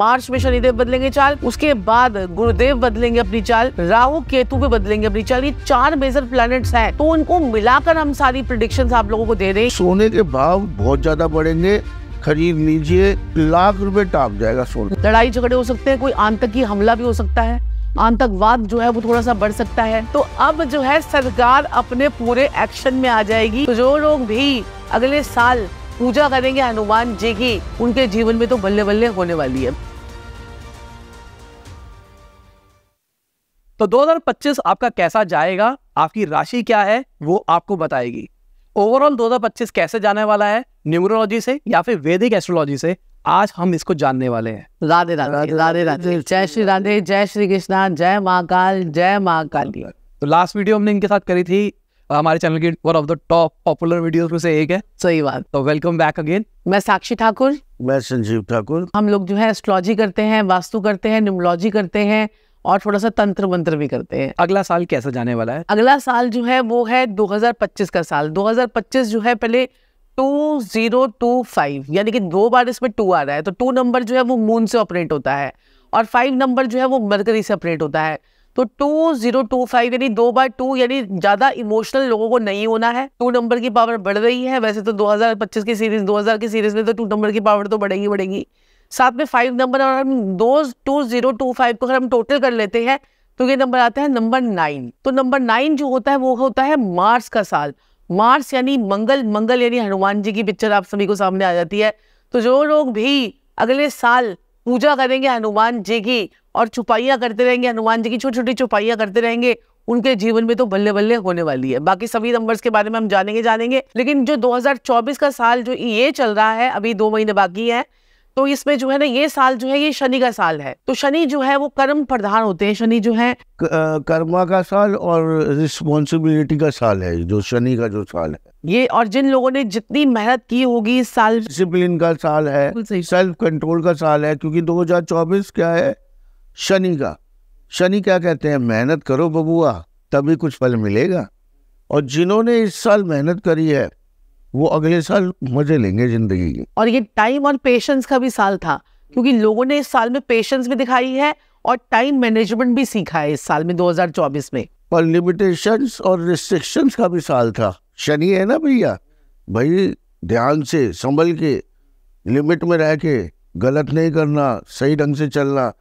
मार्च में शनिदेव बदलेंगे चाल उसके बाद गुरुदेव बदलेंगे अपनी चाल राहु केतु भी बदलेंगे अपनी चाल ये चार मेजर प्लैनेट्स हैं तो उनको मिलाकर हम सारी प्रिडिक्शंस आप लोगों को दे रहे हैं सोने के भाव बहुत ज्यादा बढ़ेंगे खरीद लीजिए लाख रुपए टाप जाएगा सोना लड़ाई झगड़े हो सकते हैं कोई आतंकी हमला भी हो सकता है आतंकवाद जो है वो थोड़ा सा बढ़ सकता है तो अब जो है सरकार अपने पूरे एक्शन में आ जाएगी तो जो लोग भी अगले साल पूजा करेंगे हनुमान जी की उनके जीवन में तो बल्ले बल्ले होने वाली है तो 2025 आपका कैसा जाएगा आपकी राशि क्या है वो आपको बताएगी ओवरऑल 2025 कैसे जाने वाला है न्यूमरोलॉजी से या फिर वैदिक एस्ट्रोलॉजी से आज हम इसको जानने वाले हैं राधे राधे राधे राधे जय श्री राधे जय श्री कृष्णा जय महाकाल जय महाकाल तो लास्ट वीडियो हमने इनके साथ करी थी हमारे चैनल की one of the top popular videos में से एक है सही बात तो वेलकम बैक अगेन मैं साक्षी ठाकुर मैं संजीव ठाकुर हम लोग जो है एस्ट्रोलॉजी करते हैं वास्तु करते हैं न्यूमोलॉजी करते हैं और थोड़ा सा तंत्र मंत्र भी करते हैं अगला साल कैसा जाने वाला है अगला साल जो है वो है 2025 का साल 2025 जो है पहले 2025 यानी कि दो बार इसमें टू आ रहा है तो टू नंबर जो है वो मून से ऑपरेट होता है और फाइव नंबर जो है वो मरकरी से ऑपरेट होता है तो टू जीरो टू फाइव यानी दो बार टू यानी ज्यादा इमोशनल लोगों को नहीं होना है टू नंबर की पावर बढ़ रही है वैसे तो 2025 की सीरीज 2000 की सीरीज में तो टू नंबर की पावर तो बढ़ेगी बढ़ेगी साथ में फाइव नंबर और हम दो टू जीरो टू फाइव को अगर हम टोटल कर लेते हैं तो ये नंबर आता है नंबर नाइन तो नंबर नाइन जो होता है वो होता है मार्स का साल मार्स यानी मंगल मंगल यानी हनुमान जी की पिक्चर आप सभी को सामने आ जाती है तो जो लोग भी अगले साल पूजा करेंगे हनुमान जी की और छुपाइयाँ करते रहेंगे हनुमान जी की छोटी छोटी छुपाइयाँ करते रहेंगे उनके जीवन में तो बल्ले बल्ले होने वाली है बाकी सभी नंबर्स के बारे में हम जानेंगे जानेंगे लेकिन जो 2024 का साल जो ये चल रहा है अभी दो महीने बाकी है तो इसमें जो है ना ये साल जो है ये शनि का साल है तो शनि जो है वो कर्म प्रधान होते हैं शनि जो है कर्मा का साल और रिस्पॉन्सिबिलिटी का साल है जो शनि का जो साल है ये और जिन लोगों ने जितनी मेहनत की होगी इस साल डिसिप्लिन का साल है सेल्फ कंट्रोल का साल है क्योंकि 2024 क्या है शनि का शनि क्या कहते हैं मेहनत करो बबुआ तभी कुछ फल मिलेगा और जिन्होंने इस साल मेहनत करी है वो अगले साल मजे लेंगे जिंदगी के और ये टाइम और पेशेंस का भी साल था क्योंकि लोगों ने इस साल में पेशेंस भी दिखाई है और टाइम मैनेजमेंट भी सीखा है इस साल में 2024 में और लिमिटेशन और रिस्ट्रिक्शंस का भी साल था शनि है ना भैया भाई ध्यान से संभल के लिमिट में रह के गलत नहीं करना सही ढंग से चलना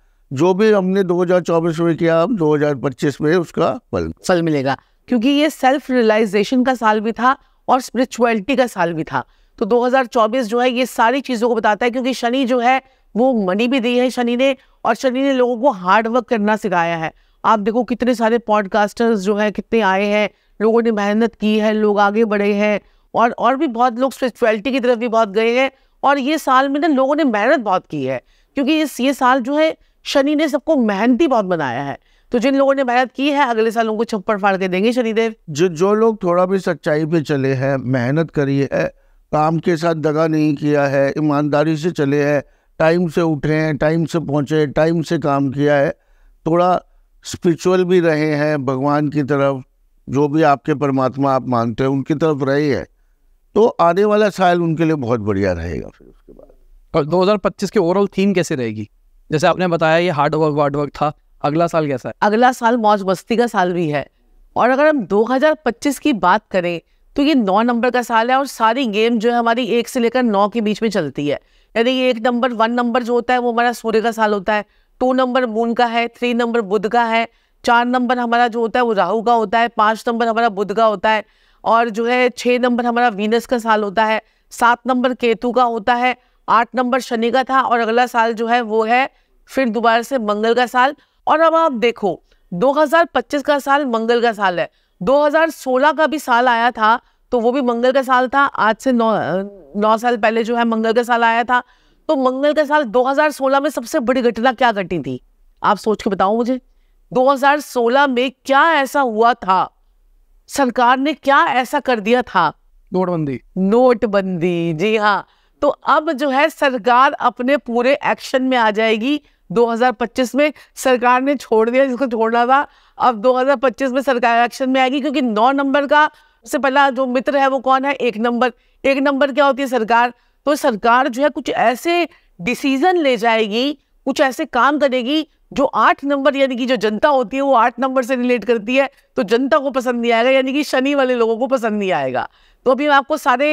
जो भी हमने 2024 में किया हम 2025 में उसका फल फल मिलेगा क्योंकि ये सेल्फ रियलाइजेशन का साल भी था और स्पिरिचुअलिटी का साल भी था तो 2024 जो है ये सारी चीज़ों को बताता है क्योंकि शनि जो है वो मनी भी दी है शनि ने और शनि ने लोगों को हार्ड वर्क करना सिखाया है आप देखो कितने सारे पॉडकास्टर्स जो है कितने आए हैं लोगों ने मेहनत की है लोग आगे बढ़े हैं और और भी बहुत लोग स्पिरिचुअलिटी की तरफ भी बहुत गए हैं और ये साल में ना लोगों ने मेहनत बहुत की है क्योंकि इस ये साल जो है शनि ने सबको मेहनती बहुत बनाया है तो जिन लोगों ने मेहनत की है अगले साल उनको छप्पड़ फाड़ के देंगे शनिदेव जो जो लोग थोड़ा भी सच्चाई पे चले हैं मेहनत करी है काम के साथ दगा नहीं किया है ईमानदारी से चले हैं टाइम से उठे हैं टाइम से पहुँचे टाइम से काम किया है थोड़ा स्पिरिचुअल भी रहे हैं भगवान की तरफ जो भी आपके परमात्मा आप मानते हैं उनकी तरफ रहे हैं तो आने वाला साल उनके लिए बहुत बढ़िया रहेगा फिर उसके बाद और 2025 की ओवरऑल थीम कैसे रहेगी जैसे आपने बताया ये हार्ड वर्क वार्ड वर्क था अगला साल कैसा है अगला साल मौज मस्ती का साल भी है और अगर हम 2025 की बात करें तो ये नौ नंबर का साल है और सारी गेम जो है हमारी एक से लेकर नौ के बीच में चलती है यानी एक नंबर वन नंबर जो होता है वो हमारा सूर्य का साल होता है टू नंबर मून का है थ्री नंबर बुध का है चार नंबर हमारा जो होता है वो राहू का होता है पाँच नंबर हमारा बुध का होता है और जो है छः नंबर हमारा वीनस का साल होता है सात नंबर केतु का होता है आठ नंबर शनि का था और अगला साल जो है वो है फिर दोबारा से मंगल का साल और अब आप देखो 2025 का साल मंगल का साल है 2016 का भी साल आया था तो वो भी मंगल का साल था आज से नौ नौ साल पहले जो है मंगल का साल आया था तो मंगल का साल 2016 में सबसे बड़ी घटना क्या घटी थी आप सोच के बताओ मुझे 2016 में क्या ऐसा हुआ था सरकार ने क्या ऐसा कर दिया था नोटबंदी नोटबंदी जी हाँ तो अब जो है सरकार अपने पूरे एक्शन में आ जाएगी 2025 में सरकार ने छोड़ दिया जिसको छोड़ना था अब 2025 में सरकार एक्शन में आएगी क्योंकि नौ नंबर का सबसे पहला जो मित्र है वो कौन है एक नंबर एक नंबर क्या होती है सरकार तो सरकार जो है कुछ ऐसे डिसीजन ले जाएगी कुछ ऐसे काम करेगी जो आठ नंबर यानी कि जो जनता होती है वो आठ नंबर से रिलेट करती है तो जनता को पसंद नहीं आएगा यानी कि शनि वाले लोगों को पसंद नहीं आएगा तो अभी हम आपको सारे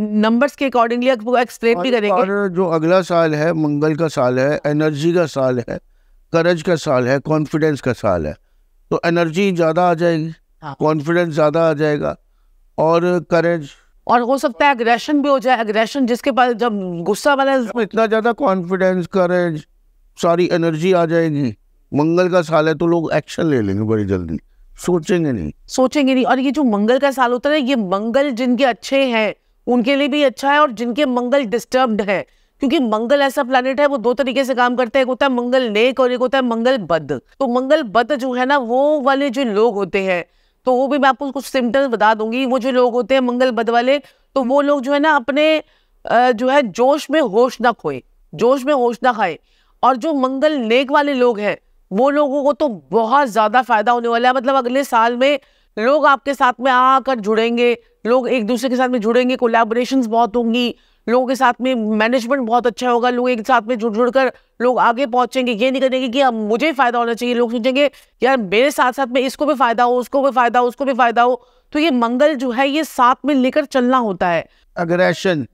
नंबर्स के अकॉर्डिंगली एक्सप्लेन भी करेंगे और जो अगला साल है मंगल का साल है एनर्जी का साल है करज का साल है कॉन्फिडेंस का साल है तो एनर्जी ज़्यादा आ जाएगी कॉन्फिडेंस हाँ। ज़्यादा आ जाएगा और करेज और हो सकता है अग्रेशन भी हो जाए अग्रेशन जिसके पास जब गुस्सा वाला इतना ज़्यादा कॉन्फिडेंस करेज सारी एनर्जी आ जाएगी मंगल का साल है तो लोग एक्शन ले लेंगे बड़ी जल्दी सोचेंगे नहीं सोचेंगे नहीं और ये जो मंगल का साल होता है ये मंगल जिनके अच्छे हैं उनके लिए भी अच्छा है और जिनके मंगल डिस्टर्ब्ड है क्योंकि मंगल ऐसा प्लानिट है वो दो तरीके से काम करता है एक होता है मंगल नेक और एक होता है मंगल बद तो मंगल बद जो है ना वो वाले जो लोग होते हैं तो वो भी मैं आपको कुछ सिम्टम्स बता दूंगी वो जो लोग होते हैं मंगल बद वाले तो वो लोग जो है ना अपने जो है जोश में होश ना खोए जोश में होश ना खाए और जो मंगल नेक वाले लोग हैं वो लोगों को तो बहुत ज़्यादा फायदा होने वाला है मतलब अगले साल में लोग आपके साथ में आकर जुड़ेंगे लोग एक दूसरे के साथ में जुड़ेंगे कोलेबोरेशन बहुत होंगी लोगों के साथ में मैनेजमेंट बहुत अच्छा होगा लोग एक साथ में जुड़ जुड़ कर लोग आगे पहुंचेंगे ये नहीं करेंगे कि अब मुझे फायदा होना चाहिए लोग सोचेंगे यार मेरे साथ साथ में इसको भी फायदा हो उसको भी फायदा हो उसको भी फायदा हो तो ये मंगल जो है ये साथ में लेकर चलना होता है अग्रेशन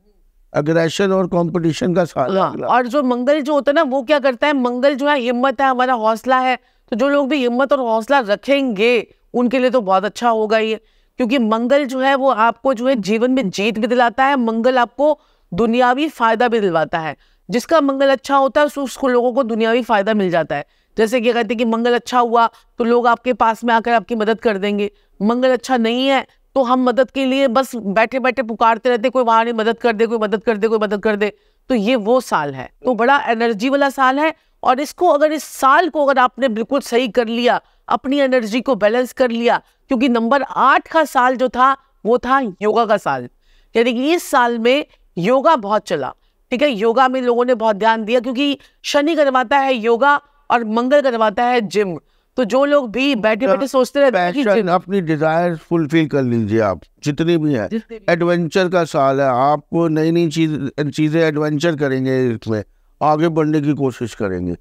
अग्रेशन और कंपटीशन का साथ हाँ, और जो मंगल जो होता है ना वो क्या करता है मंगल जो है हिम्मत है हमारा हौसला है तो जो लोग भी हिम्मत और हौसला रखेंगे उनके लिए तो बहुत अच्छा होगा ये क्योंकि मंगल जो है वो आपको जो है जीवन में जीत भी दिलाता है मंगल आपको दुनियावी फायदा भी दिलवाता है जिसका मंगल अच्छा होता है उसको लोगों को दुनियावी फायदा मिल जाता है जैसे कि कहते हैं कि मंगल अच्छा हुआ तो लोग आपके पास में आकर आपकी मदद कर देंगे मंगल अच्छा नहीं है तो हम मदद के लिए बस बैठे बैठे पुकारते रहते कोई वहां नहीं मदद कर दे कोई मदद कर दे कोई मदद कर दे तो ये वो साल है तो बड़ा एनर्जी वाला साल है और इसको अगर इस साल को अगर आपने बिल्कुल सही कर लिया अपनी एनर्जी को बैलेंस कर लिया क्योंकि नंबर आठ का साल जो था वो था योगा का साल यानी कि इस साल में योगा बहुत चला ठीक है योगा में लोगों ने बहुत ध्यान दिया क्योंकि शनि करवाता है योगा और मंगल करवाता है जिम तो जो लोग भी बैठे बैठे सोचते रहते हैं अपनी डिजायर फुलफिल कर लीजिए आप जितनी भी है एडवेंचर का साल है आप नई नई चीज चीजें एडवेंचर करेंगे इसमें आगे बढ़ने की कोशिश करेंगे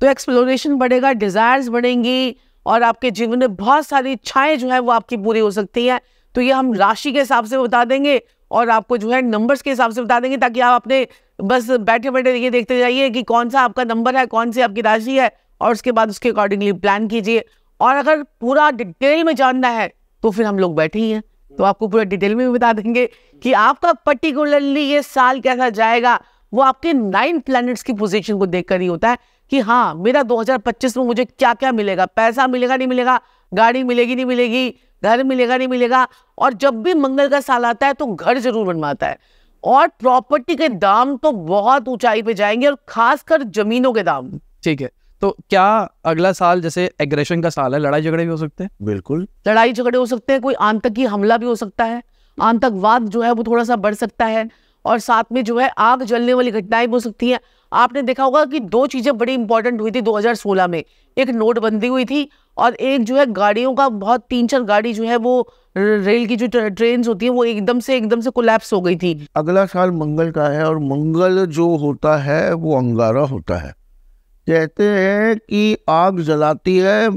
तो एक्सप्लोरेशन बढ़ेगा डिजायर्स बढ़ेंगी और आपके जीवन में बहुत सारी इच्छाएं जो है वो आपकी पूरी हो सकती है तो ये हम राशि के हिसाब से बता देंगे और आपको जो है नंबर्स के हिसाब से बता देंगे ताकि आप अपने बस बैठे बैठे ये देखते जाइए कि कौन सा आपका नंबर है कौन सी आपकी राशि है और उसके बाद उसके अकॉर्डिंगली प्लान कीजिए और अगर पूरा डिटेल में जानना है तो फिर हम लोग बैठे ही हैं तो आपको पूरा डिटेल में भी बता देंगे कि आपका पर्टिकुलरली ये साल कैसा जाएगा वो आपके नाइन प्लैनेट्स की पोजीशन को देखकर ही होता है कि हाँ मेरा 2025 में मुझे क्या क्या मिलेगा पैसा मिलेगा नहीं मिलेगा गाड़ी मिलेगी नहीं मिलेगी घर मिलेगा नहीं मिलेगा और जब भी मंगल का साल आता है तो घर जरूर बनवाता है और प्रॉपर्टी के दाम तो बहुत ऊंचाई पे जाएंगे और खासकर जमीनों के दाम ठीक है तो क्या अगला साल जैसे एग्रेशन का साल है लड़ाई झगड़े भी हो सकते हैं बिल्कुल लड़ाई झगड़े हो सकते हैं कोई आतंकी हमला भी हो सकता है आतंकवाद जो है वो थोड़ा सा बढ़ सकता है और साथ में जो है आग जलने वाली घटनाएं भी हो सकती हैं आपने देखा होगा कि दो चीज़ें बड़ी इंपॉर्टेंट हुई थी 2016 में एक नोटबंदी हुई थी और एक जो है गाड़ियों का बहुत तीन चार गाड़ी जो है वो रेल की जो ट्रेन होती है वो एकदम से एकदम से कोलैप्स हो गई थी अगला साल मंगल का है और मंगल जो होता है वो अंगारा होता है कहते हैं कि आग जलाती है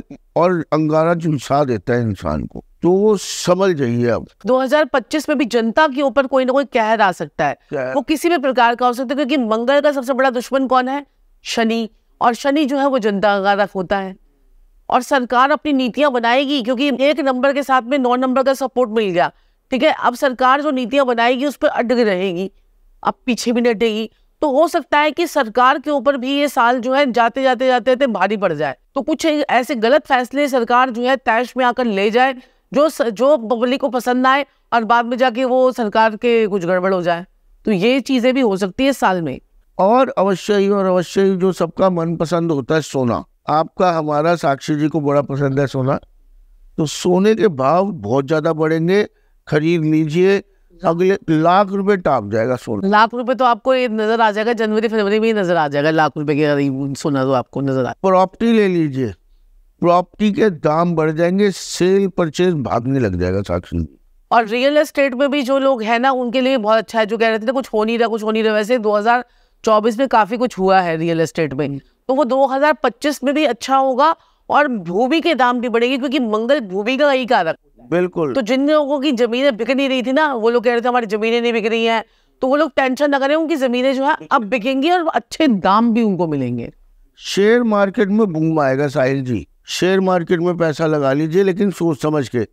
और अंगारा झुलसा देता है इंसान को तो वो समझ जाइए अब 2025 में भी जनता के ऊपर कोई ना कोई कहर आ सकता है वो किसी भी प्रकार का हो सकता है क्योंकि मंगल का सबसे बड़ा दुश्मन कौन है शनि और शनि जो है वो जनता का रख होता है और सरकार अपनी नीतियां बनाएगी क्योंकि एक नंबर के साथ में नौ नंबर का सपोर्ट मिल गया ठीक है अब सरकार जो नीतियां बनाएगी उस पर अटक रहेगी अब पीछे भी नटेगी तो हो सकता है कि सरकार के ऊपर भी ये साल जो है जाते जाते जाते जाते भारी पड़ जाए तो कुछ ऐसे गलत फैसले सरकार जो है तैश में आकर ले जाए जो जो पब्लिक को पसंद आए और बाद में जाके वो सरकार के कुछ गड़बड़ हो जाए तो ये चीज़ें भी हो सकती है साल में और अवश्य ही और अवश्य ही जो सबका मन पसंद होता है सोना आपका हमारा साक्षी जी को बड़ा पसंद है सोना तो सोने के भाव बहुत ज़्यादा बढ़ेंगे खरीद लीजिए अगले लाख रुपए टाप जाएगा सोना लाख रुपए तो आपको ये नजर आ जाएगा जनवरी फरवरी में ही नजर आ जाएगा लाख रुपए के सोना तो आपको नजर आ प्रॉपर्टी ले लीजिए प्रॉपर्टी के दाम बढ़ जाएंगे सेल परचेज भागने लग जाएगा साक्षी और रियल एस्टेट में भी जो लोग है ना उनके लिए बहुत अच्छा है जो कह रहे थे ना कुछ हो नहीं रहा कुछ हो नहीं रहा वैसे 2024 में काफी कुछ हुआ है रियल एस्टेट में हम्म। तो वो 2025 में भी अच्छा होगा और भूमि के दाम भी बढ़ेगी क्योंकि मंगल भूमि का ही कारक बिल्कुल तो जिन लोगों की जमीनें बिक नहीं रही थी ना वो लोग कह रहे थे हमारी जमीनें नहीं बिक रही हैं तो वो लोग टेंशन ना करें उनकी जमीनें जो है अब बिकेंगी और अच्छे दाम भी उनको मिलेंगे शेयर मार्केट में बूम आएगा साहिल जी शेयर मार्केट में पैसा लगा लीजिए लेकिन सोच समझ के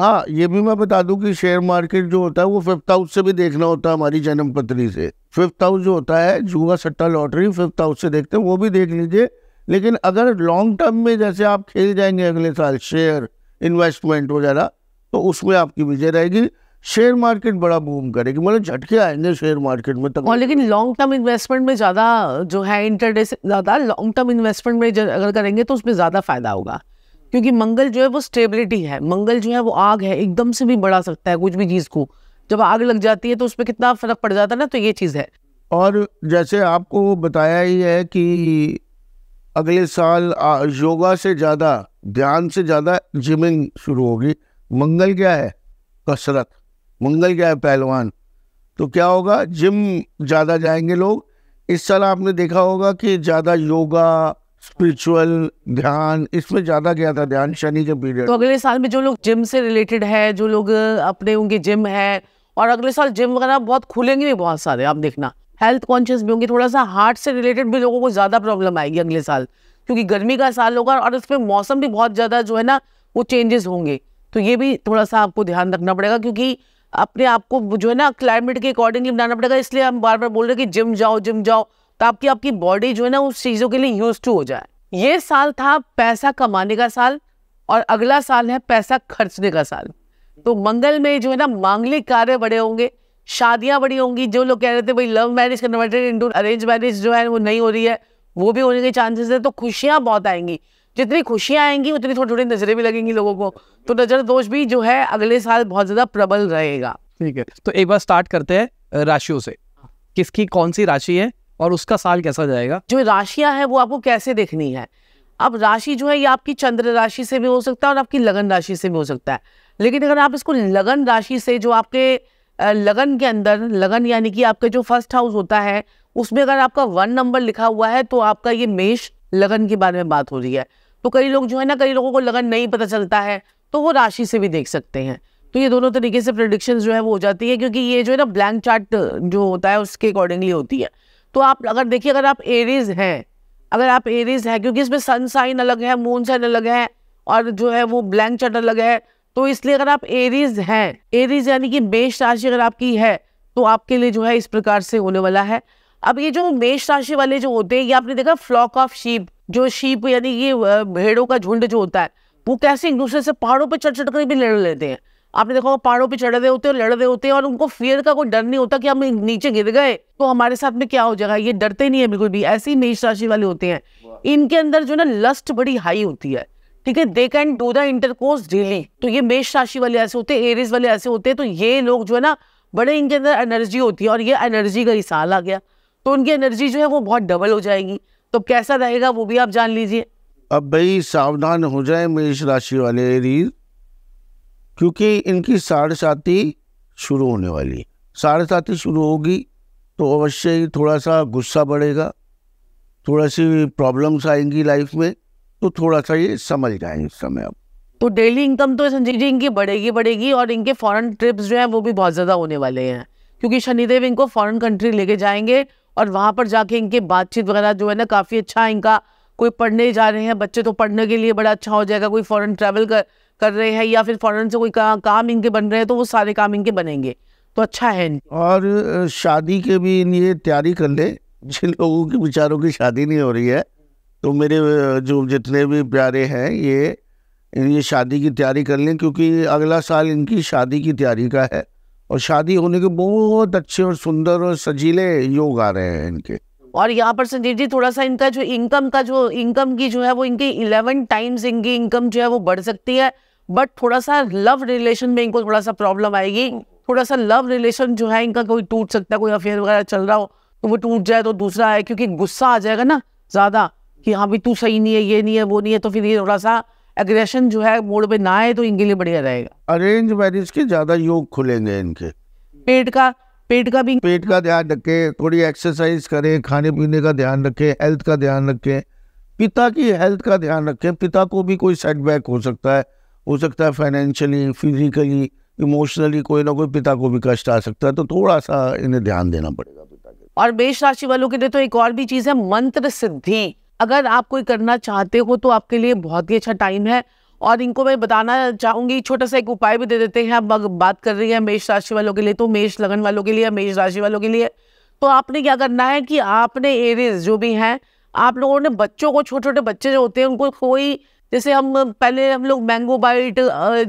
हाँ ये भी मैं बता दूं कि शेयर मार्केट जो होता है वो फिफ्थ हाउस से भी देखना होता है हमारी जन्म पत्री से फिफ्थ हाउस जो होता है जुआ सट्टा लॉटरी फिफ्थ हाउस से देखते हैं वो भी देख लीजिए लेकिन अगर लॉन्ग टर्म में जैसे आप खेल जाएंगे अगले साल शेयर इन्वेस्टमेंट वगैरह तो उसमें आपकी विजय रहेगी शेयर मार्केट बड़ा बूम करेगी मतलब झटके आएंगे शेयर मार्केट में तक और लेकिन लॉन्ग टर्म इन्वेस्टमेंट में ज़्यादा जो है इंटरडे से ज़्यादा लॉन्ग टर्म इन्वेस्टमेंट में अगर करेंगे तो उसमें ज़्यादा फायदा होगा क्योंकि मंगल जो है वो स्टेबिलिटी है मंगल जो है वो आग है एकदम से भी बढ़ा सकता है कुछ भी चीज़ को जब आग लग जाती है तो उसमें कितना फर्क पड़ जाता है ना तो ये चीज़ है और जैसे आपको बताया ही है कि अगले साल योगा से ज़्यादा ध्यान से ज़्यादा जिमिंग शुरू होगी मंगल क्या है कसरत मंगल क्या है पहलवान तो क्या होगा जिम ज़्यादा जाएंगे लोग इस साल आपने देखा होगा कि ज़्यादा योगा स्पिरिचुअल ध्यान इसमें ज्यादा गया था ध्यान शनि के पीरियड तो अगले साल में जो लोग जिम से रिलेटेड है जो लोग अपने उनके जिम है और अगले साल जिम वगैरह बहुत खुलेंगे भी बहुत सारे आप देखना हेल्थ कॉन्शियस भी होंगे थोड़ा सा हार्ट से रिलेटेड भी लोगों को ज़्यादा प्रॉब्लम आएगी अगले साल क्योंकि गर्मी का साल होगा और उसमें मौसम भी बहुत ज़्यादा जो है ना वो चेंजेस होंगे तो ये भी थोड़ा सा आपको ध्यान रखना पड़ेगा क्योंकि अपने आप को जो है ना क्लाइमेट के अकॉर्डिंगली बनाना पड़ेगा इसलिए हम बार बार बोल रहे हैं कि जिम जाओ जिम जाओ तो आपकी आपकी बॉडी जो है ना उस चीज़ों के लिए यूज टू हो जाए ये साल था पैसा कमाने का साल और अगला साल है पैसा खर्चने का साल तो मंगल में जो है ना मांगलिक कार्य बड़े होंगे शादियां बड़ी होंगी जो लोग कह रहे थे भाई love marriage converted into arrange marriage जो है वो नहीं हो रही है वो भी होने के चांसेस है तो खुशियां बहुत आएंगी जितनी खुशियां आएंगी उतनी थोड़ी थोड़ी नजरें भी लगेंगी लोगों को तो नजर दोष भी जो है अगले साल बहुत ज्यादा प्रबल रहेगा ठीक है तो एक बार स्टार्ट करते हैं राशियों से किसकी कौन सी राशि है और उसका साल कैसा जाएगा जो राशियां हैं वो आपको कैसे देखनी है अब राशि जो है ये आपकी चंद्र राशि से भी हो सकता है और आपकी लगन राशि से भी हो सकता है लेकिन अगर आप इसको लगन राशि से जो आपके लगन के अंदर लगन यानी कि आपका जो फर्स्ट हाउस होता है उसमें अगर आपका वन नंबर लिखा हुआ है तो आपका ये मेष लगन के बारे में बात हो रही है तो कई लोग जो है ना कई लोगों को लगन नहीं पता चलता है तो वो राशि से भी देख सकते हैं तो ये दोनों तरीके से प्रडिक्शन जो है वो हो जाती है क्योंकि ये जो है ना ब्लैंक चार्ट जो होता है उसके अकॉर्डिंगली होती है तो आप अगर देखिए अगर आप एरीज हैं अगर आप एरीज हैं क्योंकि इसमें सन साइन अलग है मून साइन अलग है और जो है वो ब्लैंक चार्ट अलग है तो इसलिए अगर आप एरीज हैं एरीज यानी कि मेष राशि अगर आपकी है तो आपके लिए जो है इस प्रकार से होने वाला है अब ये जो मेष राशि वाले जो होते हैं ये आपने देखा फ्लॉक ऑफ शीप जो शीप यानी ये भेड़ों का झुंड जो होता है वो कैसे एक दूसरे से पहाड़ों पर चढ़ चढ़ कर भी लड़ लेते हैं आपने देखा वो पहाड़ों पर चढ़ रहे होते हैं लड़ रहे होते हैं और उनको फियर का कोई डर नहीं होता कि हम नीचे गिर गए तो हमारे साथ में क्या हो जाएगा ये डरते नहीं है बिल्कुल भी ऐसे ही मेष राशि वाले होते हैं इनके अंदर जो ना लस्ट बड़ी हाई होती है ठीक है they can do the intercourse daily तो ये मेष राशि वाले ऐसे होते हैं एरिस वाले ऐसे होते हैं तो ये लोग जो है ना बड़े इनके अंदर एनर्जी होती है और ये एनर्जी का ही साल आ गया तो उनकी एनर्जी जो है वो बहुत डबल हो जाएगी तो कैसा रहेगा वो भी आप जान लीजिए अब भाई सावधान हो जाए मेष राशि वाले एरीज क्योंकि इनकी साढ़े शुरू होने वाली है साढ़े साथी शुरू होगी तो अवश्य ही थोड़ा सा गुस्सा बढ़ेगा थोड़ा सी प्रॉब्लम्स आएंगी लाइफ में तो थोड़ा सा ये समझ जाए इस समय अब तो डेली इनकम तो संजीव जी इनकी बढ़ेगी बढ़ेगी और इनके फॉरेन ट्रिप्स जो हैं वो भी बहुत ज़्यादा होने वाले हैं क्योंकि शनिदेव इनको फॉरेन कंट्री लेके जाएंगे और वहाँ पर जाके इनके बातचीत वगैरह जो है ना काफ़ी अच्छा इनका कोई पढ़ने जा रहे हैं बच्चे तो पढ़ने के लिए बड़ा अच्छा हो जाएगा कोई फॉरन ट्रैवल कर कर रहे हैं या फिर फॉरन से कोई का, काम इनके बन रहे हैं तो वो सारे काम इनके बनेंगे तो अच्छा है और शादी के भी ये तैयारी कर ले जिन लोगों की बेचारों की शादी नहीं हो रही है तो मेरे जो जितने भी प्यारे हैं ये ये शादी की तैयारी कर लें क्योंकि अगला साल इनकी शादी की तैयारी का है और शादी होने के बहुत अच्छे और सुंदर और सजीले योग आ रहे हैं इनके और यहाँ पर संजीव जी थोड़ा सा इनका जो इनकम का जो इनकम की जो है वो इनकी इलेवन टाइम्स इनकी इनकम जो है वो बढ़ सकती है बट थोड़ा सा लव रिलेशन में इनको थोड़ा सा प्रॉब्लम आएगी थोड़ा सा लव रिलेशन जो है इनका कोई टूट सकता है कोई अफेयर वगैरह चल रहा हो तो वो टूट जाए तो दूसरा है क्योंकि गुस्सा आ जाएगा ना ज़्यादा कि हाँ भाई तू सही नहीं है ये नहीं है वो नहीं है तो फिर ये थोड़ा सा एग्रेशन जो है मोड़ पे ना आए तो इनके लिए बढ़िया रहेगा अरेंज मैरिज के ज्यादा योग खुलेंगे इनके पेट का पेट का भी पेट का ध्यान रखें थोड़ी एक्सरसाइज करें खाने पीने का ध्यान रखें हेल्थ का ध्यान रखें पिता की हेल्थ का ध्यान रखें पिता को भी कोई सेटबैक हो सकता है हो सकता है फाइनेंशियली फिजिकली इमोशनली कोई ना कोई पिता को भी कष्ट आ सकता है तो थोड़ा सा इन्हें ध्यान देना पड़ेगा पिता के और मेष राशि वालों के लिए तो एक और भी चीज़ है मंत्र सिद्धि अगर आप कोई करना चाहते हो तो आपके लिए बहुत ही अच्छा टाइम है और इनको मैं बताना चाहूँगी छोटा सा एक उपाय भी दे देते हैं आप बात कर रही है मेष राशि वालों के लिए तो मेष लगन वालों के लिए मेष राशि वालों के लिए तो आपने क्या करना है कि आपने एरिज जो भी हैं आप लोगों ने बच्चों को छोटे छोटे बच्चे जो होते हैं उनको कोई जैसे हम पहले हम लोग मैंगो बाइट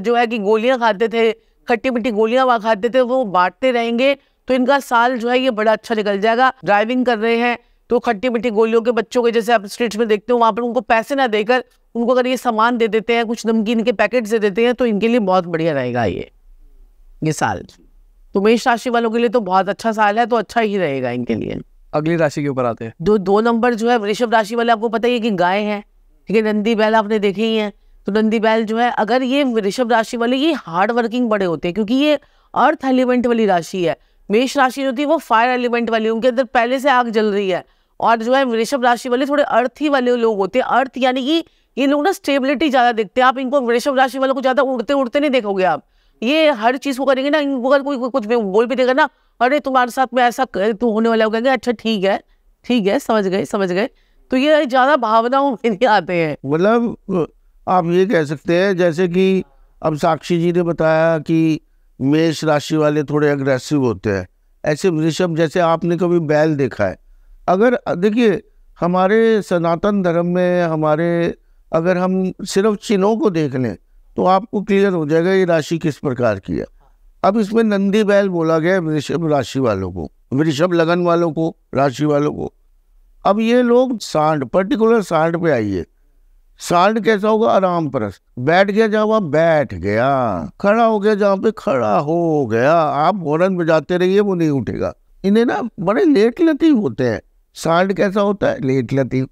जो है कि गोलियां खाते थे खट्टी मिट्टी गोलियां वहाँ खाते थे वो बांटते रहेंगे तो इनका साल जो है ये बड़ा अच्छा निकल जाएगा ड्राइविंग कर रहे हैं तो खट्टी मिट्टी गोलियों के बच्चों के जैसे आप स्ट्रीट्स में देखते हो वहाँ पर उनको पैसे ना देकर उनको अगर ये सामान दे देते हैं कुछ नमकीन के पैकेट दे देते हैं तो इनके लिए बहुत बढ़िया रहेगा ये ये साल तो मेष राशि वालों के लिए तो बहुत अच्छा साल है तो अच्छा ही रहेगा इनके लिए अगली राशि के ऊपर आते हैं दो दो नंबर जो है वृषभ राशि वाले आपको पता ही है कि गाय है ठीक है नंदी बैल आपने देखे ही है तो नंदी बैल जो है अगर ये वृषभ राशि वाले ये हार्ड वर्किंग बड़े होते हैं क्योंकि ये अर्थ एलिमेंट वाली राशि है मेष राशि जो थी वो फायर एलिमेंट वाली उनके अंदर पहले से आग जल रही है और जो है वृषभ राशि वाले थोड़े अर्थी वाले लोग होते हैं अर्थ यानी कि ये लोग ना स्टेबिलिटी ज़्यादा देखते हैं आप इनको वृषभ राशि वालों को ज़्यादा उड़ते उड़ते नहीं देखोगे आप ये हर चीज़ को करेंगे ना इनको अगर कोई कुछ बोल भी देगा ना अरे तुम्हारे साथ में ऐसा तो होने वाला हो गया अच्छा ठीक है ठीक है समझ गए समझ गए तो ये ज़्यादा भावनाओं में नहीं आते हैं मतलब आप ये कह सकते हैं जैसे कि अब साक्षी जी ने बताया कि मेष राशि वाले थोड़े अग्रेसिव होते हैं ऐसे वृषभ जैसे आपने कभी बैल देखा है अगर देखिए हमारे सनातन धर्म में हमारे अगर हम सिर्फ चिन्हों को देख लें तो आपको क्लियर हो जाएगा ये राशि किस प्रकार की है अब इसमें नंदी बैल बोला गया वृषभ राशि वालों को वृषभ लगन वालों को राशि वालों को अब ये लोग सांड पर्टिकुलर सांड पे आइए सांड कैसा होगा आराम परस बैठ गया जहाँ वहाँ बैठ गया खड़ा हो गया जहाँ पे खड़ा हो गया आप हॉर्न बजाते रहिए वो नहीं उठेगा इन्हें ना बड़े लेट लतीफ होते हैं सांड कैसा होता है लेट लतीफ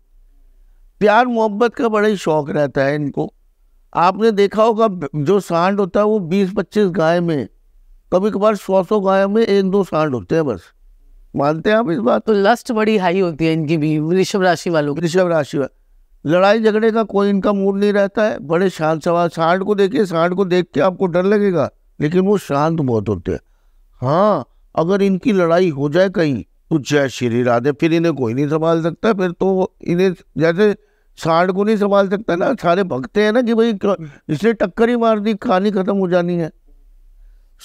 प्यार मोहब्बत का बड़ा ही शौक रहता है इनको आपने देखा होगा जो सांड होता है वो बीस पच्चीस गाय में कभी कभार सौ सौ गाय में एक दो सांड होते हैं बस मानते हैं आप इस बात तो लस्ट बड़ी हाई होती है इनकी भी वृषभ राशि वालों की वृषभ राशि लड़ाई झगड़े का कोई इनका मूड नहीं रहता है बड़े शांत सवाल सांड को देखिए सांड को देख के आपको डर लगेगा लेकिन वो शांत बहुत होते हैं हाँ अगर इनकी लड़ाई हो जाए कहीं तुच्छ श्री राधे फिर इन्हें कोई नहीं संभाल सकता फिर तो इन्हें जैसे साढ़ को नहीं संभाल सकता ना सारे भगते हैं ना कि भाई इसने टक्कर ही मार दी कहानी खत्म हो जानी है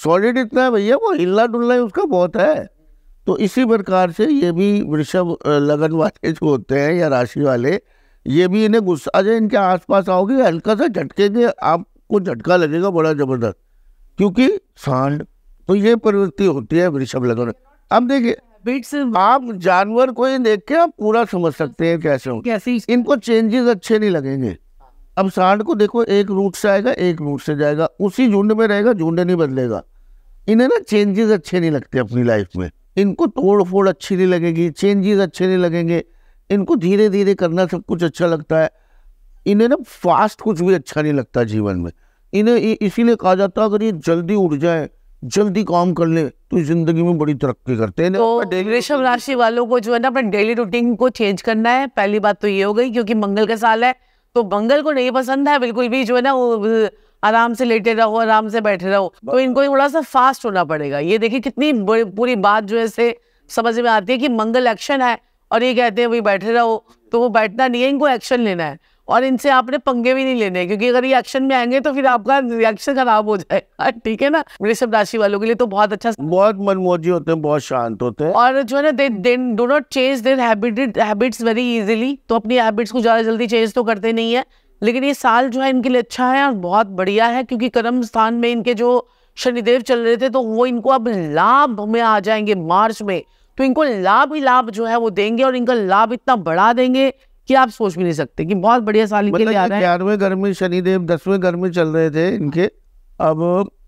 सॉलिड इतना है भैया वो हिलना डुलना उसका बहुत है तो इसी प्रकार से ये भी वृषभ लगन वाले जो होते हैं या राशि वाले ये भी इन्हें गुस्सा जो इनके आसपास आओगे हल्का सा के आपको झटका लगेगा बड़ा ज़बरदस्त क्योंकि सांड तो ये प्रवृत्ति होती है वृषभ लगन अब देखिए हैबिट से आप जानवर को ही देख के आप पूरा समझ सकते हैं कैसे हो कैसे इनको चेंजेस अच्छे नहीं लगेंगे अब सांड को देखो एक रूट से आएगा एक रूट से जाएगा उसी झुंड में रहेगा झुंड नहीं बदलेगा इन्हें ना चेंजेस अच्छे नहीं लगते अपनी लाइफ में इनको तोड़ फोड़ अच्छी नहीं लगेगी चेंजेस अच्छे नहीं लगेंगे इनको धीरे धीरे करना सब कुछ अच्छा लगता है इन्हें ना फास्ट कुछ भी अच्छा नहीं लगता जीवन में इन्हें इसीलिए कहा जाता है अगर ये जल्दी उड़ जाए जल्दी काम कर ले तो जिंदगी में बड़ी तरक्की करते हैं तो राशि वालों को जो है ना अपने डेली रूटीन को चेंज करना है पहली बात तो ये हो गई क्योंकि मंगल का साल है तो मंगल को नहीं पसंद है बिल्कुल भी जो है ना वो आराम से लेटे रहो आराम से बैठे रहो तो इनको थोड़ा सा फास्ट होना पड़ेगा ये देखिए कितनी पूरी बात जो है से समझ में आती है कि मंगल एक्शन है और ये कहते हैं भाई बैठे रहो तो वो बैठना नहीं है इनको एक्शन लेना है और इनसे आपने पंगे भी नहीं लेने क्योंकि अगर ये एक्शन में आएंगे तो फिर आपका रिएक्शन खराब हो जाएगा ठीक है ना वृषभ राशि वालों के लिए तो बहुत अच्छा बहुत मनमोजी होते हैं बहुत शांत होते हैं और जो है ना they do not change their habits very easily तो अपनी हैबिट्स को ज़्यादा जल्दी चेंज तो करते नहीं है लेकिन ये साल जो है इनके लिए अच्छा है और बहुत बढ़िया है क्योंकि कर्म स्थान में इनके जो शनिदेव चल रहे थे तो वो इनको अब लाभ में आ जाएंगे मार्च में तो इनको लाभ ही लाभ जो है वो देंगे और इनका लाभ इतना बढ़ा देंगे कि आप सोच भी नहीं सकते कि बहुत बढ़िया साल मतलब लिए आ रहे हैं ग्यारहवें घर में शनिदेव दसवें घर में चल रहे थे इनके अब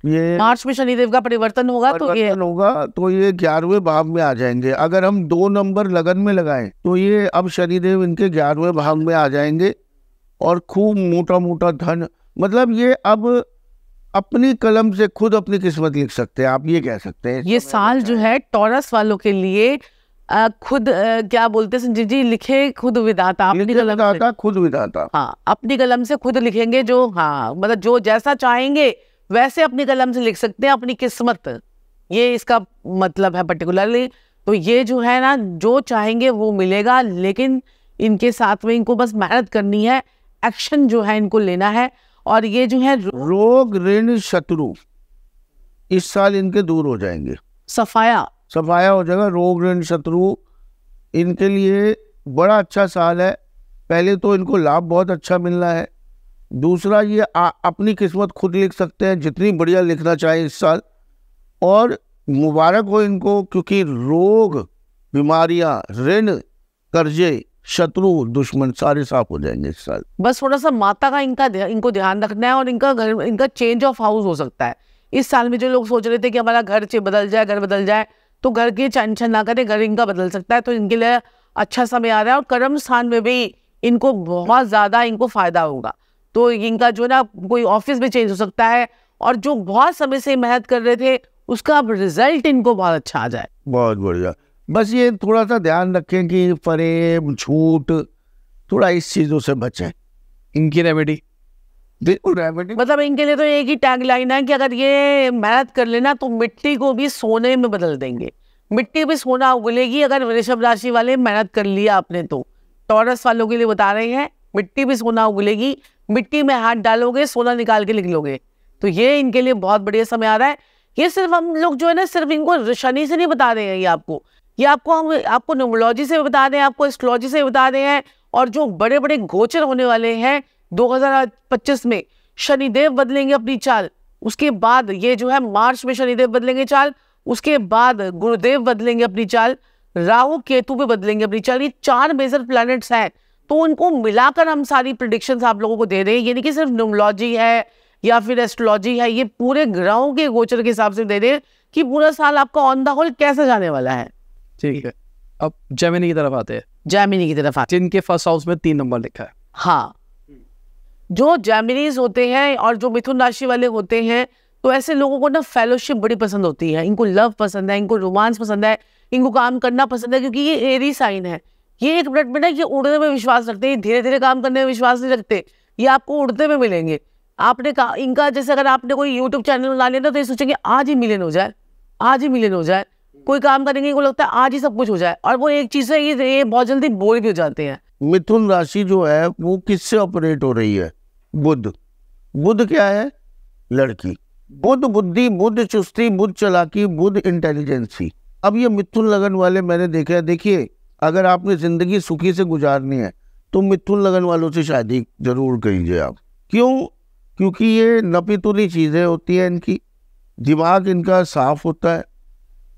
ये मार्च में शनिदेव का परिवर्तन होगा तो ये होगा तो ये ग्यारहवें भाव में आ जाएंगे अगर हम दो नंबर लगन में लगाएं तो ये अब शनिदेव इनके ग्यारहवें भाव में आ जाएंगे और खूब मोटा मोटा धन मतलब ये अब अपनी कलम से खुद अपनी किस्मत लिख सकते हैं आप ये कह सकते हैं ये साल जो है टॉरस वालों के लिए खुद क्या बोलते संजीव जी लिखे खुद विधाता अपनी कलम से खुद विधाता हाँ अपनी कलम से खुद लिखेंगे जो हाँ मतलब जो जैसा चाहेंगे वैसे अपनी कलम से लिख सकते हैं अपनी किस्मत ये इसका मतलब है पर्टिकुलरली तो ये जो है ना जो चाहेंगे वो मिलेगा लेकिन इनके साथ में इनको बस मेहनत करनी है एक्शन जो है इनको लेना है और ये जो है रोग ऋण शत्रु इस साल इनके दूर हो जाएंगे सफाया सफाया हो जाएगा रोग ऋण शत्रु इनके लिए बड़ा अच्छा साल है पहले तो इनको लाभ बहुत अच्छा मिलना है दूसरा ये आ, अपनी किस्मत खुद लिख सकते हैं जितनी बढ़िया लिखना चाहे इस साल और मुबारक हो इनको क्योंकि रोग बीमारियां ऋण कर्जे शत्रु दुश्मन सारे साफ हो जाएंगे इस साल बस थोड़ा सा माता का इनका इनको ध्यान रखना है और इनका घर इनका चेंज ऑफ हाउस हो सकता है इस साल में जो लोग सोच रहे थे कि हमारा घर बदल जाए घर बदल जाए तो घर की टेंशन ना करें घर इनका बदल सकता है तो इनके लिए अच्छा समय आ रहा है और कर्म स्थान में भी इनको बहुत ज़्यादा इनको फ़ायदा होगा तो इनका जो ना कोई ऑफिस में चेंज हो सकता है और जो बहुत समय से मेहनत कर रहे थे उसका अब रिजल्ट इनको बहुत अच्छा आ जाए बहुत बढ़िया बस ये थोड़ा सा ध्यान रखें कि फरेब झूठ थोड़ा इस चीज़ों से बचें इनकी रेमेडी मतलब इनके लिए तो एक ही टैग लाइन है कि अगर ये मेहनत कर लेना तो मिट्टी को भी सोने में बदल देंगे मिट्टी भी सोना उगलेगी अगर वृषभ राशि वाले मेहनत कर लिया आपने तो टॉरस वालों के लिए बता रहे हैं मिट्टी भी सोना उगलेगी मिट्टी में हाथ डालोगे सोना निकाल के निकलोगे तो ये इनके लिए बहुत बढ़िया समय आ रहा है ये सिर्फ हम लोग जो है ना सिर्फ इनको शनि से नहीं बता रहे हैं ये आपको ये आपको हम आपको न्यूमोलॉजी से बता रहे हैं आपको एस्ट्रोलॉजी से बता रहे हैं और जो बड़े बड़े गोचर होने वाले हैं 2025 में शनिदेव बदलेंगे अपनी चाल उसके बाद ये जो है मार्च में शनिदेव बदलेंगे चाल उसके बाद गुरुदेव बदलेंगे अपनी चाल राहु केतु भी बदलेंगे अपनी चाल ये चार मेजर प्लैनेट्स हैं तो उनको मिलाकर हम सारी प्रिडिक्शंस आप लोगों को दे रहे हैं यानी कि सिर्फ न्यूमोलॉजी है या फिर एस्ट्रोलॉजी है ये पूरे ग्रहों के गोचर के हिसाब से दे रहे हैं कि पूरा साल आपका ऑन द होल कैसे जाने वाला है ठीक है अब जैमिनी की तरफ आते हैं जैमिनी की तरफ आते जिनके फर्स्ट हाउस में तीन नंबर लिखा है हाँ जो जैमिनीज होते हैं और जो मिथुन राशि वाले होते हैं तो ऐसे लोगों को ना फेलोशिप बड़ी पसंद होती है इनको लव पसंद है इनको रोमांस पसंद है इनको काम करना पसंद है क्योंकि ये एरी साइन है ये एक मिनट में ना ये उड़ने में विश्वास रखते हैं धीरे धीरे काम करने में विश्वास नहीं रखते ये आपको उड़ते में मिलेंगे आपने कहा इनका जैसे अगर आपने कोई यूट्यूब चैनल बना लिया ना तो ये सोचेंगे आज ही मिलियन हो जाए आज ही मिलियन हो जाए कोई काम करेंगे इनको लगता है आज ही सब कुछ हो जाए और वो एक चीज़ है ये बहुत जल्दी बोर भी हो जाते हैं मिथुन राशि जो है वो किससे ऑपरेट हो रही है बुद्ध बुद्ध क्या है लड़की बुद्ध बुद्धि बुद्ध चुस्ती बुद्ध चलाकी बुद्ध इंटेलिजेंसी अब ये मिथुन लगन वाले मैंने देखे हैं देखिए अगर आपने ज़िंदगी सुखी से गुजारनी है तो मिथुन लगन वालों से शादी जरूर कहीजिए आप क्यों क्योंकि ये नपितुली चीज़ें होती हैं इनकी दिमाग इनका साफ होता है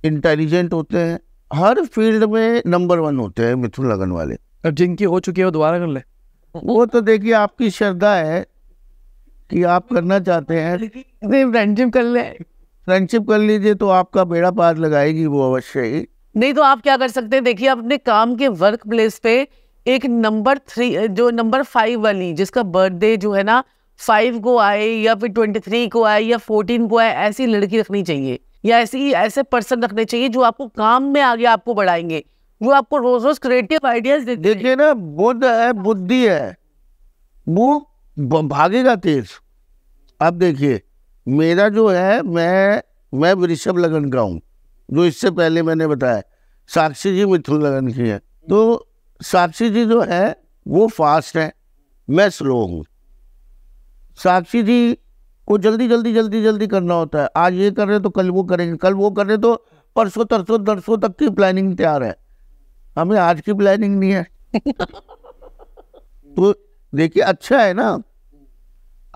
इंटेलिजेंट होते हैं हर फील्ड में नंबर वन होते हैं मिथुन लगन वाले अब जिनकी हो चुकी है वो दोबारा कर ले वो तो देखिए आपकी श्रद्धा है कि आप करना चाहते हैं फ्रेंडशिप कर ले फ्रेंडशिप कर लीजिए तो आपका बेड़ा पार लगाएगी वो अवश्य ही नहीं तो आप क्या कर सकते हैं देखिए अपने काम के वर्क प्लेस पे एक नंबर थ्री जो नंबर फाइव वाली जिसका बर्थडे जो है ना फाइव को आए या फिर ट्वेंटी थ्री को आए या फोर्टीन को आए ऐसी लड़की रखनी चाहिए या ऐसी ऐसे पर्सन रखने चाहिए जो आपको काम में आगे आपको बढ़ाएंगे वो आपको रोज रोज क्रिएटिव आइडियाज देते देखिए ना बुद्ध है बुद्धि है वो भागेगा तेज अब देखिए मेरा जो है मैं मैं वृषभ लगन का हूँ जो इससे पहले मैंने बताया साक्षी जी मिथुन लगन की है तो साक्षी जी जो है वो फास्ट है मैं स्लो हूँ साक्षी जी को जल्दी जल्दी जल्दी जल्दी करना होता है आज ये कर रहे तो कल वो करेंगे कल वो कर रहे तो परसों तरसों दरसों तक की प्लानिंग तैयार है हमें आज की प्लानिंग नहीं है तो देखिए अच्छा है ना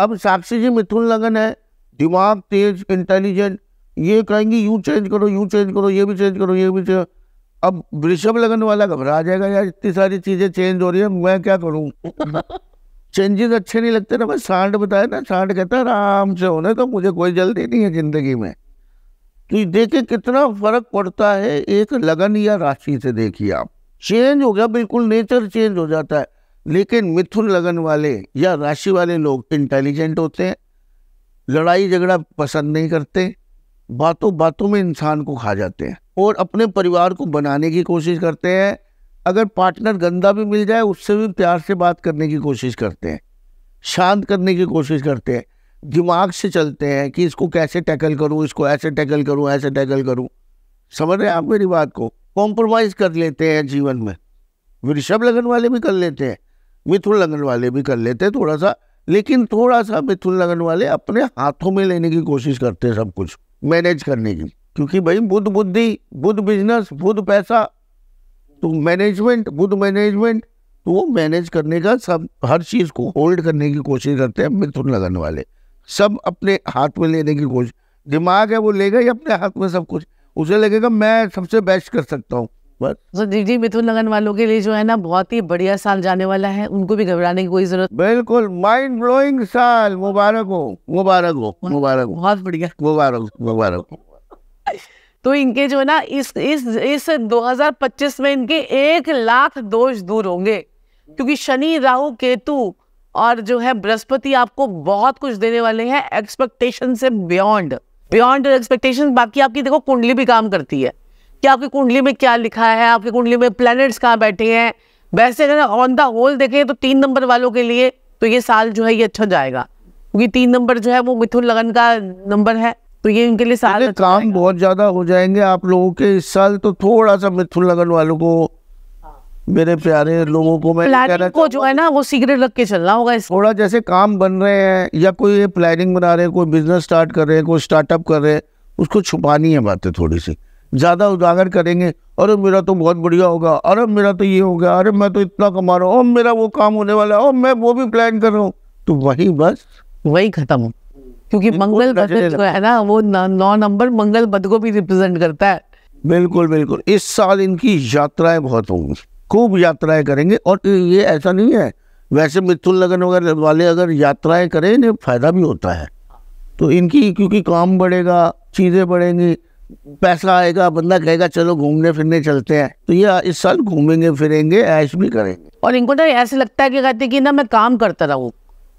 अब साक्षी जी मिथुन लगन है दिमाग तेज इंटेलिजेंट ये कहेंगे यू चेंज करो यू चेंज करो ये भी चेंज करो ये भी चेंज अब वृषभ लगन वाला घबरा जाएगा यार इतनी सारी चीजें चेंज हो रही है मैं क्या करूं चेंजेस अच्छे नहीं लगते ना मैं सांड बताया ना सांड कहता है आराम से होने तो मुझे कोई जल्दी नहीं है जिंदगी में तो देखिए कितना फर्क पड़ता है एक लगन या राशि से देखिए आप चेंज हो गया बिल्कुल नेचर चेंज तो हो जाता है लेकिन मिथुन लगन वाले या राशि वाले लोग इंटेलिजेंट होते हैं लड़ाई झगड़ा पसंद नहीं करते बातों बातों में इंसान को खा जाते हैं और अपने परिवार को बनाने की कोशिश करते हैं अगर पार्टनर गंदा भी मिल जाए उससे भी प्यार से बात करने की कोशिश करते हैं शांत करने की कोशिश करते हैं दिमाग से चलते हैं कि इसको कैसे टैकल करूं इसको ऐसे टैकल करूं ऐसे टैकल करूं समझ रहे हैं आप मेरी बात को कॉम्प्रोमाइज़ कर लेते हैं जीवन में वृषभ लगन वाले भी कर लेते हैं मिथुन लगन वाले भी कर लेते हैं थोड़ा सा लेकिन थोड़ा सा मिथुन लगन वाले अपने हाथों में लेने की कोशिश करते हैं सब कुछ मैनेज करने की क्योंकि भाई बुद्ध बुद्धि बुद्ध बिजनेस बुद्ध पैसा तो मैनेजमेंट बुद्ध मैनेजमेंट तो वो मैनेज करने का सब हर चीज़ को होल्ड करने की कोशिश करते हैं मिथुन लगन वाले सब अपने हाथ में लेने की कोशिश दिमाग है वो लेगा ही अपने हाथ में सब कुछ उसे लगेगा मैं सबसे बेस्ट कर सकता हूँ बस जी मिथुन लगन वालों के लिए जो है ना बहुत ही बढ़िया साल जाने वाला है उनको भी घबराने की कोई जरूरत बिल्कुल माइंड ब्लोइंग साल मुबारक हो मुबारक हो मुबारक हो बहुत बढ़िया मुबारक मुबारक हो तो इनके जो है ना इस इस इस 2025 में इनके एक लाख दोष दूर होंगे क्योंकि शनि राहु केतु और जो है बृहस्पति आपको बहुत कुछ देने वाले हैं एक्सपेक्टेशन से बियॉन्ड बियॉन्ड एक्सपेक्टेशन बाकी आपकी देखो कुंडली भी काम करती है कि आपकी कुंडली में क्या लिखा है आपकी कुंडली में प्लैनेट्स कहाँ बैठे हैं वैसे अगर ऑन द होल देखें तो तीन नंबर वालों के लिए तो ये साल जो है ये अच्छा जाएगा क्योंकि तीन नंबर जो है वो मिथुन लगन का नंबर है तो ये इनके लिए साल अच्छा काम बहुत ज्यादा हो जाएंगे आप लोगों के इस साल तो थोड़ा सा मिथुन लगन वालों को मेरे प्यारे लोगों को मैं को जो है ना वो सिगरेट लग के चलना होगा इस थोड़ा जैसे काम बन रहे हैं या कोई प्लानिंग बना रहे हैं कोई बिजनेस स्टार्ट कर रहे हैं कोई स्टार्टअप कर रहे हैं उसको छुपानी है बातें थोड़ी सी ज़्यादा उजागर करेंगे अरे मेरा तो बहुत बढ़िया होगा अरे मेरा तो ये हो गया अरे मैं तो इतना कमा रहा हूँ मेरा वो काम होने वाला है मैं वो भी प्लान कर रहा हूँ तो वही बस वही खत्म क्योंकि मंगल है ना वो नौ नंबर मंगल बद को भी रिप्रेजेंट करता है बिल्कुल बिल्कुल इस साल इनकी यात्राएं बहुत होंगी खूब यात्राएं करेंगे और ये ऐसा नहीं है वैसे मिथुन लगन वगैरह वाले अगर यात्राएं करें इन्हें फ़ायदा भी होता है तो इनकी क्योंकि काम बढ़ेगा चीज़ें बढ़ेंगी पैसा आएगा बंदा कहेगा चलो घूमने फिरने चलते हैं तो ये इस साल घूमेंगे फिरेंगे ऐश भी करेंगे और इनको ना ऐसे लगता है कि कहते कि ना मैं काम करता रहूँ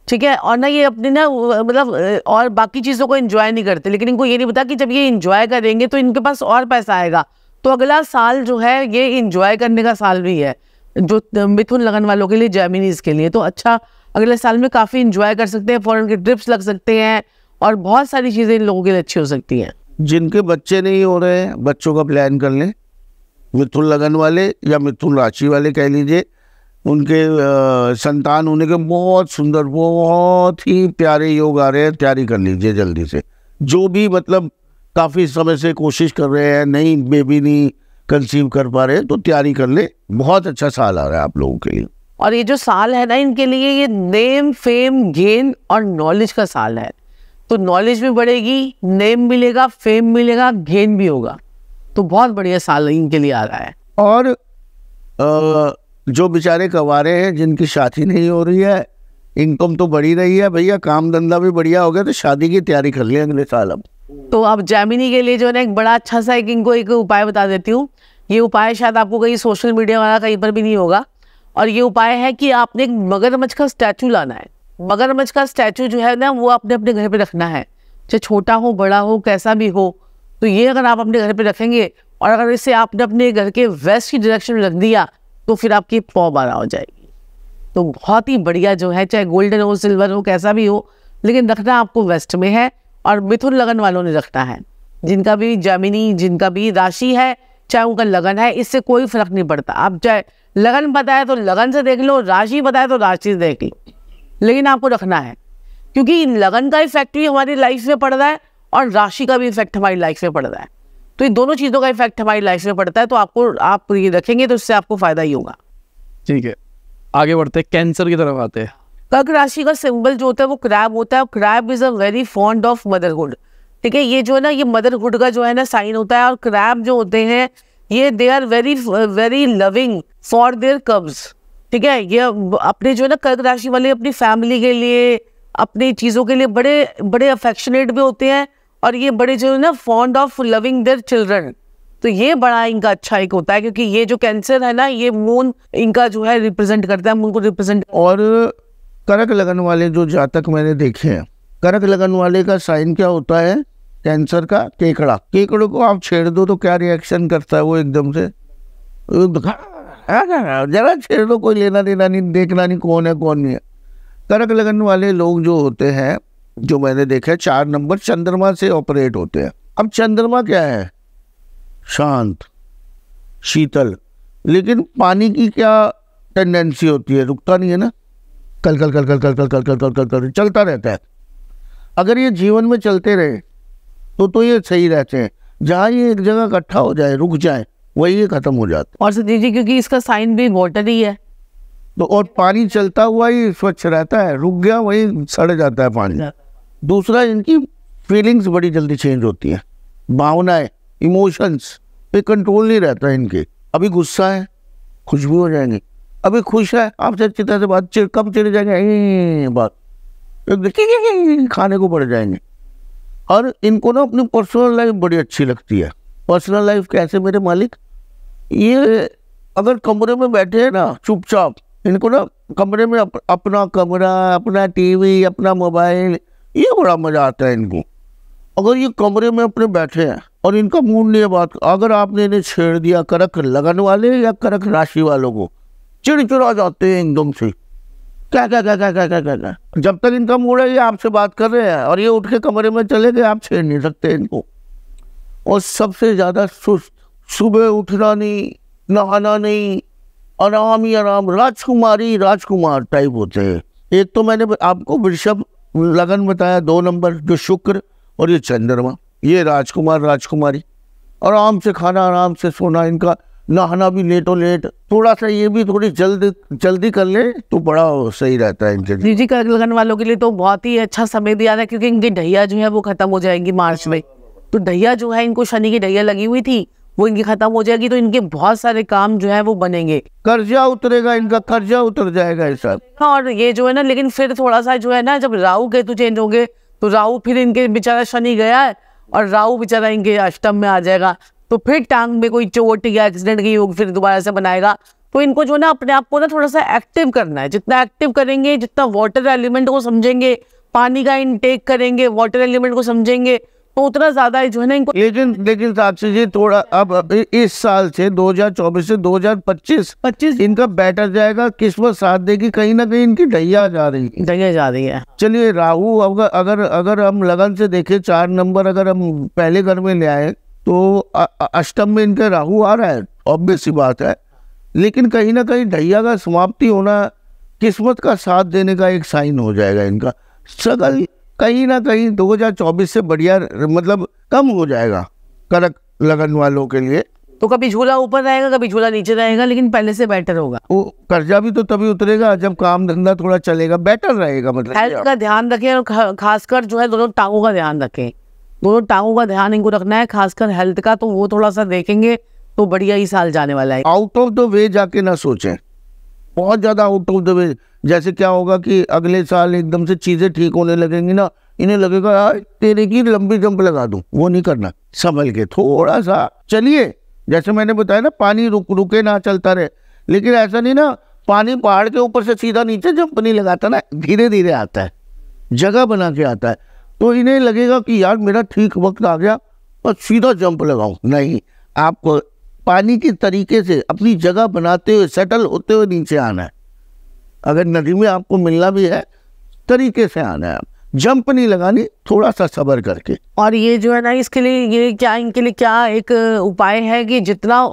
ठीक है और ना ये अपने ना मतलब और बाकी चीज़ों को इन्जॉय नहीं करते लेकिन इनको ये नहीं पता कि जब ये इन्जॉय करेंगे तो इनके पास और पैसा आएगा तो अगला साल जो है ये इंजॉय करने का साल भी है जो मिथुन लगन वालों के लिए जैमिनीज के लिए तो अच्छा अगले साल में काफ़ी इंजॉय कर सकते हैं फॉरन के ट्रिप्स लग सकते हैं और बहुत सारी चीज़ें इन लोगों के लिए अच्छी हो सकती हैं जिनके बच्चे नहीं हो रहे हैं बच्चों का प्लान कर लें मिथुन लगन वाले या मिथुन राशि वाले कह लीजिए उनके आ, संतान होने के बहुत सुंदर बहुत ही प्यारे योग आ रहे हैं तैयारी कर लीजिए जल्दी से जो भी मतलब काफ़ी समय से कोशिश कर रहे हैं नहीं बेबी नहीं कंसीव कर पा रहे तो तैयारी कर ले बहुत अच्छा साल आ रहा है आप लोगों के लिए और ये जो साल है ना इनके लिए ये नेम फेम गेन और नॉलेज का साल है तो नॉलेज भी बढ़ेगी नेम मिलेगा फेम मिलेगा गेन भी होगा तो बहुत बढ़िया साल इनके लिए आ रहा है और आ, जो बेचारे कवारे हैं जिनकी शादी नहीं हो रही है इनकम तो बढ़ी रही है भैया काम धंधा भी बढ़िया हो गया तो शादी की तैयारी कर लिया अगले साल अब तो अब जैमिनी के लिए जो है ना एक बड़ा अच्छा सा एक इनको एक उपाय बता देती हूँ ये उपाय शायद आपको कहीं सोशल मीडिया वाला कहीं पर भी नहीं होगा और ये उपाय है कि आपने एक मगरमच्छ का स्टैचू लाना है मगरमच्छ का स्टैचू जो है ना वो आपने अपने घर पर रखना है चाहे छोटा हो बड़ा हो कैसा भी हो तो ये अगर आप अपने घर पर रखेंगे और अगर इसे आपने अपने घर के वेस्ट की डायरेक्शन में रख दिया तो फिर आपकी पौ बारा हो जाएगी तो बहुत ही बढ़िया जो है चाहे गोल्डन हो सिल्वर हो कैसा भी हो लेकिन रखना आपको वेस्ट में है और मिथुन लगन वालों ने रखना है जिनका भी जमिनी जिनका भी राशि है चाहे उनका लगन है इससे कोई फर्क नहीं पड़ता आप चाहे लगन बताए तो लगन से देख लो राशि बताए तो राशि से देख लो लेकिन आपको रखना है क्योंकि लगन का इफेक्ट भी हमारी लाइफ में पड़ रहा है और राशि का भी इफेक्ट हमारी लाइफ में पड़ रहा है तो इन दोनों चीज़ों का इफेक्ट हमारी लाइफ में पड़ता है तो आपको आप ये रखेंगे तो इससे आपको फायदा ही होगा ठीक है आगे बढ़ते हैं कैंसर की तरफ आते हैं कर्क राशि का सिंबल जो होता है वो क्रैब होता है crab is a very fond of motherhood ठीक है ये जो है ना ये मदरहुड का जो है ना साइन होता है और क्रैब जो होते हैं ये they are very very loving for their cubs ठीक है ये अपने जो है ना कर्क राशि वाले अपनी फैमिली के लिए अपनी चीज़ों के लिए बड़े बड़े अफेक्शनेट भी होते हैं और ये बड़े जो है ना fond of loving their children तो ये बड़ा इनका अच्छा एक होता है क्योंकि ये जो कैंसर है ना ये मून इनका जो है रिप्रेजेंट करता है मून को रिप्रेजेंट और करक लगन वाले जो जातक मैंने देखे हैं करक लगन वाले का साइन क्या होता है कैंसर का केकड़ा केकड़ों को आप छेड़ दो तो क्या रिएक्शन करता है वो एकदम से जरा छेड़ दो कोई लेना देना नहीं देखना नहीं कौन है कौन नहीं है कर्क लगन वाले लोग जो होते हैं जो मैंने देखा चार नंबर चंद्रमा से ऑपरेट होते हैं अब चंद्रमा क्या है शांत शीतल लेकिन पानी की क्या टेंडेंसी होती है रुकता नहीं है ना कल कल कल कल कल कल कल कल कल कल कल चलता रहता है अगर ये जीवन में चलते रहे तो तो ये सही रहते हैं जहाँ ये एक जगह इकट्ठा हो जाए रुक जाए वही ये खत्म हो जाता और सतीश जी क्योंकि इसका साइन भी वाटर ही है तो और पानी चलता हुआ ही स्वच्छ रहता है रुक गया वही सड़ जाता है पानी दूसरा इनकी फीलिंग्स बड़ी जल्दी चेंज होती हैं भावनाएं इमोशंस पे कंट्रोल नहीं रहता इनके अभी गुस्सा है खुशबू हो जाएंगे अभी खुश है आपसे अच्छी तरह से बात चिर, कम चिड़ जाएंगे बात खाने को पड़ जाएंगे और इनको ना अपनी पर्सनल लाइफ बड़ी अच्छी लगती है पर्सनल लाइफ कैसे मेरे मालिक ये अगर कमरे में बैठे हैं ना चुपचाप इनको ना कमरे में अप, अपना कमरा अपना टीवी अपना मोबाइल ये बड़ा मज़ा आता है इनको अगर ये कमरे में अपने बैठे हैं और इनका मूड नहीं है बात अगर आपने इन्हें छेड़ दिया करक लगन वाले या करक राशि वालों को चिड़चिड़ा जाते हैं एकदम से क्या क्या क्या क्या क्या क्या क्या क्या जब तक इनका मूड है ये आपसे बात कर रहे हैं और ये उठ के कमरे में चले गए आप छेड़ नहीं सकते इनको और सबसे ज़्यादा सुस्त सुबह उठना नहीं नहाना नहीं आराम ही आराम राजकुमारी राजकुमार टाइप होते हैं एक तो मैंने आपको वृषभ लगन बताया दो नंबर जो शुक्र और ये चंद्रमा ये राजकुमार राजकुमारी आराम से खाना आराम से सोना इनका नहाना भी लेट हो लेट थोड़ा सा ये भी थोड़ी जल्द जल्दी कर ले तो बड़ा सही रहता है इनके निजी लगन वालों के लिए तो बहुत ही अच्छा समय दिया था क्योंकि इनकी ढैया जो है वो खत्म हो जाएंगी मार्च में तो ढैया जो है इनको शनि की ढैया लगी हुई थी वो इनकी खत्म हो जाएगी तो इनके बहुत सारे काम जो है वो बनेंगे कर्जा उतरेगा इनका कर्जा उतर जाएगा इस हाँ और ये जो है ना लेकिन फिर थोड़ा सा जो है ना जब राहु केतु चेंज होंगे तो राहु फिर इनके बेचारा शनि गया है और राहु बेचारा इनके अष्टम में आ जाएगा तो फिर टांग में कोई चोट या एक्सीडेंट की योग फिर दोबारा से बनाएगा तो इनको जो ना अपने आप को ना थोड़ा सा एक्टिव करना है जितना एक्टिव करेंगे जितना वाटर एलिमेंट को समझेंगे पानी का इनटेक करेंगे वाटर एलिमेंट को समझेंगे तो उतना ज्यादा जो है ना इनको लेकिन लेकिन साक्षी जी थोड़ा अब इस साल से 2024 से 2025 25 इनका बैटर जाएगा किस्मत साथ देगी कहीं ना कहीं इनकी ढैया जा रही है ढैया जा रही है चलिए राहु अगर अगर अगर हम लगन से देखे चार नंबर अगर हम पहले घर में ले आए तो अष्टम में इनका राहु आ रहा है ऑब्वियस बात है लेकिन कहीं ना कहीं ढैया का समाप्ति होना किस्मत का साथ देने का एक साइन हो जाएगा इनका स्ट्रगल कहीं ना कहीं 2024 से बढ़िया मतलब कम हो जाएगा कड़क लगन वालों के लिए तो कभी झूला ऊपर रहेगा कभी झूला नीचे रहेगा लेकिन पहले से बेटर होगा वो कर्जा भी तो तभी उतरेगा जब काम धंधा थोड़ा चलेगा बेटर रहेगा मतलब हेल्थ का ध्यान रखें और खासकर जो है दोनों टांगों का ध्यान रखें दोनों टांगों का ध्यान इनको रखना है खासकर हेल्थ का तो वो थोड़ा सा देखेंगे तो बढ़िया ही साल जाने वाला है आउट ऑफ द वे जाके ना सोचें बहुत ज़्यादा आउट ऑफ द वे जैसे क्या होगा कि अगले साल एकदम से चीज़ें ठीक होने लगेंगी ना इन्हें लगेगा यार तेरे की लंबी जंप लगा दू वो नहीं करना संभल के थोड़ा सा चलिए जैसे मैंने बताया ना पानी रुक रुके ना चलता रहे लेकिन ऐसा नहीं ना पानी पहाड़ के ऊपर से सीधा नीचे जंप नहीं लगाता ना धीरे धीरे आता है जगह बना के आता है तो इन्हें लगेगा कि यार मेरा ठीक वक्त आ गया और सीधा जंप लगाऊं नहीं आपको पानी के तरीके से अपनी जगह बनाते हुए सेटल होते हुए नीचे आना है अगर नदी में आपको मिलना भी है तरीके से आना है जंप नहीं लगानी थोड़ा सा सबर करके और ये जो है ना इसके लिए ये क्या इनके लिए क्या एक उपाय है कि जितना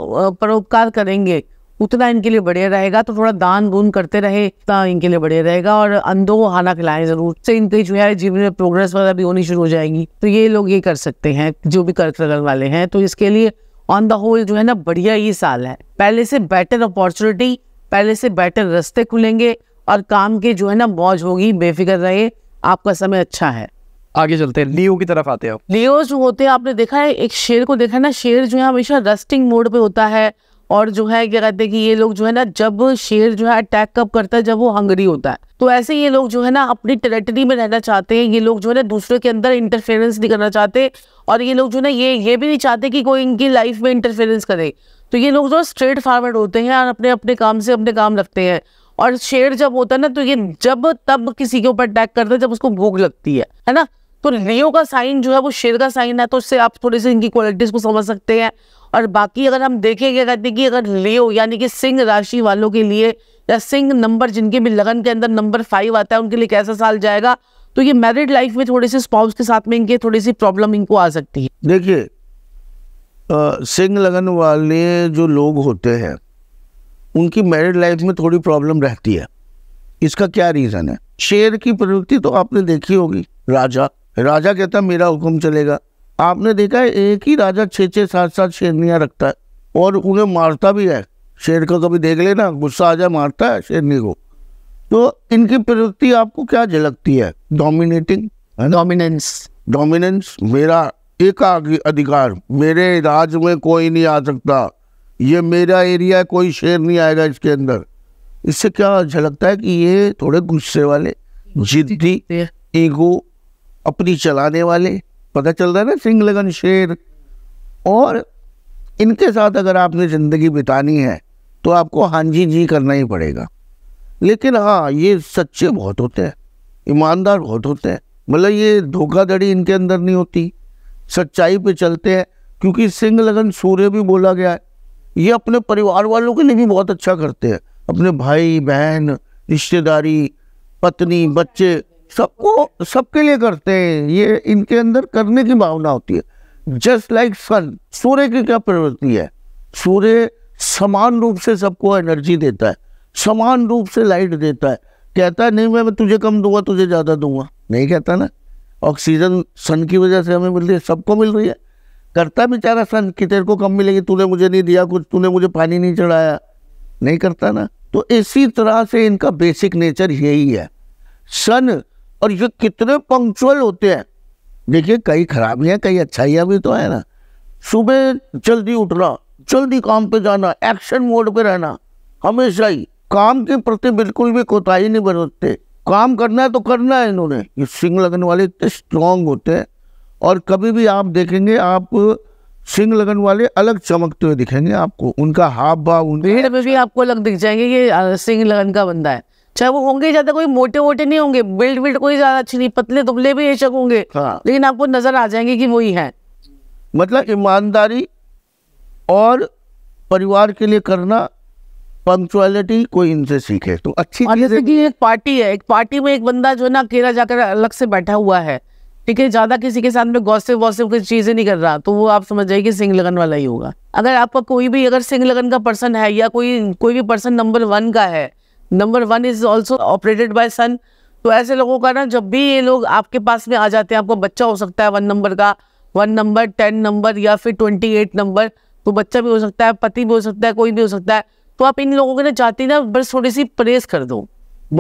परोपकार करेंगे उतना इनके लिए बढ़िया रहेगा तो थोड़ा दान गुन करते रहे उतना इनके लिए बढ़िया रहेगा और अंधो को खाना खिलाएं जरूर से इनके जो है जीवन में प्रोग्रेस वगैरह भी होनी शुरू हो जाएगी तो ये लोग ये कर सकते हैं जो भी कर्क लगन वाले हैं तो इसके लिए ऑन द होल जो है ना बढ़िया ये साल है पहले से बेटर अपॉर्चुनिटी पहले से बेटर रस्ते खुलेंगे और काम के जो है ना मौज होगी बेफिक्र रहे आपका समय अच्छा है आगे चलते हैं लियो की तरफ आते हैं लियो जो होते हैं आपने देखा है एक शेर को देखा है ना शेर जो है हमेशा रस्टिंग मोड पे होता है और जो है क्या कहते हैं कि ये लोग जो है ना जब शेर जो है अटैक कब करता है जब वो हंगरी होता है तो ऐसे ये लोग जो है ना अपनी टेरिटरी में रहना चाहते हैं ये लोग जो है ना दूसरे के अंदर इंटरफेरेंस नहीं करना चाहते और ये लोग जो है ना ये ये भी नहीं चाहते कि कोई इनकी लाइफ में इंटरफेरेंस करे तो ये लोग जो है स्ट्रेट फॉरवर्ड होते हैं और अपने अपने काम से अपने काम रखते हैं और शेर जब होता है ना तो ये जब तब किसी के ऊपर अटैक करता है जब उसको भूख लगती है है ना तो लियो का साइन जो है वो शेर का साइन है तो उससे आप थोड़े से इनकी क्वालिटीज को समझ सकते हैं और बाकी अगर हम देखें कि कहते हैं कि अगर लेओ यानी कि सिंह राशि वालों के लिए या सिंह नंबर जिनके भी लगन के अंदर नंबर फाइव आता है उनके लिए कैसा साल जाएगा तो ये मैरिड लाइफ में थोड़े से स्पाउस के साथ में इनके थोड़ी सी प्रॉब्लम इनको आ सकती है देखिए सिंह लगन वाले जो लोग होते हैं उनकी मैरिड लाइफ में थोड़ी प्रॉब्लम रहती है इसका क्या रीज़न है शेर की प्रवृत्ति तो आपने देखी होगी राजा राजा कहता मेरा हुक्म चलेगा आपने देखा है एक ही राजा छः छः सात सात शेरनियाँ रखता है और उन्हें मारता भी है शेर को कभी देख लेना गुस्सा आ जाए मारता है शेरनी को तो इनकी प्रवृत्ति आपको क्या झलकती है डोमिनेटिंग डोमिनेंस डोमिनेंस मेरा एक अधिकार मेरे राज में कोई नहीं आ सकता ये मेरा एरिया है कोई शेर नहीं आएगा इसके अंदर इससे क्या झलकता है कि ये थोड़े गुस्से वाले जिद्दी ईगो अपनी चलाने वाले पता चल रहा है ना सिंह लगन शेर और इनके साथ अगर आपने ज़िंदगी बितानी है तो आपको हाँ जी जी करना ही पड़ेगा लेकिन हाँ ये सच्चे बहुत होते हैं ईमानदार बहुत होते हैं मतलब ये धोखाधड़ी इनके अंदर नहीं होती सच्चाई पे चलते हैं क्योंकि सिंह लगन सूर्य भी बोला गया है ये अपने परिवार वालों के लिए भी बहुत अच्छा करते हैं अपने भाई बहन रिश्तेदारी पत्नी बच्चे सबको सबके लिए करते हैं ये इनके अंदर करने की भावना होती है जस्ट लाइक सन सूर्य की क्या प्रवृत्ति है सूर्य समान रूप से सबको एनर्जी देता है समान रूप से लाइट देता है कहता है नहीं मैं तुझे कम दूंगा तुझे ज़्यादा दूंगा नहीं कहता ना ऑक्सीजन सन की वजह से हमें मिल रही है सबको मिल रही है करता बेचारा सन कि तेरे को कम मिलेगी तूने मुझे नहीं दिया कुछ तूने मुझे पानी नहीं चढ़ाया नहीं करता ना तो इसी तरह से इनका बेसिक नेचर यही है सन और ये कितने पंक्चुअल होते हैं देखिए कई खराबियां कई अच्छाइयां भी तो है ना सुबह जल्दी उठना जल्दी काम पे जाना एक्शन मोड पे रहना हमेशा ही काम के प्रति बिल्कुल भी कोताही नहीं बरतते काम करना है तो करना है इन्होंने ये सिंह लगन वाले इतने स्ट्रांग होते हैं और कभी भी आप देखेंगे आप सिंग लगन वाले अलग चमकते हुए दिखेंगे आपको उनका हाव भाव उनके भी आपको अलग दिख जाएंगे ये सिंह लगन का बंदा है चाहे वो होंगे ज्यादा कोई मोटे वोटे नहीं होंगे बिल्ड बिल्ड कोई ज्यादा अच्छी नहीं पतले दुबले भी बेशक होंगे हाँ। लेकिन आपको नजर आ जाएंगे कि वही है मतलब ईमानदारी और परिवार के लिए करना पंक्चुअलिटी कोई इनसे सीखे तो अच्छी जैसे कि एक पार्टी है एक पार्टी में एक बंदा जो है ना अकेला जाकर अलग से बैठा हुआ है ठीक है ज्यादा किसी के साथ में गौसे वौसे कुछ चीजें नहीं कर रहा तो वो आप समझ जाइए कि लगन वाला ही होगा अगर आपका कोई भी अगर सिंह लगन का पर्सन है या कोई कोई भी पर्सन नंबर वन का है number one is also operated by sun तो ऐसे लोगों का ना जब भी ये लोग आपके पास में आ जाते हैं आपका बच्चा हो सकता है वन नंबर का वन नंबर टेन नंबर या फिर ट्वेंटी एट नंबर तो बच्चा भी हो सकता है पति भी हो सकता है कोई भी हो सकता है तो आप इन लोगों के ना चाहती ना बस थोड़ी सी प्रेस कर दो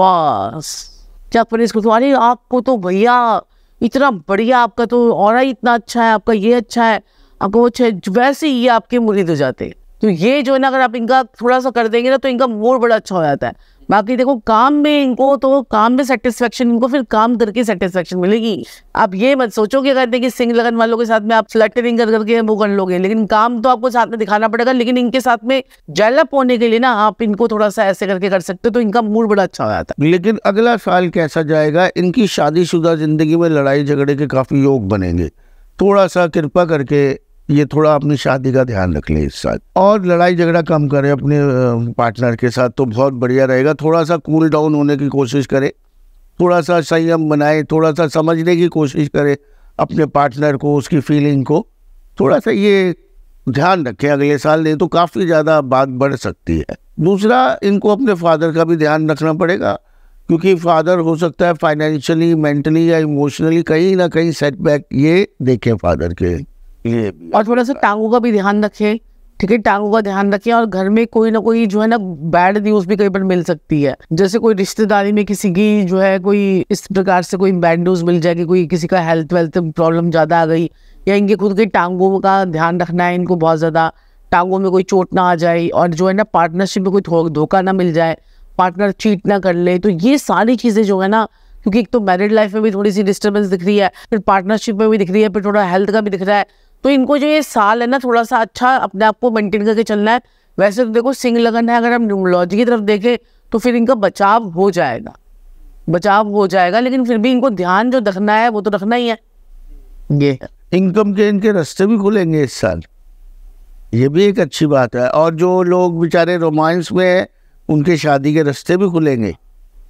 बस क्या प्रेस कर दो अरे आपको तो भैया इतना बढ़िया आपका तो और ही इतना अच्छा है आपका ये अच्छा है आपको वो अच्छा है वैसे ही आपके मुरीद हो तो जाते हैं तो ये जो है ना अगर आप इनका थोड़ा सा कर देंगे ना तो इनका मोड़ बड़ा अच्छा हो जाता है बाकी देखो काम में इनको तो काम में सेटिस्फेक्शन इनको फिर काम करके सेटिस्फेक्शन मिलेगी आप ये मत सोचो कि कहते हैं कि सिंग लगन वालों के साथ में आप फ्लटरिंग कर करके वो कर लोगे लेकिन काम तो आपको साथ में दिखाना पड़ेगा लेकिन इनके साथ में जैलअप होने के लिए ना आप इनको थोड़ा सा ऐसे करके कर सकते हो तो इनका मूड बड़ा अच्छा हो जाता लेकिन अगला साल कैसा जाएगा इनकी शादीशुदा जिंदगी में लड़ाई झगड़े के काफी योग बनेंगे थोड़ा सा कृपा करके ये थोड़ा अपनी शादी का ध्यान रख लें इस साल और लड़ाई झगड़ा कम करें अपने पार्टनर के साथ तो बहुत बढ़िया रहेगा थोड़ा सा कूल डाउन होने की कोशिश करें थोड़ा सा संयम बनाए थोड़ा सा समझने की कोशिश करें अपने पार्टनर को उसकी फीलिंग को थोड़ा सा ये ध्यान रखें अगले साल नहीं तो काफ़ी ज़्यादा बात बढ़ सकती है दूसरा इनको अपने फादर का भी ध्यान रखना पड़ेगा क्योंकि फादर हो सकता है फाइनेंशियली मेंटली या इमोशनली कहीं ना कहीं सेटबैक ये देखें फादर के ये और थोड़ा सा टांगों का भी ध्यान रखें ठीक है टांगों का ध्यान रखें और घर में कोई ना कोई जो है ना बैड न्यूज भी कई बार मिल सकती है जैसे कोई रिश्तेदारी में किसी की जो है कोई इस प्रकार से कोई बैड न्यूज मिल जाएगी कोई किसी का हेल्थ वेल्थ प्रॉब्लम ज्यादा आ गई या इनके खुद के टांगों का ध्यान रखना है इनको बहुत ज्यादा टांगों में कोई चोट ना आ जाए और जो है ना पार्टनरशिप में कोई धोखा ना मिल जाए पार्टनर चीट ना कर ले तो ये सारी चीजें जो है ना क्योंकि एक तो मैरिड लाइफ में भी थोड़ी सी डिस्टर्बेंस दिख रही है फिर पार्टनरशिप में भी दिख रही है फिर थोड़ा हेल्थ का भी दिख रहा है तो इनको जो ये साल है ना थोड़ा सा अच्छा अपने आप को मेंटेन करके चलना है वैसे तो देखो सिंह लगन है अगर हम न्यूमोलॉजी की तरफ देखें तो फिर इनका बचाव हो जाएगा बचाव हो जाएगा लेकिन फिर भी इनको ध्यान जो रखना है वो तो रखना ही है ये इनकम के इनके रास्ते भी खुलेंगे इस साल ये भी एक अच्छी बात है और जो लोग बेचारे रोमांस में है उनके शादी के रास्ते भी खुलेंगे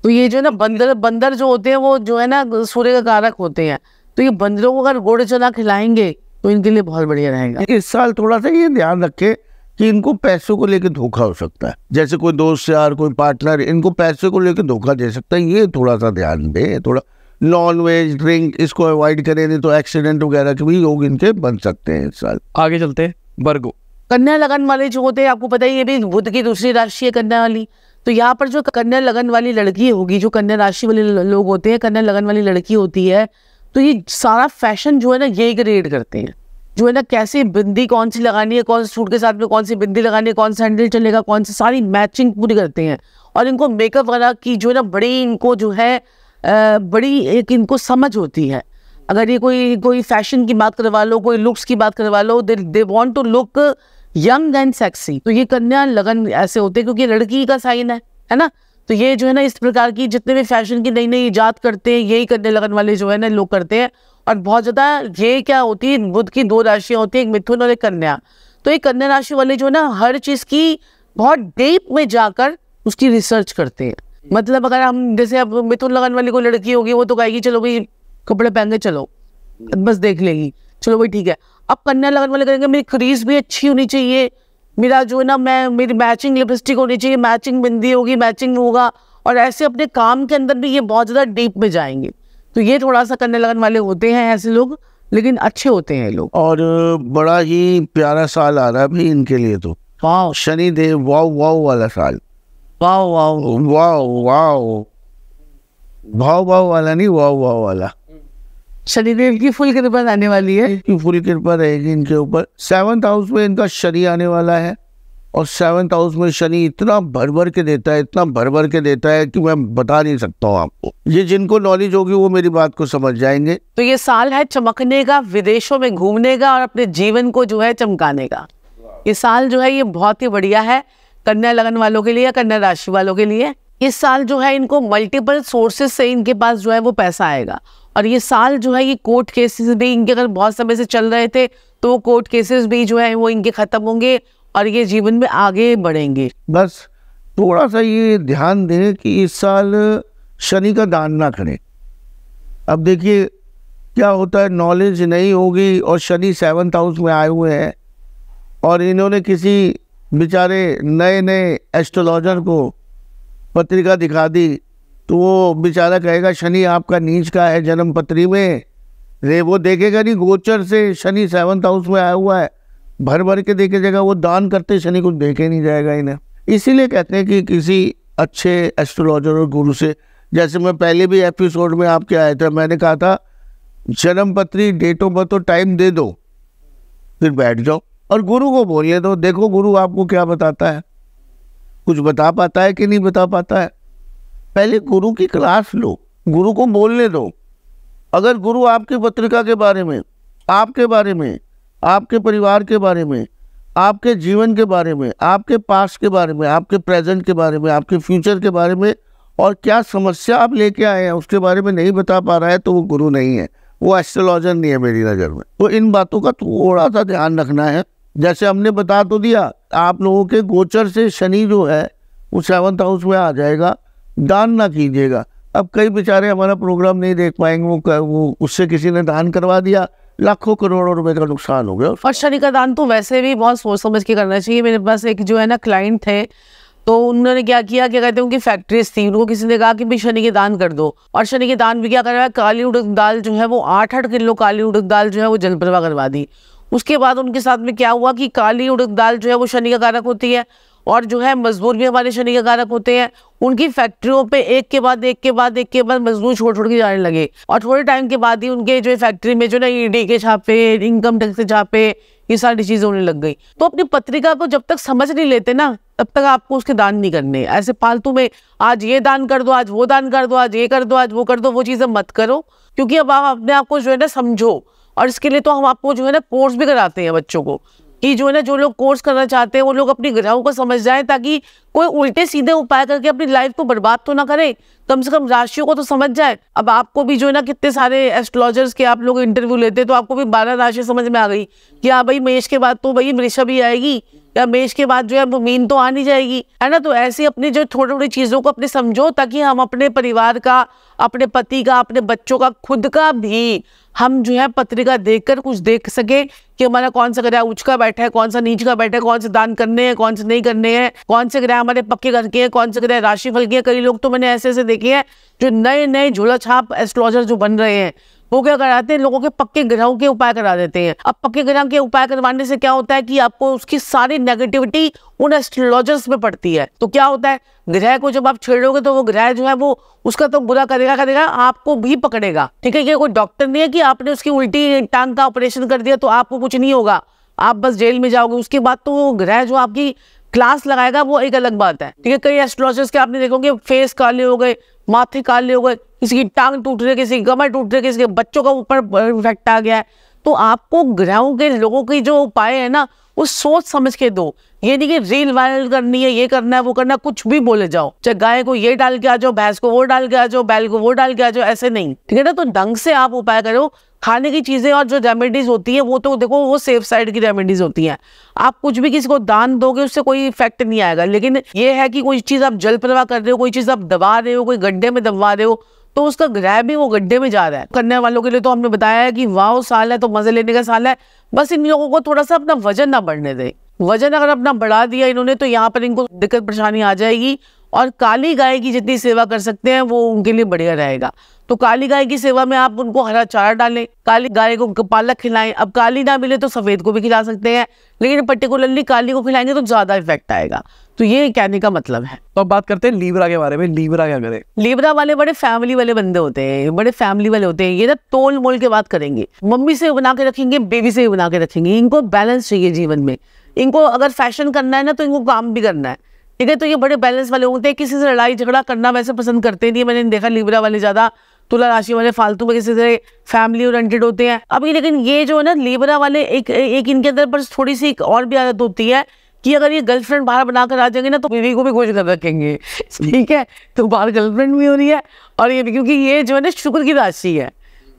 तो ये जो है ना बंदर बंदर जो होते हैं वो जो है ना सूर्य का कारक होते हैं तो ये बंदरों को अगर गोड़ चना खिलाएंगे तो इनके लिए बहुत बढ़िया रहेगा इस साल थोड़ा सा ये ध्यान रखे कि इनको पैसों को लेकर धोखा हो सकता है जैसे कोई दोस्त यार कोई पार्टनर इनको पैसे को लेकर धोखा दे सकता है ये थोड़ा सा ध्यान दे थोड़ा नॉन वेज ड्रिंक इसको अवॉइड करें नहीं तो एक्सीडेंट वगैरह के भी लोग इनके बन सकते हैं इस साल आगे चलते हैं कन्या लगन वाले जो होते हैं आपको पता ही ये भी बुद्ध की दूसरी राशि है कन्या वाली तो यहाँ पर जो कन्या लगन वाली लड़की होगी जो कन्या राशि वाले लोग होते हैं कन्या लगन वाली लड़की होती है तो ये सारा फैशन जो है ना यही क्रिएट करते हैं जो है ना कैसे बिंदी कौन सी लगानी है कौन से सूट के साथ में कौन सी बिंदी लगानी है कौन सा हैंडल चलेगा कौन सी सारी मैचिंग पूरी करते हैं और इनको मेकअप वगैरह की जो है ना बड़ी इनको जो है बड़ी एक इनको समझ होती है अगर ये कोई कोई फैशन की बात करवा लो कोई लुक्स की बात करवा लो they they want to look young and sexy तो ये कन्या लगन ऐसे होते हैं क्योंकि लड़की का साइन है है ना तो ये जो है ना इस प्रकार की जितने भी फैशन की नई नई ईजाद करते हैं यही करने लगन वाले जो है ना लोग करते हैं और बहुत ज़्यादा ये क्या होती है बुद्ध की दो राशियाँ होती हैं एक मिथुन और एक कन्या तो ये कन्या राशि वाले जो है ना हर चीज़ की बहुत डीप में जाकर उसकी रिसर्च करते हैं मतलब अगर हम जैसे अब मिथुन लगन वाली कोई लड़की होगी वो तो कहेगी चलो भाई कपड़े पहन के चलो बस देख लेगी चलो भाई ठीक है अब कन्या लगन वाले करेंगे मेरी क्रीज भी अच्छी होनी चाहिए मेरा जो है ना मैं मेरी मैचिंग लिपस्टिक होनी चाहिए मैचिंग बिंदी होगी मैचिंग होगा और ऐसे अपने काम के अंदर भी ये बहुत ज़्यादा डीप में जाएंगे तो ये थोड़ा सा करने लगन वाले होते हैं ऐसे लोग लेकिन अच्छे होते हैं लोग और बड़ा ही प्यारा साल आ रहा है भी इनके लिए तो वाह शनि देव वाओ वाओ वाला साल wow wow wow wow wow wow वाला नहीं वाओ वाओ वाला शनिदेव की फुल कृपा आने वाली है इनकी फुल कृपा रहेगी इनके ऊपर सेवंथ हाउस में इनका शनि आने वाला है और सेवंथ हाउस में शनि इतना भर भर के देता है इतना भर भर के देता है कि मैं बता नहीं सकता हूँ आपको ये जिनको नॉलेज होगी वो मेरी बात को समझ जाएंगे तो ये साल है चमकने का विदेशों में घूमने का और अपने जीवन को जो है चमकाने का ये साल जो है ये बहुत ही बढ़िया है कन्या लगन वालों के लिए या कन्या राशि वालों के लिए इस साल जो है इनको मल्टीपल सोर्सेज से इनके पास जो है वो पैसा आएगा और ये साल जो है ये कोर्ट केसेस भी इनके अगर बहुत समय से चल रहे थे तो कोर्ट केसेस भी जो है वो इनके ख़त्म होंगे और ये जीवन में आगे बढ़ेंगे बस थोड़ा सा ये ध्यान दें कि इस साल शनि का दान ना करें अब देखिए क्या होता है नॉलेज नहीं होगी और शनि सेवन्थ हाउस में आए हुए हैं और इन्होंने किसी बेचारे नए नए एस्ट्रोलॉजर को पत्रिका दिखा दी तो वो बेचारा कहेगा शनि आपका नीच का है जन्म पत्री में रे वो देखेगा नहीं गोचर से शनि सेवन्थ हाउस में आया हुआ है भर भर के देखे जाएगा वो दान करते शनि कुछ देखे नहीं जाएगा इन्हें इसीलिए कहते हैं कि किसी अच्छे एस्ट्रोलॉजर और गुरु से जैसे मैं पहले भी एपिसोड में आपके आए थे मैंने कहा था जन्म पत्री डेट ऑफ बर्थ तो टाइम दे दो फिर बैठ जाओ और गुरु को बोलिए तो देखो गुरु आपको क्या बताता है कुछ बता पाता है कि नहीं बता पाता है पहले गुरु की क्लास लो गुरु को बोलने दो अगर गुरु आपके पत्रिका के बारे में आपके बारे में आपके परिवार के बारे में आपके जीवन के बारे में आपके पास के बारे में आपके प्रेजेंट के बारे में आपके फ्यूचर के बारे में और क्या समस्या आप लेके आए हैं उसके बारे में नहीं बता पा रहा है तो वो गुरु नहीं है वो एस्ट्रोलॉजर नहीं है मेरी नज़र में तो इन बातों का थोड़ा सा ध्यान रखना है जैसे हमने बता तो दिया आप लोगों के गोचर से शनि जो है वो सेवन्थ हाउस में आ जाएगा दान ना कीजिएगा अब कई बेचारे हमारा प्रोग्राम नहीं देख पाएंगे वो वो उससे किसी ने दान करवा दिया लाखों करोड़ों रुपए का नुकसान हो गया और शनि का दान तो वैसे भी बहुत सोच समझ के करना चाहिए मेरे पास एक जो है ना क्लाइंट थे तो उन्होंने क्या किया क्या कहते हैं उनकी फैक्ट्रीज थी उनको किसी ने कहा कि भाई शनि के दान कर दो और शनि के दान भी क्या कर रहा है काली उड़द दाल जो है वो आठ आठ किलो काली उड़द दाल जो है वो जलप्रवा करवा दी उसके बाद उनके साथ में क्या हुआ कि काली उड़द दाल जो है वो शनि का कारक होती है और जो है मजदूर भी हमारे शनि के कारक होते हैं उनकी फैक्ट्रियों पे एक के बाद एक के बाद एक के बाद मजदूर छोड़ छोड़ के जाने लगे और थोड़े टाइम के बाद ही उनके जो फैक्ट्री में जो ना ईडी e के छापे इनकम टैक्स के छापे ये सारी चीज़ें होने लग गई तो अपनी पत्रिका को जब तक समझ नहीं लेते ना तब तक आपको उसके दान नहीं करने ऐसे फालतू में आज ये दान कर दो आज वो दान कर दो आज ये कर दो आज वो कर दो वो चीज़ें मत करो क्योंकि अब आप अपने आप को जो है ना समझो और इसके लिए तो हम आपको जो है ना कोर्स भी कराते हैं बच्चों को कि जो है ना जो लोग कोर्स करना चाहते हैं वो लोग अपनी गजाओं को समझ जाएं ताकि कोई उल्टे सीधे उपाय करके अपनी लाइफ को बर्बाद तो ना करे कम से कम राशियों को तो समझ जाए अब आपको भी जो है ना कितने सारे एस्ट्रोलॉजर्स के आप लोग इंटरव्यू लेते हैं तो आपको भी बारह राशि समझ में आ गई कि हाँ भाई महेश के बाद तो भाई वृषभ ही आएगी या मेष के बाद जो है वो मीन तो आ नहीं जाएगी है ना तो ऐसे अपने जो थोड़ी थोड़ी चीज़ों को अपने समझो ताकि हम अपने परिवार का अपने पति का अपने बच्चों का खुद का भी हम जो है पत्रिका देख कर कुछ देख सके कि हमारा कौन सा ग्रह उच का बैठा है कौन सा नीच का बैठा है कौन से दान करने हैं कौन से नहीं करने हैं कौन से ग्रह हमारे पक्के घर के हैं कौन से ग्रह राशि फल के हैं कई लोग तो मैंने ऐसे ऐसे देखे हैं जो नए नए झोला छाप एस्ट्रोलॉजर जो बन रहे हैं वो क्या कराते हैं लोगों के पक्के ग्रहों के उपाय करा देते हैं अब पक्के ग्रह के उपाय करवाने से क्या होता है कि आपको उसकी सारी नेगेटिविटी उन एस्ट्रोलॉजर्स में पड़ती है तो क्या होता है ग्रह को जब आप छेड़ोगे तो वो ग्रह जो है वो उसका तो बुरा करेगा करेगा आपको भी पकड़ेगा ठीक है ये कोई डॉक्टर नहीं है कि आपने उसकी उल्टी टांग का ऑपरेशन कर दिया तो आपको कुछ नहीं होगा आप बस जेल में जाओगे उसके बाद तो वो ग्रह जो आपकी क्लास लगाएगा वो एक अलग बात है ठीक है कई एस्ट्रोलॉजर्स के आपने देखोगे फेस काले हो गए माथे काले हो गए किसी की टांग टूट रही है किसी की कमर टूट रही है किसी के बच्चों का ऊपर इफेक्ट आ गया है तो आपको ग्रहों के लोगों की जो उपाय है ना वो सोच समझ के दो ये नहीं कि रील वायरल करनी है ये करना है वो करना है कुछ भी बोले जाओ चाहे गाय को ये डाल के आ जाओ भैंस को वो डाल के आ जाओ बैल को वो डाल के आ जाओ ऐसे नहीं ठीक है ना तो ढंग से आप उपाय करो खाने की चीज़ें और जो रेमेडीज़ होती हैं वो तो देखो वो सेफ साइड की रेमेडीज़ होती हैं आप कुछ भी किसी को दान दोगे उससे कोई इफेक्ट नहीं आएगा लेकिन ये है कि कोई चीज़ आप जल प्रवाह कर रहे हो कोई चीज़ आप दबा रहे हो कोई गड्ढे में दबा रहे हो तो उसका ग्रह भी वो गड्ढे में जा रहा है करने वालों के लिए तो हमने बताया है कि वाह साल है तो मज़े लेने का साल है बस इन लोगों को थोड़ा सा अपना वजन ना बढ़ने दें वजन अगर अपना बढ़ा दिया इन्होंने तो यहाँ पर इनको दिक्कत परेशानी आ जाएगी और काली गाय की जितनी सेवा कर सकते हैं वो उनके लिए बढ़िया रहेगा तो काली गाय की सेवा में आप उनको हरा चारा डालें काली गाय को पालक खिलाएं अब काली ना मिले तो सफ़ेद को भी खिला सकते हैं लेकिन पर्टिकुलरली काली को खिलाएंगे तो ज़्यादा इफेक्ट आएगा तो ये कहने का मतलब है तो अब बात करते हैं लीबरा के बारे में लीबरा क्या करें लीबरा वाले बड़े फैमिली वाले बंदे होते हैं बड़े फैमिली वाले होते हैं ये ना तोल मोल के बात करेंगे मम्मी से बना के रखेंगे बेबी से भी बना के रखेंगे इनको बैलेंस चाहिए जीवन में इनको अगर फैशन करना है ना तो इनको काम भी करना है ठीक है तो ये बड़े बैलेंस वाले होते हैं किसी से लड़ाई झगड़ा करना वैसे पसंद करते नहीं है मैंने देखा लिबरा वाले ज़्यादा तुला राशि वाले फालतू में किसी से फैमिली ओरिएंटेड होते हैं अभी लेकिन ये जो है ना लेबरा वाले एक एक इनके अंदर पर थोड़ी सी एक और भी आदत होती है कि अगर ये गर्लफ्रेंड बाहर बनाकर आ जाएंगे ना तो बीवी को भी खुश कर रखेंगे ठीक है तो बाहर गर्लफ्रेंड भी हो रही है और ये भी क्योंकि ये जो है ना शुक्र की राशि है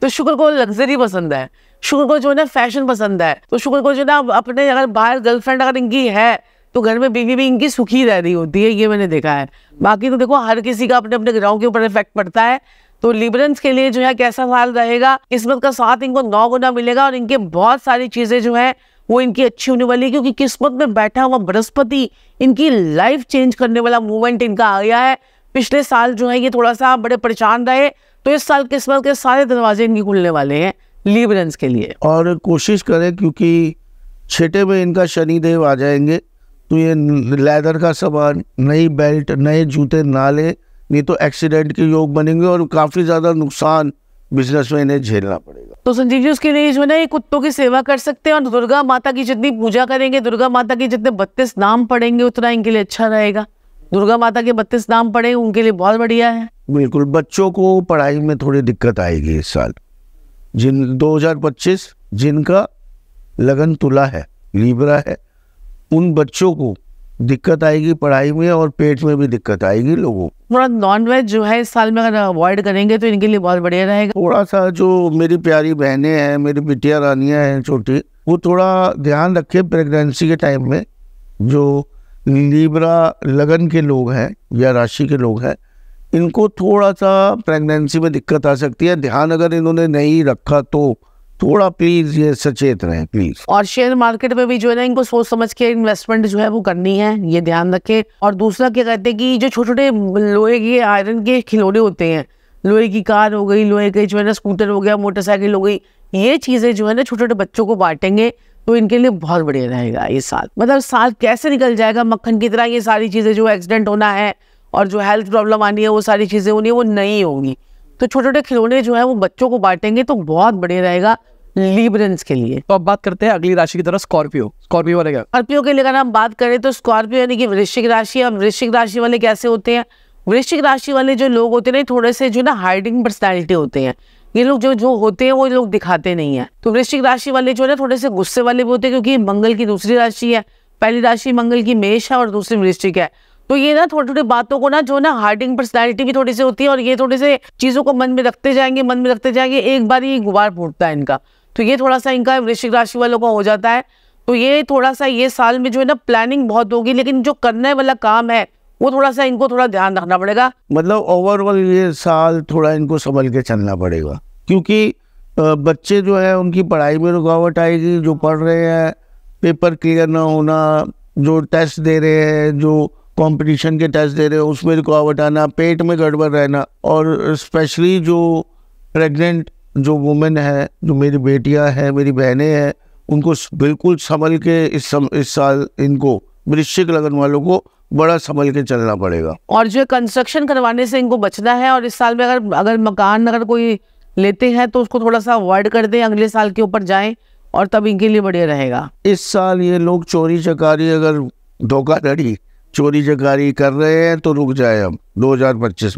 तो शुक्र को लग्जरी पसंद है शुक्र को जो है ना फैशन पसंद है तो शुक्र को जो है ना अपने अगर बाहर गर्लफ्रेंड अगर इनकी है तो घर में बीवी भी इनकी सुखी रह रही होती है ये मैंने देखा है बाकी तो देखो हर किसी का अपने अपने ग्राउंड के ऊपर इफेक्ट पड़ता है तो लिबरेंस के लिए जो है कैसा साल रहेगा किस्मत का साथ इनको नौ गुना मिलेगा और इनके बहुत सारी चीजें जो है वो इनकी अच्छी होने वाली है क्योंकि किस्मत में बैठा हुआ बृहस्पति इनकी लाइफ चेंज करने वाला मूवमेंट इनका आ गया है पिछले साल जो है ये थोड़ा सा बड़े परेशान रहे तो इस साल किस्मत के सारे दरवाजे इनके खुलने वाले हैं लिबरेंस के लिए और कोशिश करें क्योंकि छठे में इनका शनिदेव आ जाएंगे तो ये लेदर का सामान नई बेल्ट नए जूते ना लें नहीं तो एक्सीडेंट के योग बनेंगे और काफ़ी ज़्यादा नुकसान बिजनेस में इन्हें झेलना पड़ेगा तो संजीव जी उसके लिए जो ना ये कुत्तों की सेवा कर सकते हैं और दुर्गा माता की जितनी पूजा करेंगे दुर्गा माता के जितने बत्तीस नाम पढ़ेंगे उतना इनके लिए अच्छा रहेगा दुर्गा माता के बत्तीस नाम पढ़े उनके लिए बहुत बढ़िया है बिल्कुल बच्चों को पढ़ाई में थोड़ी दिक्कत आएगी इस साल जिन 2025 जिनका लगन तुला है लीबरा है उन बच्चों को दिक्कत आएगी पढ़ाई में और पेट में भी दिक्कत आएगी लोगों को थोड़ा नॉन वेज जो है इस साल में अगर अवॉइड करेंगे तो इनके लिए बहुत बढ़िया रहेगा थोड़ा सा जो मेरी प्यारी बहनें हैं मेरी बिटिया रानियां हैं छोटी वो थोड़ा ध्यान रखे प्रेगनेंसी के टाइम में जो लीब्रा लगन के लोग हैं या राशि के लोग हैं इनको थोड़ा सा प्रेगनेंसी में दिक्कत आ सकती है ध्यान अगर इन्होंने नहीं रखा तो थोड़ा प्लीज ये सचेत रहें प्लीज और शेयर मार्केट में भी जो है ना इनको सोच समझ के इन्वेस्टमेंट जो है वो करनी है ये ध्यान रखे और दूसरा क्या कहते हैं कि जो छोटे छोटे लोहे के आयरन के खिलौने होते हैं लोहे की कार हो गई लोहे के जो है ना स्कूटर हो गया मोटरसाइकिल हो गई ये चीज़ें जो है ना छोटे छोटे बच्चों को बांटेंगे तो इनके लिए बहुत बढ़िया रहेगा ये साल मतलब साल कैसे निकल जाएगा मक्खन की तरह ये सारी चीज़ें जो एक्सीडेंट होना है और जो हेल्थ प्रॉब्लम आनी है वो सारी चीज़ें होनी है वो नहीं होंगी तो छोटे छोटे खिलौने जो है वो बच्चों को बांटेंगे तो बहुत बढ़िया रहेगा लिबरेंस के लिए तो अब बात करते हैं अगली राशि की तरफ स्कॉर्पियो स्कॉर्पियो वाले क्या स्कॉर्पियो के लिए अगर हम बात करें तो स्कॉर्पियो यानी कि वृश्चिक राशि अब वृश्चिक राशि वाले कैसे होते हैं वृश्चिक राशि वाले जो लोग होते हैं थोड़े से जो ना हाइडिंग पर्सनैलिटी होते हैं ये लोग जो जो होते हैं वो लोग दिखाते नहीं है तो वृश्चिक राशि वाले जो है ना थोड़े से गुस्से वाले भी होते हैं क्योंकि मंगल की दूसरी राशि है पहली राशि मंगल की मेष है और दूसरी वृश्चिक है तो ये ना थोड़ी थोड़ी बातों को ना जो ना हार्डिंग पर्सनैलिटी भी थोड़ी सी होती है और ये थोड़े से चीज़ों को मन में रखते जाएंगे मन में रखते जाएंगे एक बार ये गुबार फूटता है इनका तो ये थोड़ा सा इनका वृश्चिक राशि वालों का हो जाता है तो ये थोड़ा सा ये साल में जो है ना प्लानिंग बहुत होगी लेकिन जो करने वाला काम है वो थोड़ा सा इनको थोड़ा ध्यान रखना पड़ेगा मतलब ओवरऑल ये साल थोड़ा इनको संभल के चलना पड़ेगा क्योंकि बच्चे जो है उनकी पढ़ाई में रुकावट आएगी जो पढ़ रहे हैं पेपर क्लियर ना होना जो टेस्ट दे रहे हैं जो कंपटीशन के टेस्ट दे रहे हैं उसमें रुकावट आना पेट में गड़बड़ रहना और स्पेशली जो प्रेग्नेंट जो वुमेन है जो मेरी बेटियां हैं मेरी बहनें हैं उनको बिल्कुल संभल के इस सम, इस साल इनको वृश्चिक लगन वालों को बड़ा संभल के चलना पड़ेगा और जो कंस्ट्रक्शन करवाने से इनको बचना है और इस साल में अगर अगर मकान अगर कोई लेते हैं तो उसको थोड़ा सा अवॉइड कर दें अगले साल के ऊपर जाए और तब इनके लिए बढ़िया रहेगा इस साल ये लोग चोरी चकारी अगर धोखाधड़ी चोरी चकारी कर रहे हैं तो रुक जाए हम दो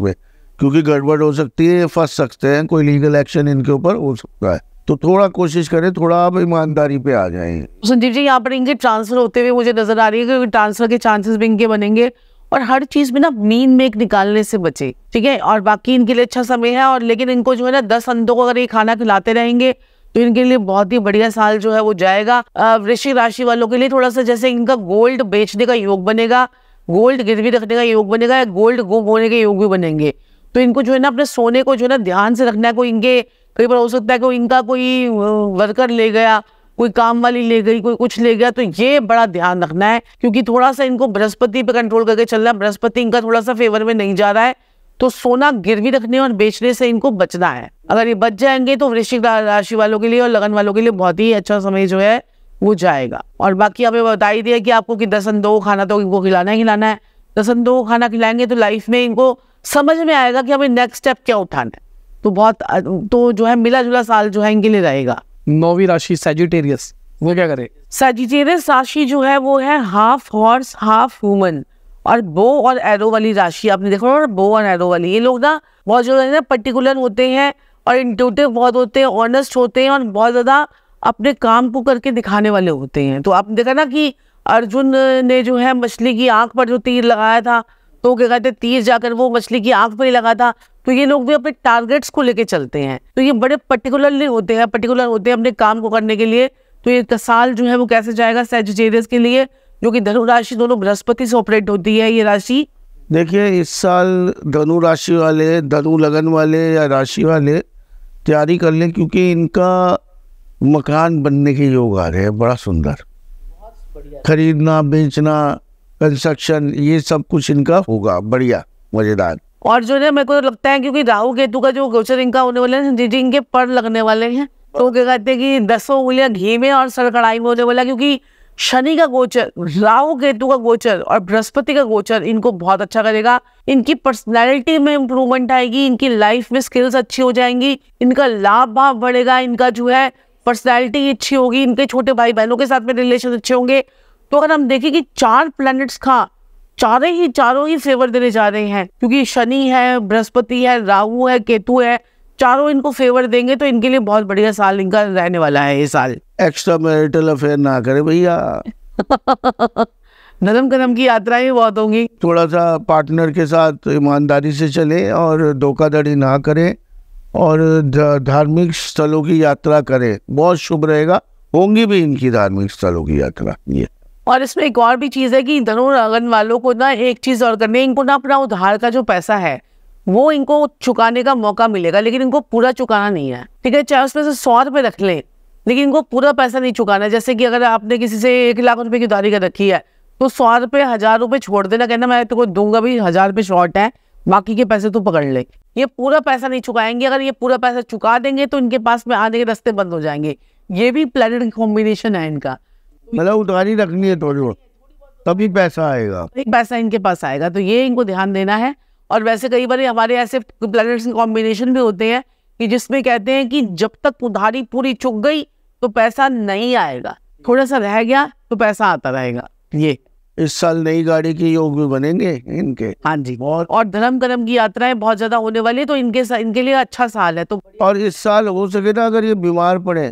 में क्योंकि गड़बड़ हो सकती है फंस सकते हैं कोई लीगल एक्शन इनके ऊपर हो सकता है तो थोड़ा कोशिश करें थोड़ा आप ईमानदारी पे आ जाए संजीव जी यहाँ पर इनके ट्रांसफर होते हुए मुझे नजर आ रही है क्योंकि ट्रांसफर के चांसेस भी इनके बनेंगे और हर चीज में ना मीन मेक निकालने से बचे ठीक है और बाकी इनके लिए अच्छा समय है और लेकिन इनको जो है ना दस अंधों को अगर ये खाना खिलाते रहेंगे तो इनके लिए बहुत ही बढ़िया साल जो है वो जाएगा वृश्चिक राशि वालों के लिए थोड़ा सा जैसे इनका गोल्ड बेचने का योग बनेगा गोल्ड गिरवी रखने का योग बनेगा या गोल्ड गुम होने के योग भी बनेंगे तो इनको जो है ना अपने सोने को जो है ना ध्यान से रखना है कोई इनके कई बार हो सकता है कोई इनका कोई वर्कर ले गया कोई काम वाली ले गई कोई कुछ ले गया तो ये बड़ा ध्यान रखना है क्योंकि थोड़ा सा इनको बृहस्पति पे कंट्रोल करके चलना है बृहस्पति इनका थोड़ा सा फेवर में नहीं जा रहा है तो सोना गिरवी रखने और बेचने से इनको बचना है अगर ये बच जाएंगे तो वृश्चिक राशि वालों के लिए और लगन वालों के लिए बहुत ही अच्छा समय जो है वो जाएगा और बाकी हमें बता ही दिया कि आपको कि दस दो खाना तो इनको खिलाना ही खिलाना है लसन दो खाना खिलाएंगे तो लाइफ में इनको समझ में आएगा कि हमें नेक्स्ट स्टेप क्या उठाना है तो बहुत तो जो है मिला जुला साल जो है इनके लिए रहेगा नौवीं राशि सेजिटेरियस वो क्या करे सेजिटेरियस राशि जो है वो है हाफ हॉर्स हाफ वुमन और बो और एरो वाली राशि आपने देखा और बो और एरो वाली ये लोग ना बहुत जो है ना पर्टिकुलर होते हैं और इंटूटिव बहुत होते हैं ऑनेस्ट होते हैं और बहुत ज़्यादा अपने काम को करके दिखाने वाले होते हैं तो आपने देखा ना कि अर्जुन ने जो है मछली की आंख पर जो तीर लगाया था तो क्या कहते हैं तीर जाकर वो मछली की आंख पर ही लगा था तो ये लोग भी अपने टारगेट्स को लेके चलते हैं तो ये बड़े पर्टिकुलरली होते हैं पर्टिकुलर होते हैं अपने काम को करने के लिए तो ये साल जो है वो कैसे जाएगा सेजिटेरियस के लिए जो कि धनु राशि दोनों बृहस्पति से ऑपरेट होती है ये राशि देखिए इस साल धनु राशि वाले धनु लगन वाले या राशि वाले तैयारी कर लें क्योंकि इनका मकान बनने के योग आ रहे हैं बड़ा सुंदर खरीदना बेचना कंस्ट्रक्शन ये सब कुछ इनका होगा बढ़िया मजेदार और जो है मेरे को तो लगता है क्योंकि राहु केतु का जो गोचर इनका होने वाले हैं जी इनके पर लगने वाले हैं तो क्या कहते हैं कि दसों उंगलियां घी में और सर कड़ाई में होने वाला क्योंकि शनि का गोचर राहु केतु का गोचर और बृहस्पति का गोचर इनको बहुत अच्छा करेगा इनकी पर्सनैलिटी में इम्प्रूवमेंट आएगी इनकी लाइफ में स्किल्स अच्छी हो जाएंगी इनका लाभ भाव बढ़ेगा इनका जो है पर्सनैलिटी अच्छी होगी इनके छोटे भाई बहनों के साथ में रिलेशन अच्छे होंगे तो अगर हम देखें कि चार प्लैनेट्स का चारे ही चारों ही फेवर देने जा रहे हैं क्योंकि शनि है बृहस्पति है राहु है केतु है चारों इनको फेवर देंगे तो इनके लिए बहुत बढ़िया साल इनका रहने वाला है ये साल एक्स्ट्रा मैरिटल अफेयर ना करे भैया नरम कदम की यात्राएं बहुत होंगी थोड़ा सा पार्टनर के साथ ईमानदारी से चले और धोखाधड़ी ना करें और धार्मिक स्थलों की यात्रा करें बहुत शुभ रहेगा होंगी भी इनकी धार्मिक स्थलों की यात्रा ये और इसमें एक और भी चीज़ है कि धनुर लगन वालों को ना एक चीज़ और करनी है इनको ना अपना उधार का जो पैसा है वो इनको चुकाने का मौका मिलेगा लेकिन इनको पूरा चुकाना नहीं है ठीक है चाहे उसमें से सौ रुपए रख लें लेकिन इनको पूरा पैसा नहीं चुकाना जैसे कि अगर आपने किसी से एक लाख रुपए की उधारी कर रखी है तो सौ रुपए हज़ार रुपए छोड़ देना कहना मैं तो दूंगा भी हज़ार रुपये शॉर्ट है बाकी के पैसे तो पकड़ ले ये पूरा पैसा नहीं चुकाएंगे अगर ये पूरा पैसा चुका देंगे तो इनके पास में आने के रास्ते बंद हो जाएंगे ये भी प्लानिड कॉम्बिनेशन है इनका मतलब उधारी रखनी है थोड़ी बहुत तभी पैसा आएगा एक पैसा इनके पास आएगा तो ये इनको ध्यान देना है और वैसे कई बार हमारे ऐसे प्लेनेट कॉम्बिनेशन भी होते हैं कि जिसमें कहते हैं कि जब तक उधारी पूरी चुक गई तो पैसा नहीं आएगा थोड़ा सा रह गया तो पैसा आता रहेगा ये इस साल नई गाड़ी के योग भी बनेंगे इनके हाँ जी और, और धर्म कर्म की यात्राएं बहुत ज्यादा होने वाली है तो इनके इनके लिए अच्छा साल है तो और इस साल हो सके ना अगर ये बीमार पड़े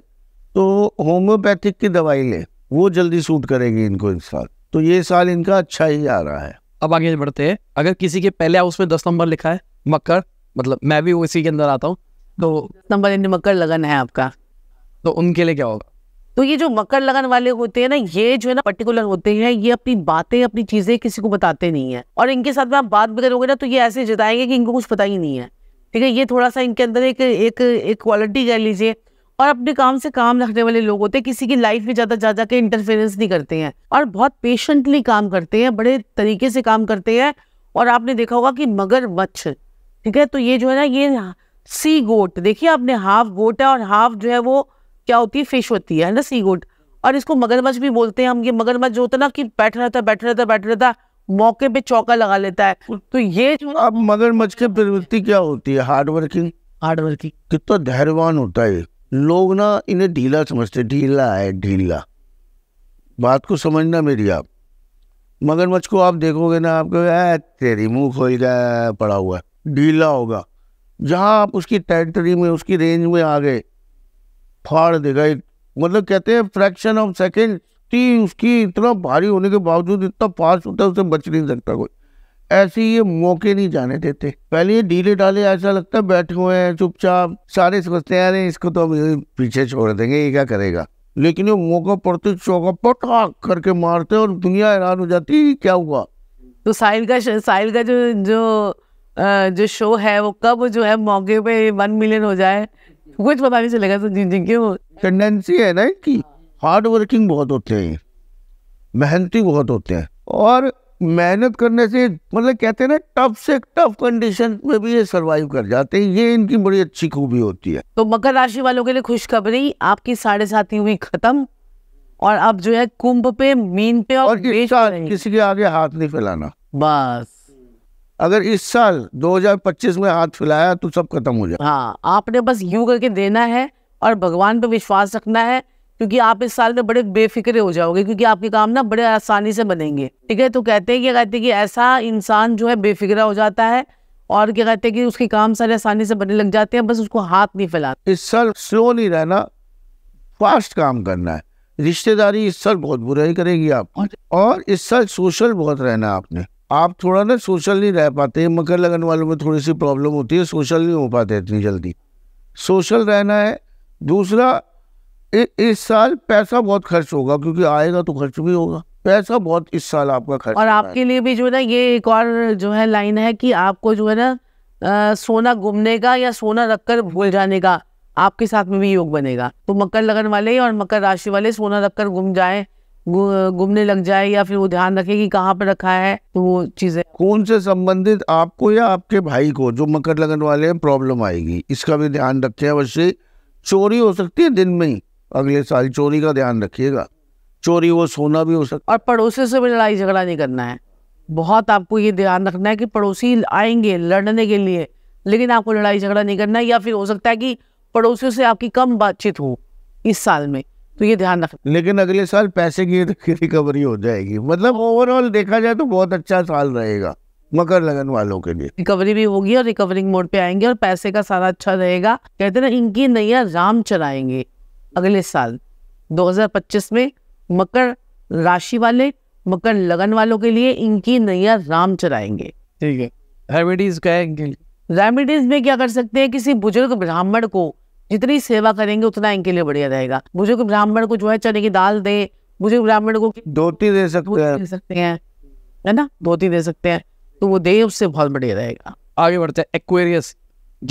तो होम्योपैथिक की दवाई ले वो जल्दी सूट करेगी इनको इस साल तो ये साल इनका अच्छा ही आ रहा है अब आगे बढ़ते हैं अगर किसी के पहले हाउस में दस नंबर लिखा है मकर मतलब मैं भी उसी के अंदर आता हूँ तो नंबर इन मकर लगन है आपका तो उनके लिए क्या होगा तो ये जो मकर लगन वाले होते हैं ना ये जो है ना पर्टिकुलर होते हैं ये अपनी बातें अपनी चीजें किसी को बताते नहीं है और इनके साथ में आप बात भी करोगे ना तो ये ऐसे जताएंगे कि इनको कुछ पता ही नहीं है ठीक है ये थोड़ा सा इनके अंदर एक एक एक क्वालिटी कह लीजिए और अपने काम से काम रखने वाले लोग होते हैं किसी की लाइफ में ज्यादा जा जाके इंटरफेरेंस नहीं करते हैं और बहुत पेशेंटली काम करते हैं बड़े तरीके से काम करते हैं और आपने देखा होगा कि मगर मच्छ ठीक है तो ये जो है ना ये सी गोट देखिए आपने हाफ गोट है और हाफ जो है वो क्या होती है फिश होती है ना सी गुड और इसको मगरमच्छ भी बोलते हैं हम ये मगरमच्छ जो होता है ना कि बैठ रहता है बैठ रहता है बैठ रहता है मौके पे चौका लगा लेता है तो ये जो अब मगरमच्छ की प्रवृत्ति क्या होती है हार्ड वर्किंग हार्ड वर्किंग कितना धैर्यवान होता है लोग ना इन्हें ढीला समझते ढीला है ढीला बात को समझना मेरी आप मगरमच्छ को आप देखोगे ना आपको तेरी मुंह खोल गया पड़ा हुआ ढीला होगा जहाँ आप उसकी टेरिटरी में उसकी रेंज में आ गए फाड़ देगा एक मतलब कहते हैं फ्रैक्शन ऑफ सेकेंड टी उसकी इतना भारी होने के बावजूद इतना फास्ट होता है उसे बच नहीं सकता कोई ऐसे ये मौके नहीं जाने देते पहले ये ढीले डाले ऐसा लगता है बैठे हुए हैं चुपचाप सारे समझते हैं अरे इसको तो हम पीछे छोड़ देंगे ये क्या करेगा लेकिन ये मौका पड़ते चौका पटाख करके मारते और दुनिया हैरान हो जाती क्या हुआ तो साहिल का साहिल का जो जो जो शो है वो कब जो है मौके पे वन मिलियन हो जाए कुछ पता नहीं चलेगा जिन जिनके वो टेंडेंसी तो है ना कि हार्ड वर्किंग बहुत होते हैं मेहनती बहुत होते हैं और मेहनत करने से मतलब कहते हैं ना टफ से टफ कंडीशन में भी ये सरवाइव कर जाते हैं ये इनकी बड़ी अच्छी खूबी होती है तो मकर राशि वालों के लिए खुशखबरी आपकी साढ़े साथी हुई खत्म और अब जो है कुंभ पे मीन पे और, और किसी के आगे हाथ नहीं फैलाना बस अगर इस साल 2025 में हाथ फैलाया तो सब खत्म हो जाए हाँ आपने बस यूं करके देना है और भगवान पे विश्वास रखना है क्योंकि आप इस साल में बड़े बेफिक्रे हो जाओगे क्योंकि आपके काम ना बड़े आसानी से बनेंगे ठीक है तो कहते हैं क्या कहते हैं कि ऐसा इंसान जो है बेफिक्रा हो जाता है और क्या कहते हैं कि उसके काम सारे आसानी से बनने लग जाते हैं बस उसको हाथ नहीं फैलाते इस साल स्लो नहीं रहना फास्ट काम करना है रिश्तेदारी इस साल बहुत बुराई करेगी आप और इस साल सोशल बहुत रहना आपने आप थोड़ा ना सोशल नहीं रह पाते मकर लगन वालों में थोड़ी सी प्रॉब्लम होती है सोशल नहीं हो पाते इतनी जल्दी सोशल रहना है दूसरा इ, इस साल पैसा बहुत खर्च होगा क्योंकि आएगा तो खर्च भी होगा पैसा बहुत इस साल आपका खर्च और आपके लिए भी जो है ना ये एक और जो है लाइन है कि आपको जो है ना सोना घूमने का या सोना रखकर भूल जाने का आपके साथ में भी योग बनेगा तो मकर लगन वाले और मकर राशि वाले सोना रखकर घूम जाए घूमने लग जाए या फिर वो ध्यान रखे कि कहाँ पर रखा है तो वो चीजें कौन से संबंधित आपको या आपके भाई को जो मकर लगन वाले हैं प्रॉब्लम आएगी इसका भी ध्यान रखे अवश्य चोरी हो सकती है दिन में ही अगले साल चोरी का ध्यान रखिएगा चोरी वो सोना भी हो सकता और पड़ोसी से भी लड़ाई झगड़ा नहीं करना है बहुत आपको ये ध्यान रखना है कि पड़ोसी आएंगे लड़ने के लिए लेकिन आपको लड़ाई झगड़ा नहीं करना है या फिर हो सकता है कि पड़ोसियों से आपकी कम बातचीत हो इस साल में तो ये ध्यान रख लेकिन अगले साल पैसे की रिकवरी हो जाएगी मतलब ओवरऑल देखा जाए तो बहुत अच्छा साल रहेगा मकर लगन वालों के लिए रिकवरी भी होगी और रिकवरिंग मोड पे आएंगे और पैसे का सारा अच्छा रहेगा कहते ना इनकी नैया राम चलाएंगे अगले साल 2025 में मकर राशि वाले मकर लगन वालों के लिए इनकी नैया राम चलाएंगे ठीक है रेमेडीज क्या रेमेडीज में क्या कर सकते हैं किसी बुजुर्ग ब्राह्मण को जितनी सेवा करेंगे उतना इनके लिए बढ़िया रहेगा मुझे ब्राह्मण को जो है चने की दाल दे मुझे ब्राह्मण को धोती दे सकते हैं दे सकते हैं है ना धोती दे सकते हैं तो वो दे उससे बहुत बढ़िया रहेगा आगे बढ़ते हैं एक्वेरियस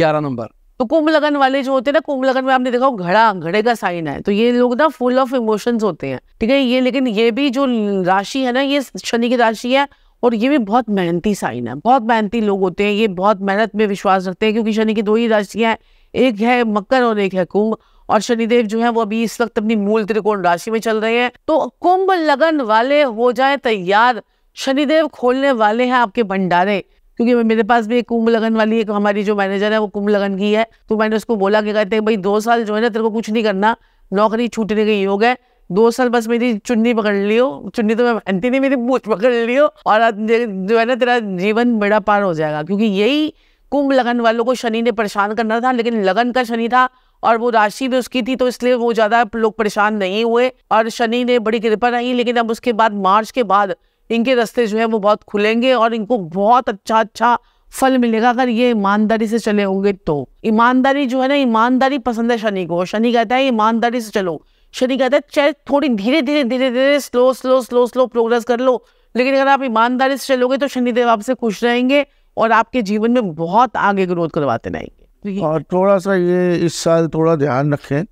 ग्यारह नंबर तो कुंभ लगन वाले जो होते हैं ना कुंभ लगन में आपने देखा घड़ा घड़े का साइन है तो ये लोग ना फुल ऑफ इमोशंस होते हैं ठीक है ये लेकिन ये भी जो राशि है ना ये शनि की राशि है और ये भी बहुत मेहनती साइन है बहुत मेहनती लोग होते हैं ये बहुत मेहनत में विश्वास रखते हैं क्योंकि शनि की दो ही राशियां हैं एक है मकर और एक है कुंभ और शनिदेव जो है वो अभी इस वक्त अपनी मूल त्रिकोण राशि में चल रहे हैं तो कुंभ लगन वाले हो जाए तैयार शनिदेव खोलने वाले हैं आपके भंडारे क्योंकि मेरे पास भी एक कुंभ लगन वाली एक हमारी जो मैनेजर है वो कुंभ लगन की है तो मैंने उसको बोला कि कहते हैं भाई दो साल जो है ना तेरे को कुछ नहीं करना नौकरी छूटने के योग है दो साल बस मेरी चुन्नी पकड़ लियो चुन्नी तो मैं पहनती नहीं मेरी पूछ पकड़ लियो और जो है ना तेरा जीवन बड़ा पार हो जाएगा क्योंकि यही कुंभ लगन वालों को शनि ने परेशान करना था लेकिन लगन का शनि था और वो राशि भी उसकी थी तो इसलिए वो ज़्यादा लोग परेशान नहीं हुए और शनि ने बड़ी कृपा रही लेकिन अब उसके बाद मार्च के बाद इनके रास्ते जो है वो बहुत खुलेंगे और इनको बहुत अच्छा अच्छा फल मिलेगा अगर ये ईमानदारी से चले होंगे तो ईमानदारी जो है ना ईमानदारी पसंद है शनि को शनि कहता है ईमानदारी से चलो शनि कहता है चाहे थोड़ी धीरे धीरे धीरे धीरे slow slow slow slow progress कर लो लेकिन अगर आप ईमानदारी से चलोगे तो शनिदेव आपसे खुश रहेंगे और आपके जीवन में बहुत आगे ग्रोथ करवाते रहेंगे तो और थोड़ा सा ये इस साल थोड़ा ध्यान रखें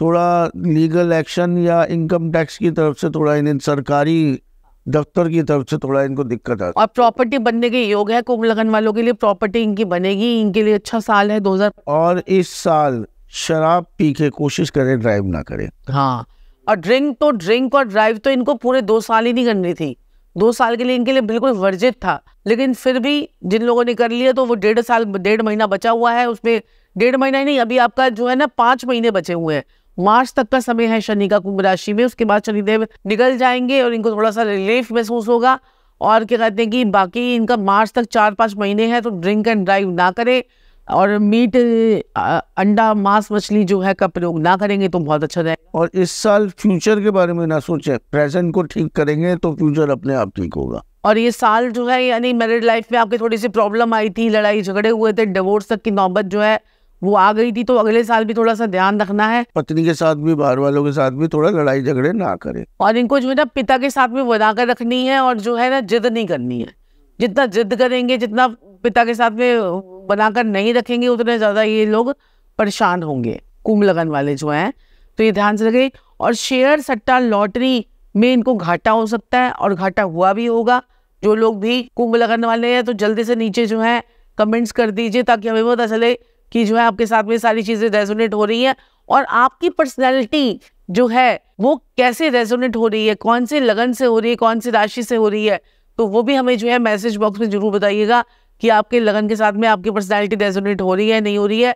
थोड़ा लीगल एक्शन या इनकम टैक्स की तरफ से थोड़ा इन सरकारी दफ्तर की तरफ से थोड़ा इनको दिक्कत आ और प्रॉपर्टी बनने के योग है कुंभ लगन वालों के लिए प्रॉपर्टी इनकी बनेगी इनके लिए अच्छा साल है दो और इस साल शराब पी के कोशिश करें ड्राइव ना करें हाँ और ड्रिंक तो ड्रिंक और ड्राइव तो इनको पूरे दो साल ही नहीं करनी थी दो साल के लिए इनके लिए बिल्कुल वर्जित था लेकिन फिर भी जिन लोगों ने कर लिया तो वो डेढ़ साल डेढ़ महीना बचा हुआ है उसमें डेढ़ महीना ही नहीं अभी आपका जो है ना पांच महीने बचे हुए हैं मार्च तक का समय है शनि का कुंभ राशि में उसके बाद शनिदेव निकल जाएंगे और इनको थोड़ा सा रिलीफ महसूस होगा और क्या कहते हैं कि बाकी इनका मार्च तक चार पाँच महीने हैं तो ड्रिंक एंड ड्राइव ना करें और मीट अंडा मांस मछली जो है का प्रयोग ना करेंगे तो बहुत अच्छा रहेगा और इस साल फ्यूचर के बारे में ना सोचे प्रेजेंट को ठीक करेंगे तो फ्यूचर अपने आप ठीक होगा और ये साल जो है यानी मैरिड लाइफ में आपके थोड़ी सी प्रॉब्लम आई थी लड़ाई झगड़े हुए थे डिवोर्स तक की नौबत जो है वो आ गई थी तो अगले साल भी थोड़ा सा ध्यान रखना है पत्नी के साथ भी बाहर वालों के साथ भी थोड़ा लड़ाई झगड़े ना करें और इनको जो है ना पिता के साथ भी बनाकर रखनी है और जो है ना जिद नहीं करनी है जितना जिद करेंगे जितना पिता के साथ में बनाकर नहीं रखेंगे उतने ज़्यादा ये लोग परेशान होंगे कुंभ लगन वाले जो हैं तो ये ध्यान से रखें और शेयर सट्टा लॉटरी में इनको घाटा हो सकता है और घाटा हुआ भी होगा जो लोग भी कुंभ लगन वाले हैं तो जल्दी से नीचे जो है कमेंट्स कर दीजिए ताकि हमें पता चले कि जो है आपके साथ में सारी चीज़ें रेजोनेट हो रही हैं और आपकी पर्सनैलिटी जो है वो कैसे रेजोनेट हो रही है कौन से लगन से हो रही है कौन सी राशि से हो रही है तो वो भी हमें जो है मैसेज बॉक्स में जरूर बताइएगा कि आपके लगन के साथ में आपकी पर्सनैलिटी रेजोनेट हो रही है नहीं हो रही है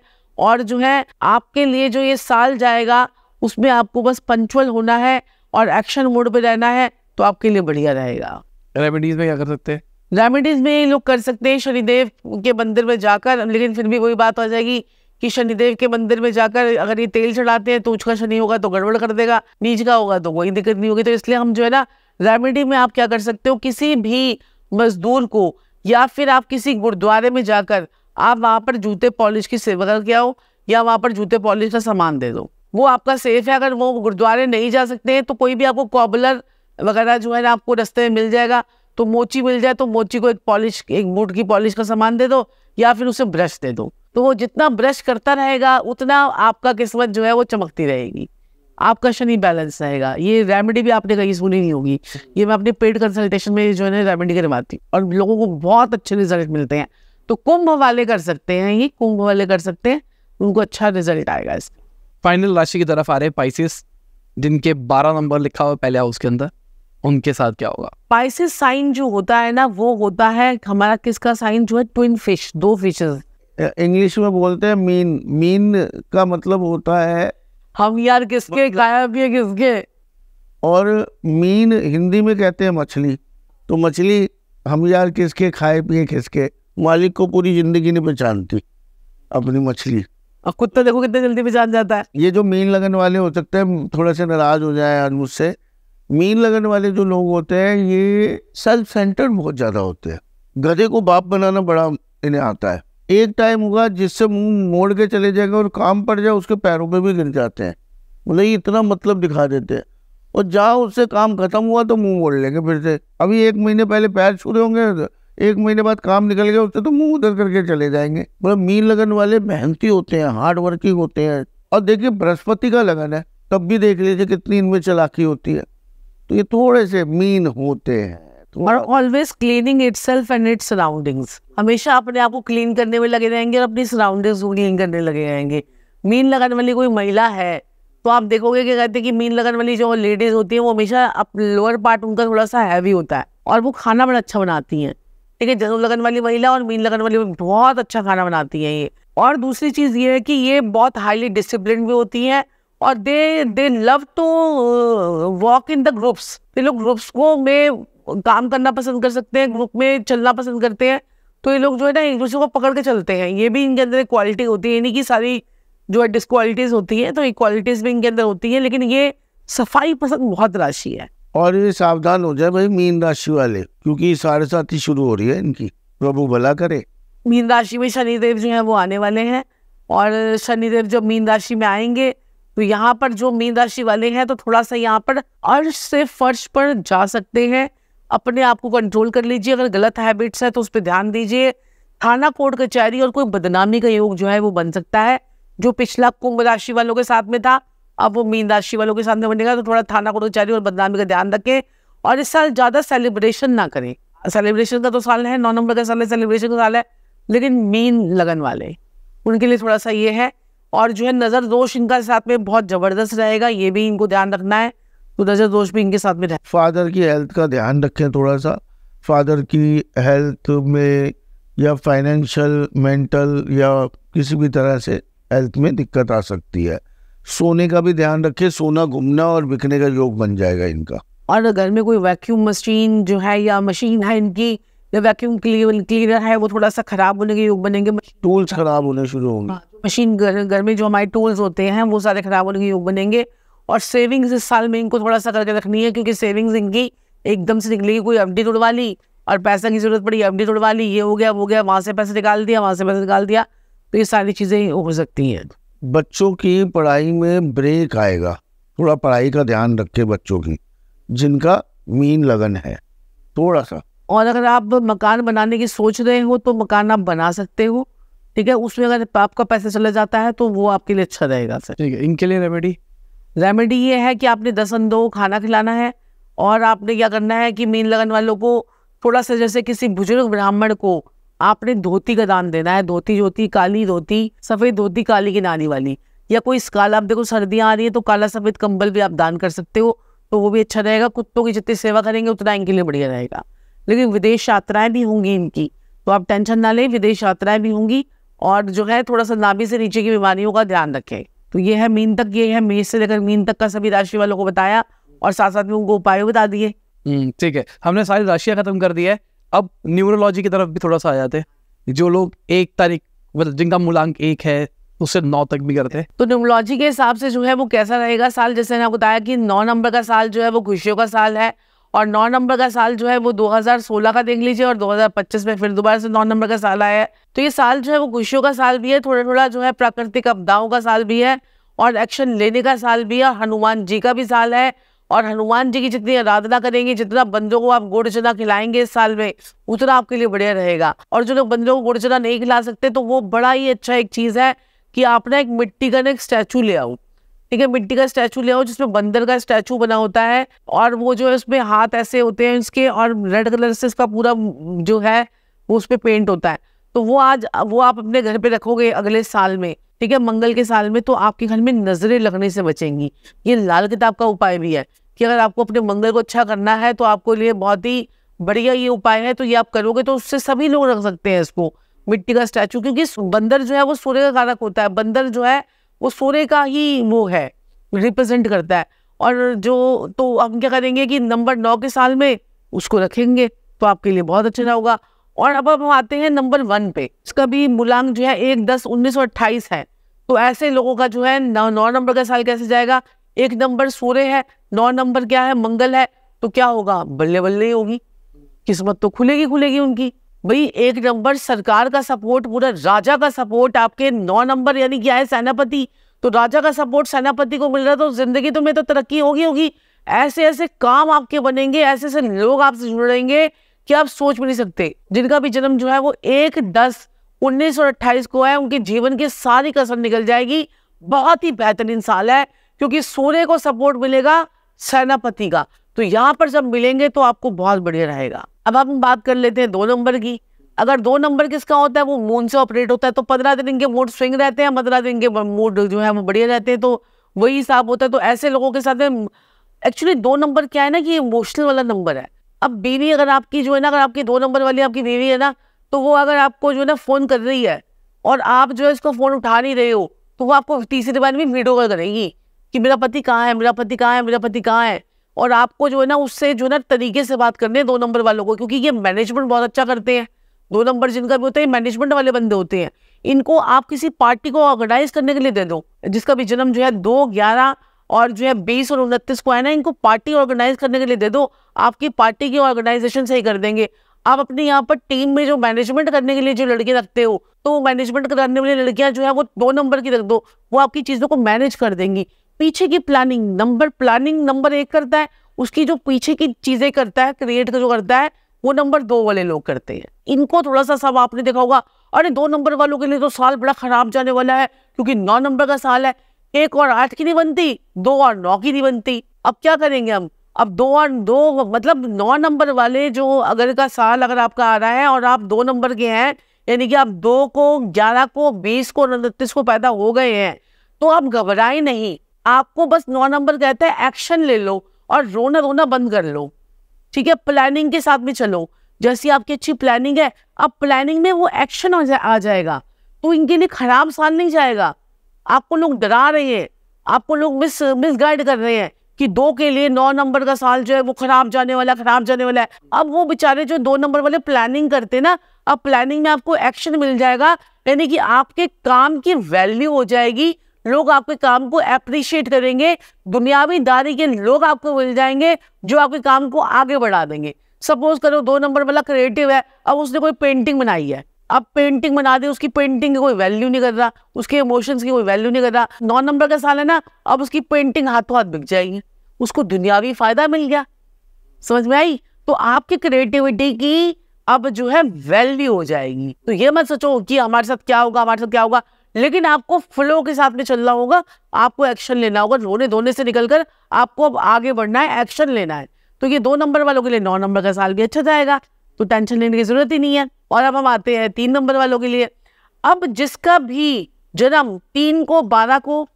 और जो है आपके लिए जो ये साल जाएगा उसमें आपको बस पंचुअल होना है और एक्शन मोड पे रहना है तो आपके लिए बढ़िया रहेगा रेमेडीज में क्या कर सकते हैं रेमेडीज में ये लोग कर सकते हैं शनिदेव के मंदिर में जाकर लेकिन फिर भी वही बात आ जाएगी कि शनिदेव के मंदिर में जाकर अगर ये तेल चढ़ाते हैं तो उचका शनि होगा तो गड़बड़ कर देगा नीच का होगा तो कोई दिक्कत नहीं होगी तो इसलिए हम जो है ना रेमेडी में आप क्या कर सकते हो किसी भी मजदूर को या फिर आप किसी गुरुद्वारे में जाकर आप वहाँ पर जूते पॉलिश की सेवा करके आओ या वहाँ पर जूते पॉलिश का सामान दे दो वो आपका सेफ है अगर वो गुरुद्वारे नहीं जा सकते हैं तो कोई भी आपको कॉबलर वगैरह जो है ना आपको रस्ते में मिल जाएगा तो मोची मिल जाए तो मोची को एक पॉलिश एक बूट की पॉलिश का सामान दे दो या फिर उसे ब्रश दे दो तो वो जितना ब्रश करता रहेगा उतना आपका किस्मत जो है वो चमकती रहेगी आपका शनि बैलेंस रहेगा ये रेमेडी भी आपने कहीं सुनी नहीं होगी ये मैं अपने पेड कंसल्टेशन में जो है ना रेमेडी करवाती हूँ और लोगों को बहुत अच्छे रिजल्ट मिलते हैं तो कुंभ वाले कर सकते हैं ये कुंभ वाले कर सकते हैं उनको अच्छा रिजल्ट आएगा इसका फाइनल राशि की तरफ आ रहे पाइसिस जिनके बारह नंबर लिखा हुआ पहले हाउस के अंदर उनके साथ क्या होगा पाइसिस साइन जो होता है ना वो होता है हमारा किसका साइन जो है ट्विन फिश दो फिशेस इंग्लिश में बोलते हैं मीन मीन का मतलब होता है हम यार किसके खाया मतलब- पिए किसके और मीन हिंदी में कहते हैं मछली तो मछली हम यार किसके खाए पिए किसके मालिक को पूरी जिंदगी नहीं पहचानती अपनी मछली अब कुत्ता तो देखो कितने जल्दी पहचान जाता है ये जो मीन लगन वाले हो सकते हैं थोड़ा सा नाराज हो जाए आज मुझसे मीन लगन वाले जो लोग होते हैं ये सेल्फ सेंटर्ड बहुत ज़्यादा होते हैं गधे को बाप बनाना बड़ा इन्हें आता है एक टाइम होगा जिससे मुंह मोड़ के चले जाएंगे और काम पड़ जाए उसके पैरों में भी गिर जाते हैं मतलब ये इतना मतलब दिखा देते हैं और जहाँ उससे काम ख़त्म हुआ तो मुंह मोड़ लेंगे फिर से अभी एक महीने पहले पैर छूरे होंगे एक महीने बाद काम निकल गया उससे तो मुंह उधर करके चले जाएंगे मतलब मीन लगन वाले मेहनती होते हैं हार्ड वर्किंग होते हैं और देखिए बृहस्पति का लगन है तब भी देख लीजिए कितनी इनमें चलाकी होती है तो ये थोड़े से मीन होते हैं और always cleaning itself and it surroundings हमेशा अपने आप को क्लीन करने में लगे रहेंगे और अपनी सराउंडिंग्स को क्लीन करने लगे रहेंगे मीन लगाने वाली कोई महिला है तो आप देखोगे क्या कहते हैं कि मीन लगन वाली जो लेडीज होती है वो हमेशा अप लोअर पार्ट उनका थोड़ा सा हैवी होता है और वो खाना बड़ा अच्छा बनाती हैं ठीक है जनु लगन वाली महिला और मीन लगन वाली बहुत अच्छा खाना बनाती हैं ये और दूसरी चीज़ ये है कि ये बहुत हाईली डिसिप्लिन भी होती हैं और they they love to walk in the groups ये लोग ग्रुप्स को में काम करना पसंद कर सकते हैं ग्रुप में चलना पसंद करते हैं तो ये लोग जो है ना एक दूसरे को पकड़ के चलते हैं ये भी इनके अंदर क्वालिटी होती है यानी कि सारी जो है डिसक्वालिटीज़ होती है तो ये क्वालिटीज़ भी इनके अंदर होती है लेकिन ये सफाई पसंद बहुत राशि है और ये सावधान हो जाए भाई मीन राशि वाले क्योंकि साढ़े ही शुरू हो रही है इनकी प्रभु तो भला करे मीन राशि में शनिदेव जो है वो आने वाले हैं और शनिदेव जब मीन राशि में आएंगे तो यहाँ पर जो मीन राशि वाले हैं तो थोड़ा सा यहाँ पर अर्श से फर्श पर जा सकते हैं अपने आप को कंट्रोल कर लीजिए अगर गलत हैबिट्स है तो उस पर ध्यान दीजिए थाना कोर्ट कचहरी और कोई बदनामी का योग जो है वो बन सकता है जो पिछला कुंभ राशि वालों के साथ में था अब वो मीन राशि वालों के साथ में बनेगा तो थोड़ा थाना कोर्ट कचहरी और बदनामी का ध्यान रखें और इस साल ज़्यादा सेलिब्रेशन ना करें सेलिब्रेशन का तो साल है नौ नंबर का साल है सेलिब्रेशन का साल है लेकिन मीन लगन वाले उनके लिए थोड़ा सा ये है और जो है नज़र दोष इनका साथ में बहुत ज़बरदस्त रहेगा ये भी इनको ध्यान रखना है तो नजर दोष भी इनके साथ में रहे फादर की हेल्थ का ध्यान रखें थोड़ा सा फादर की हेल्थ में या फाइनेंशियल मेंटल या किसी भी तरह से हेल्थ में दिक्कत आ सकती है सोने का भी ध्यान रखें सोना घूमना और बिकने का योग बन जाएगा इनका और घर में कोई वैक्यूम मशीन जो है या मशीन है इनकी या वैक्यूम क्लीनर है वो थोड़ा सा खराब होने के योग बनेंगे टूल्स खराब होने शुरू होंगे मशीन हाँ, घर घर में जो हमारे टूल्स होते हैं वो सारे खराब होने के योग बनेंगे और सेविंग्स इस साल में इनको थोड़ा सा करके रखनी है क्योंकि सेविंग्स इनकी एकदम से निकलेगी कोई एफ डी तोड़वा ली और पैसा की ज़रूरत पड़ी एफ डी तोड़वा ली ये हो गया वो गया वहाँ से पैसे निकाल दिया वहाँ से पैसे निकाल दिया तो ये सारी चीज़ें हो सकती हैं बच्चों की पढ़ाई में ब्रेक आएगा थोड़ा पढ़ाई का ध्यान रखे बच्चों की जिनका मीन लगन है थोड़ा सा और अगर आप मकान बनाने की सोच रहे हो तो मकान आप बना सकते हो ठीक है उसमें अगर आपका पैसा चला जाता है तो वो आपके लिए अच्छा रहेगा सर ठीक है इनके लिए रेमेडी रेमेडी ये है कि आपने दस अंधों को खाना खिलाना है और आपने क्या करना है कि मीन लगन वालों को थोड़ा सा जैसे किसी बुजुर्ग ब्राह्मण को आपने धोती का दान देना है धोती जोती काली धोती सफ़ेद धोती काली की नानी वाली या कोई काला आप देखो सर्दियाँ आ रही है तो काला सफ़ेद कंबल भी आप दान कर सकते हो तो वो भी अच्छा रहेगा कुत्तों की जितनी सेवा करेंगे उतना इनके लिए बढ़िया रहेगा लेकिन विदेश यात्राएं भी होंगी इनकी तो आप टेंशन ना लें विदेश यात्राएं भी होंगी और जो है थोड़ा सा नाभि से नीचे की बीमारियों का ध्यान रखें तो ये है मीन तक ये है मेष से लेकर मीन तक का सभी राशि वालों को बताया और साथ साथ में उनको उपाय बता दिए हम्म, ठीक है हमने सारी राशियां खत्म कर दी है अब न्यूरोलॉजी की तरफ भी थोड़ा सा आ जाते हैं जो लोग एक तारीख मतलब जिनका मूलांक एक है उससे नौ तक भी करते हैं तो न्यूरोलॉजी के हिसाब से जो है वो कैसा रहेगा साल जैसे ने बताया कि नौ नंबर का साल जो है वो खुशियों का साल है और नौ नंबर का साल जो है वो 2016 का देख लीजिए और 2025 में फिर दोबारा से नौ नंबर का साल आया है तो ये साल जो है वो खुशियों का साल भी है थोड़ा थोड़ा जो है प्राकृतिक आपदाओं का साल भी है और एक्शन लेने का साल भी है और हनुमान जी का भी साल है और हनुमान जी की जितनी आराधना करेंगे जितना बंदों को आप गुड़चना चना खिलाएंगे इस साल में उतना आपके लिए बढ़िया रहेगा और जो लोग बंदों को गुड़ चना नहीं खिला सकते तो वो बड़ा ही अच्छा एक चीज़ है कि आपने एक मिट्टी का ना एक स्टैचू ले आओ ठीक है मिट्टी का स्टैचू ले आओ जिसमें बंदर का स्टैचू बना होता है और वो जो है उसमें हाथ ऐसे होते हैं उसके और रेड कलर से इसका पूरा जो है वो उस पर पेंट होता है तो वो आज वो आप अपने घर पे रखोगे अगले साल में ठीक है मंगल के साल में तो आपके घर में नजरें लगने से बचेंगी ये लाल किताब का उपाय भी है कि अगर आपको अपने मंगल को अच्छा करना है तो आपको लिए बहुत ही बढ़िया ये उपाय है तो ये आप करोगे तो उससे सभी लोग रख सकते हैं इसको मिट्टी का स्टैचू क्योंकि बंदर जो है वो सूर्य का कारक होता है बंदर जो है वो सोने का ही वो है रिप्रेजेंट करता है और जो तो हम क्या करेंगे कि नंबर नौ के साल में उसको रखेंगे तो आपके लिए बहुत अच्छा होगा और अब हम आते हैं नंबर वन पे इसका भी मूलांक जो है एक दस उन्नीस सौ अट्ठाईस है तो ऐसे लोगों का जो है नौ नौ नंबर का साल कैसे जाएगा एक नंबर सूर्य है नौ नंबर क्या है मंगल है तो क्या होगा बल्ले बल्ले ही होगी किस्मत तो खुलेगी खुलेगी उनकी भाई एक नंबर सरकार का सपोर्ट पूरा राजा का सपोर्ट आपके नौ नंबर यानी क्या है सेनापति तो राजा का सपोर्ट सेनापति को मिल रहा तो जिंदगी तो में तो तरक्की होगी होगी ऐसे ऐसे काम आपके बनेंगे ऐसे ऐसे लोग आपसे जुड़ेंगे कि आप सोच भी नहीं सकते जिनका भी जन्म जो है वो एक दस उन्नीस सौ अट्ठाईस को है उनके जीवन की सारी कसर निकल जाएगी बहुत ही बेहतरीन साल है क्योंकि सूर्य को सपोर्ट मिलेगा सेनापति का तो यहाँ पर जब मिलेंगे तो आपको बहुत बढ़िया रहेगा अब हम बात कर लेते हैं दो नंबर की अगर दो नंबर किसका होता है वो मून से ऑपरेट होता है तो पंद्रह दिन इनके मूड स्विंग रहते हैं पंद्रह दिन इनके मूड जो है वो बढ़िया रहते हैं तो वही हिसाब होता है तो ऐसे लोगों के साथ एक्चुअली दो नंबर क्या है ना कि इमोशनल वाला नंबर है अब बीवी अगर आपकी जो है ना अगर आपकी दो नंबर वाली आपकी बीवी है ना तो वो अगर आपको जो है ना फ़ोन कर रही है और आप जो है इसको फ़ोन उठा नहीं रहे हो तो वो आपको तीसरी बार भी वीडियो कॉल करेगी कि मेरा पति कहाँ है मेरा पति कहाँ है मेरा पति कहाँ है और आपको जो है ना उससे जो है ना तरीके से बात करनी है दो नंबर वालों को क्योंकि ये मैनेजमेंट बहुत अच्छा करते हैं दो नंबर जिनका भी होता है मैनेजमेंट वाले बंदे होते हैं इनको आप किसी पार्टी को ऑर्गेनाइज करने के लिए दे दो जिसका भी जन्म जो है दो ग्यारह और जो है बीस और उनतीस को है ना इनको पार्टी ऑर्गेनाइज करने के लिए दे दो आपकी पार्टी की ऑर्गेनाइजेशन सही कर देंगे आप अपने यहाँ पर टीम में जो मैनेजमेंट करने के लिए जो लड़के रखते हो तो मैनेजमेंट करने वाली लड़कियां जो है वो दो नंबर की रख दो वो आपकी चीज़ों को मैनेज कर देंगी पीछे की प्लानिंग नंबर प्लानिंग नंबर एक करता है उसकी जो पीछे की चीजें करता है क्रिएट जो करता है वो नंबर दो वाले लोग करते हैं इनको थोड़ा सा सब आपने देखा होगा अरे दो नंबर वालों के लिए तो साल बड़ा खराब जाने वाला है क्योंकि नौ नंबर का साल है एक और आठ की नहीं बनती दो और नौ की नहीं बनती अब क्या करेंगे हम अब दो और दो मतलब नौ नंबर वाले जो अगर का साल अगर आपका आ रहा है और आप दो नंबर के हैं यानी कि आप दो को ग्यारह को बीस को उनतीस को पैदा हो गए हैं तो आप घबराए नहीं आपको बस नौ नंबर कहते हैं एक्शन ले लो और रोना रोना बंद कर लो ठीक है प्लानिंग के साथ में चलो जैसी आपकी अच्छी प्लानिंग है अब प्लानिंग में वो एक्शन आ, जा, आ जाएगा तो इनके लिए खराब साल नहीं जाएगा आपको लोग डरा रहे हैं आपको लोग मिस मिसगाइड कर रहे हैं कि दो के लिए नौ नंबर का साल जो है वो खराब जाने वाला खराब जाने वाला है अब वो बेचारे जो दो नंबर वाले प्लानिंग करते ना अब प्लानिंग में आपको एक्शन मिल जाएगा यानी कि आपके काम की वैल्यू हो जाएगी लोग आपके काम को अप्रिशिएट करेंगे दुनियावी दारी के लोग आपको मिल जाएंगे जो आपके काम को आगे बढ़ा देंगे सपोज करो दो नंबर वाला क्रिएटिव है अब उसने कोई पेंटिंग बनाई है अब पेंटिंग बना दी उसकी पेंटिंग की कोई वैल्यू नहीं कर रहा उसके इमोशंस की कोई वैल्यू नहीं कर रहा नौ नंबर का साल है ना अब उसकी पेंटिंग हाथों हाथ बिक जाएगी उसको दुनियावी फायदा मिल गया समझ में आई तो आपकी क्रिएटिविटी की अब जो है वैल्यू हो जाएगी तो ये मत सोचो कि हमारे साथ क्या होगा हमारे साथ क्या होगा लेकिन आपको फ्लो के साथ में चलना होगा आपको एक्शन लेना होगा रोने धोने से निकलकर आपको अब आगे बढ़ना है एक्शन लेना है तो ये दो नंबर वालों के लिए नौ नंबर का साल भी अच्छा जाएगा तो टेंशन लेने की जरूरत ही नहीं है और अब हम आते हैं तीन नंबर वालों के लिए अब जिसका भी जन्म तीन को बारह को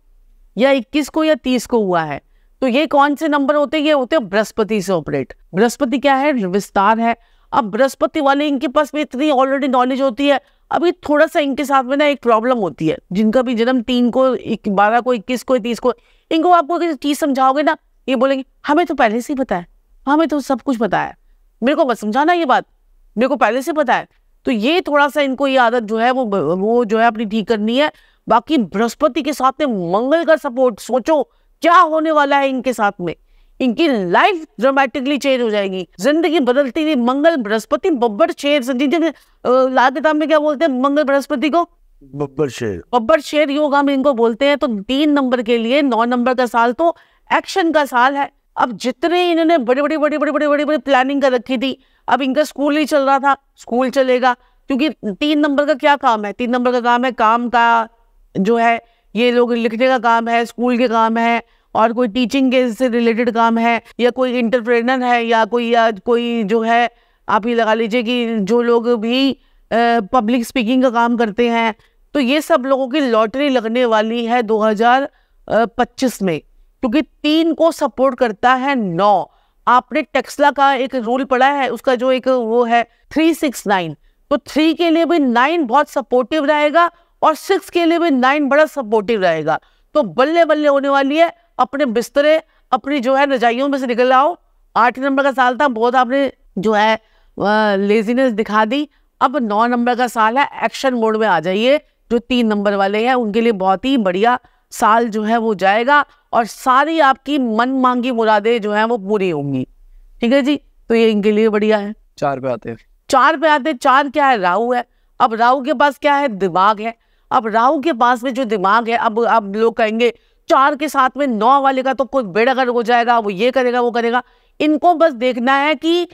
या इक्कीस को या तीस को हुआ है तो ये कौन से नंबर होते हैं ये होते हैं बृहस्पति से ऑपरेट बृहस्पति क्या है विस्तार है अब बृहस्पति वाले इनके पास भी इतनी ऑलरेडी नॉलेज होती है अभी थोड़ा सा इनके साथ में ना एक प्रॉब्लम होती है जिनका भी जन्म तीन को बारह को इक्कीस को तीस को इनको आपको किसी चीज़ समझाओगे ना ये बोलेंगे हमें तो पहले से ही पता है हमें तो सब कुछ पता है मेरे को बस समझाना ये बात मेरे को पहले से पता है तो ये थोड़ा सा इनको ये आदत जो है वो वो जो है अपनी ठीक करनी है बाकी बृहस्पति के साथ में मंगल का सपोर्ट सोचो क्या होने वाला है इनके साथ में इनकी लाइफ ड्रामेटिकली चेंज हो जाएगी जिंदगी बदलती हुई मंगल बृहस्पति बब्बर शेर लाल किताब में क्या बोलते हैं मंगल बृहस्पति को बब्बर शेर बब्बर शेर योग हम इनको बोलते हैं तो तीन नंबर के लिए नौ नंबर का साल तो एक्शन का साल है अब जितने इन्होंने बड़े बड़े बड़े बड़े बड़े बड़े बड़ी प्लानिंग कर रखी थी अब इनका स्कूल ही चल रहा था स्कूल चलेगा क्योंकि तीन नंबर का क्या काम है तीन नंबर का काम है काम का जो है ये लोग लिखने का काम है स्कूल के काम है और कोई टीचिंग के से रिलेटेड काम है या कोई इंटरप्रेनर है या कोई या कोई जो है आप ये लगा लीजिए कि जो लोग भी पब्लिक स्पीकिंग का काम करते हैं तो ये सब लोगों की लॉटरी लगने वाली है 2025 में क्योंकि तीन को सपोर्ट करता है नौ आपने टेक्सला का एक रूल पढ़ा है उसका जो एक वो है थ्री सिक्स नाइन तो थ्री के लिए भी नाइन बहुत सपोर्टिव रहेगा और सिक्स के लिए भी नाइन बड़ा सपोर्टिव रहेगा तो बल्ले बल्ले होने वाली है अपने बिस्तरे अपनी जो है रजाइयों में से निकल आओ आठ नंबर का साल था बहुत आपने जो है लेजीनेस दिखा दी अब नौ नंबर का साल है एक्शन मोड में आ जाइए जो तीन नंबर वाले हैं उनके लिए बहुत ही बढ़िया साल जो है वो जाएगा और सारी आपकी मन मांगी मुरादे जो है वो पूरी होंगी ठीक है जी तो ये इनके लिए बढ़िया है चार पे आते हैं चार पे आते चार क्या है राहु है अब राहु के पास क्या है दिमाग है अब राहु के पास में जो दिमाग है अब अब लोग कहेंगे चार के साथ में नौ वाले का तो कोई बेड़ागर हो जाएगा वो ये करेगा वो करेगा इनको बस देखना है कि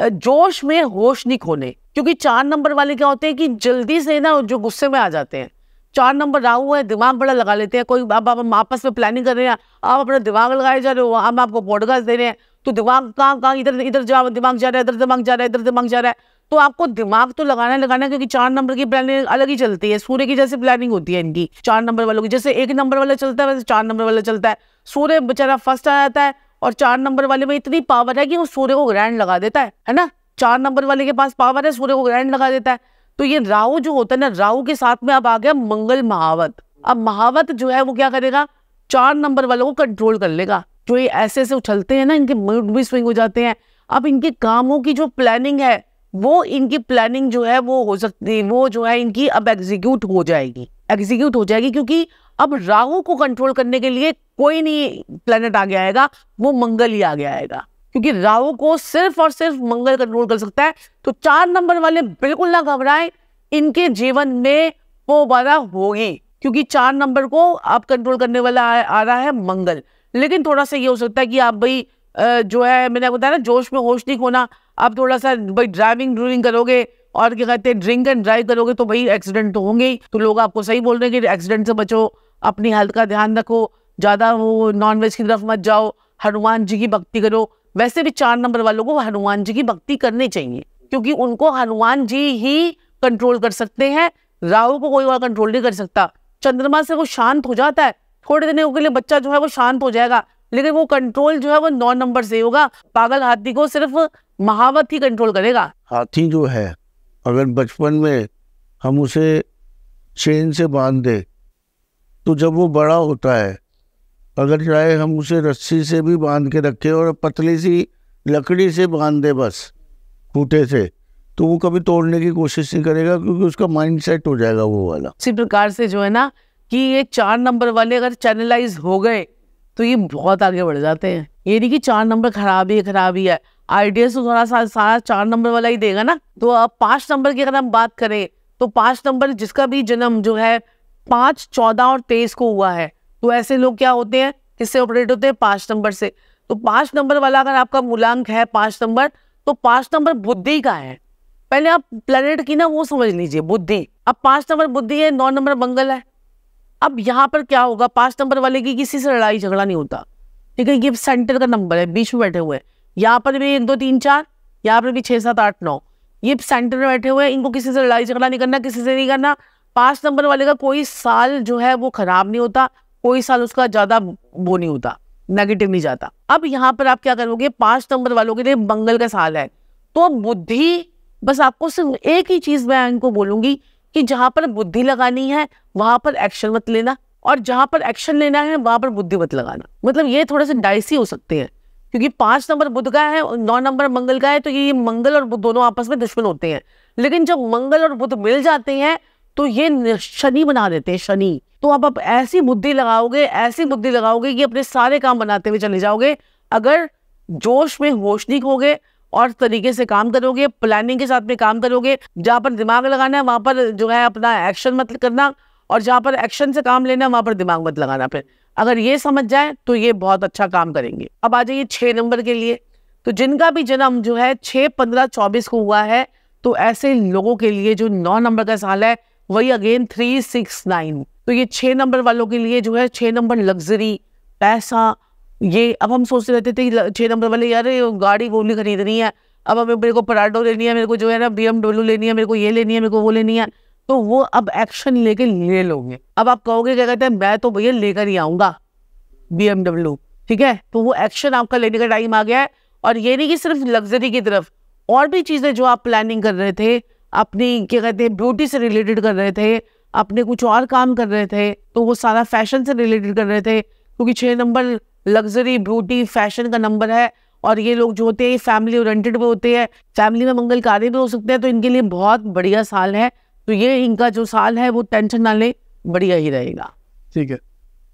जोश में होश नहीं खोने क्योंकि चार नंबर वाले क्या होते हैं कि जल्दी से ना जो गुस्से में आ जाते हैं चार नंबर राहु है दिमाग बड़ा लगा लेते हैं कोई अब आप आपस में प्लानिंग कर रहे हैं आप अपना दिमाग लगाए जा रहे हो हम आपको पॉडकास्ट दे रहे हैं तो दिमाग कहाँ कहाँ इधर इधर जा दिमाग जा रहा है इधर दिमाग जा रहा है इधर दिमाग जा रहा है तो आपको दिमाग तो लगाना लगाना क्योंकि चार नंबर की प्लानिंग अलग ही चलती है सूर्य की जैसे प्लानिंग होती है इनकी चार नंबर वालों की जैसे एक नंबर वाला चलता है वैसे चार नंबर वाला चलता है सूर्य बेचारा फर्स्ट आ जाता है और चार नंबर वाले में इतनी पावर है कि वो सूर्य को ग्रैंड लगा देता है है ना चार नंबर वाले के पास पावर है सूर्य को ग्रैंड लगा देता है तो ये राहु जो होता है ना राहु के साथ में अब आ गया मंगल महावत अब महावत जो है वो क्या करेगा चार नंबर वालों को कंट्रोल कर लेगा जो ये ऐसे ऐसे उछलते हैं ना इनके मूड भी स्विंग हो जाते हैं अब इनके कामों की जो प्लानिंग है वो इनकी प्लानिंग जो है वो हो सकती वो जो है इनकी अब एग्जीक्यूट हो जाएगी एग्जीक्यूट हो जाएगी क्योंकि अब राहु को कंट्रोल करने के लिए कोई नहीं प्लेनेट आगे आएगा वो मंगल ही आगे आएगा क्योंकि राहु को सिर्फ और सिर्फ मंगल कंट्रोल कर सकता है तो चार नंबर वाले बिल्कुल ना घबराए इनके जीवन में वो हो होगी क्योंकि चार नंबर को आप कंट्रोल करने वाला आ, आ रहा है मंगल लेकिन थोड़ा सा ये हो सकता है कि आप भाई जो है मैंने बताया ना जोश में होश नहीं खोना आप थोड़ा सा भाई ड्राइविंग ड्रूविंग करोगे और क्या कहते हैं ड्रिंक एंड ड्राइव करोगे तो भाई एक्सीडेंट तो होंगे ही तो लोग आपको सही बोल रहे हैं कि एक्सीडेंट से बचो अपनी हेल्थ का ध्यान रखो ज़्यादा वो नॉन वेज की तरफ मत जाओ हनुमान जी की भक्ति करो वैसे भी चार नंबर वालों को हनुमान जी की भक्ति करनी चाहिए क्योंकि उनको हनुमान जी ही कंट्रोल कर सकते हैं राहु को कोई और कंट्रोल नहीं कर सकता चंद्रमा से वो शांत हो जाता है थोड़े दिनों के लिए बच्चा जो है वो शांत हो जाएगा लेकिन वो कंट्रोल जो है वो नौ नंबर से होगा पागल हाथी को सिर्फ महावत ही कंट्रोल करेगा हाथी जो है अगर बचपन में हम उसे चेन से बांध दे तो जब वो बड़ा होता है अगर चाहे हम उसे रस्सी से भी बांध के रखे और पतली सी लकड़ी से बांध दे बस फूटे से तो वो कभी तोड़ने की कोशिश नहीं करेगा क्योंकि उसका माइंड सेट हो जाएगा वो वाला इसी प्रकार से जो है ना कि ये चार नंबर वाले अगर चैनलाइज हो गए तो ये बहुत आगे बढ़ जाते हैं ये नहीं कि चार नंबर खराब ही खराब ही है आइडिया तो थोड़ा सा सारा चार नंबर वाला ही देगा ना तो अब पांच नंबर की अगर हम बात करें तो पांच नंबर जिसका भी जन्म जो है पांच चौदह और तेईस को हुआ है तो ऐसे लोग क्या होते हैं किससे ऑपरेट होते हैं पांच नंबर से तो पांच नंबर वाला अगर आपका मूलांक है पांच नंबर तो पांच नंबर बुद्धि का है पहले आप प्लेनेट की ना वो समझ लीजिए बुद्धि अब पांच नंबर बुद्धि है नौ नंबर मंगल है अब यहाँ पर क्या होगा पांच नंबर वाले की किसी से लड़ाई झगड़ा नहीं होता ठीक है ये सेंटर का नंबर है बीच में बैठे हुए हैं यहाँ पर भी एक दो तीन चार यहाँ पर भी छह सात आठ नौ ये सेंटर में बैठे हुए हैं इनको किसी से लड़ाई झगड़ा नहीं करना किसी से नहीं करना पांच नंबर वाले का कोई साल जो है वो खराब नहीं होता कोई साल उसका ज़्यादा वो नहीं होता नेगेटिव नहीं जाता अब यहाँ पर आप क्या करोगे पांच नंबर वालों के लिए मंगल का साल है तो बुद्धि बस आपको सिर्फ एक ही चीज़ मैं इनको बोलूंगी कि जहां पर बुद्धि लगानी है वहां पर एक्शन मत लेना और जहां पर एक्शन लेना है वहां पर बुद्धि मत लगाना मतलब ये थोड़े से डाइसी हो सकते हैं क्योंकि पांच नंबर बुद्ध का है और नौ नंबर मंगल का है तो ये मंगल और बुद्ध दोनों आपस में दुश्मन होते हैं लेकिन जब मंगल और बुद्ध मिल जाते हैं तो ये शनि बना देते हैं शनि तो अब आप ऐसी बुद्धि लगाओगे ऐसी बुद्धि लगाओगे कि अपने सारे काम बनाते हुए चले जाओगे अगर जोश में होश नहीं होगे और तरीके से काम करोगे प्लानिंग के साथ में काम करोगे जहाँ पर दिमाग लगाना है वहाँ पर जो है अपना एक्शन मत करना और जहाँ पर एक्शन से काम लेना है वहाँ पर दिमाग मत लगाना फिर अगर ये समझ जाए तो ये बहुत अच्छा काम करेंगे अब आ जाइए छः नंबर के लिए तो जिनका भी जन्म जो है छः पंद्रह चौबीस को हुआ है तो ऐसे लोगों के लिए जो नौ नंबर का साल है वही अगेन थ्री सिक्स नाइन तो ये छः नंबर वालों के लिए जो है छः नंबर लग्जरी पैसा ये अब हम सोचते रहते थे छः नंबर वाले यार गाड़ी नहीं खरीदनी है अब हमें मेरे को पराडो लेनी है मेरे को जो है ना बी लेनी है मेरे को ये लेनी है मेरे को वो लेनी है तो वो अब एक्शन लेके ले लोगे अब आप कहोगे क्या कहते हैं मैं तो भैया लेकर ही आऊँगा बी ठीक है तो वो एक्शन आपका लेने का टाइम आ गया है और ये नहीं कि सिर्फ लग्जरी की तरफ और भी चीज़ें जो आप प्लानिंग कर रहे थे अपनी क्या कहते हैं ब्यूटी से रिलेटेड कर रहे थे अपने कुछ और काम कर रहे थे तो वो सारा फैशन से रिलेटेड कर रहे थे क्योंकि छः नंबर लग्जरी ब्यूटी फैशन का नंबर है और ये लोग जो होते हैं फैमिली ओरिएंटेड भी होते हैं फैमिली में मंगल कार्य भी हो सकते हैं तो इनके लिए बहुत बढ़िया साल है तो ये इनका जो साल है वो टेंशन ना ले बढ़िया ही रहेगा ठीक है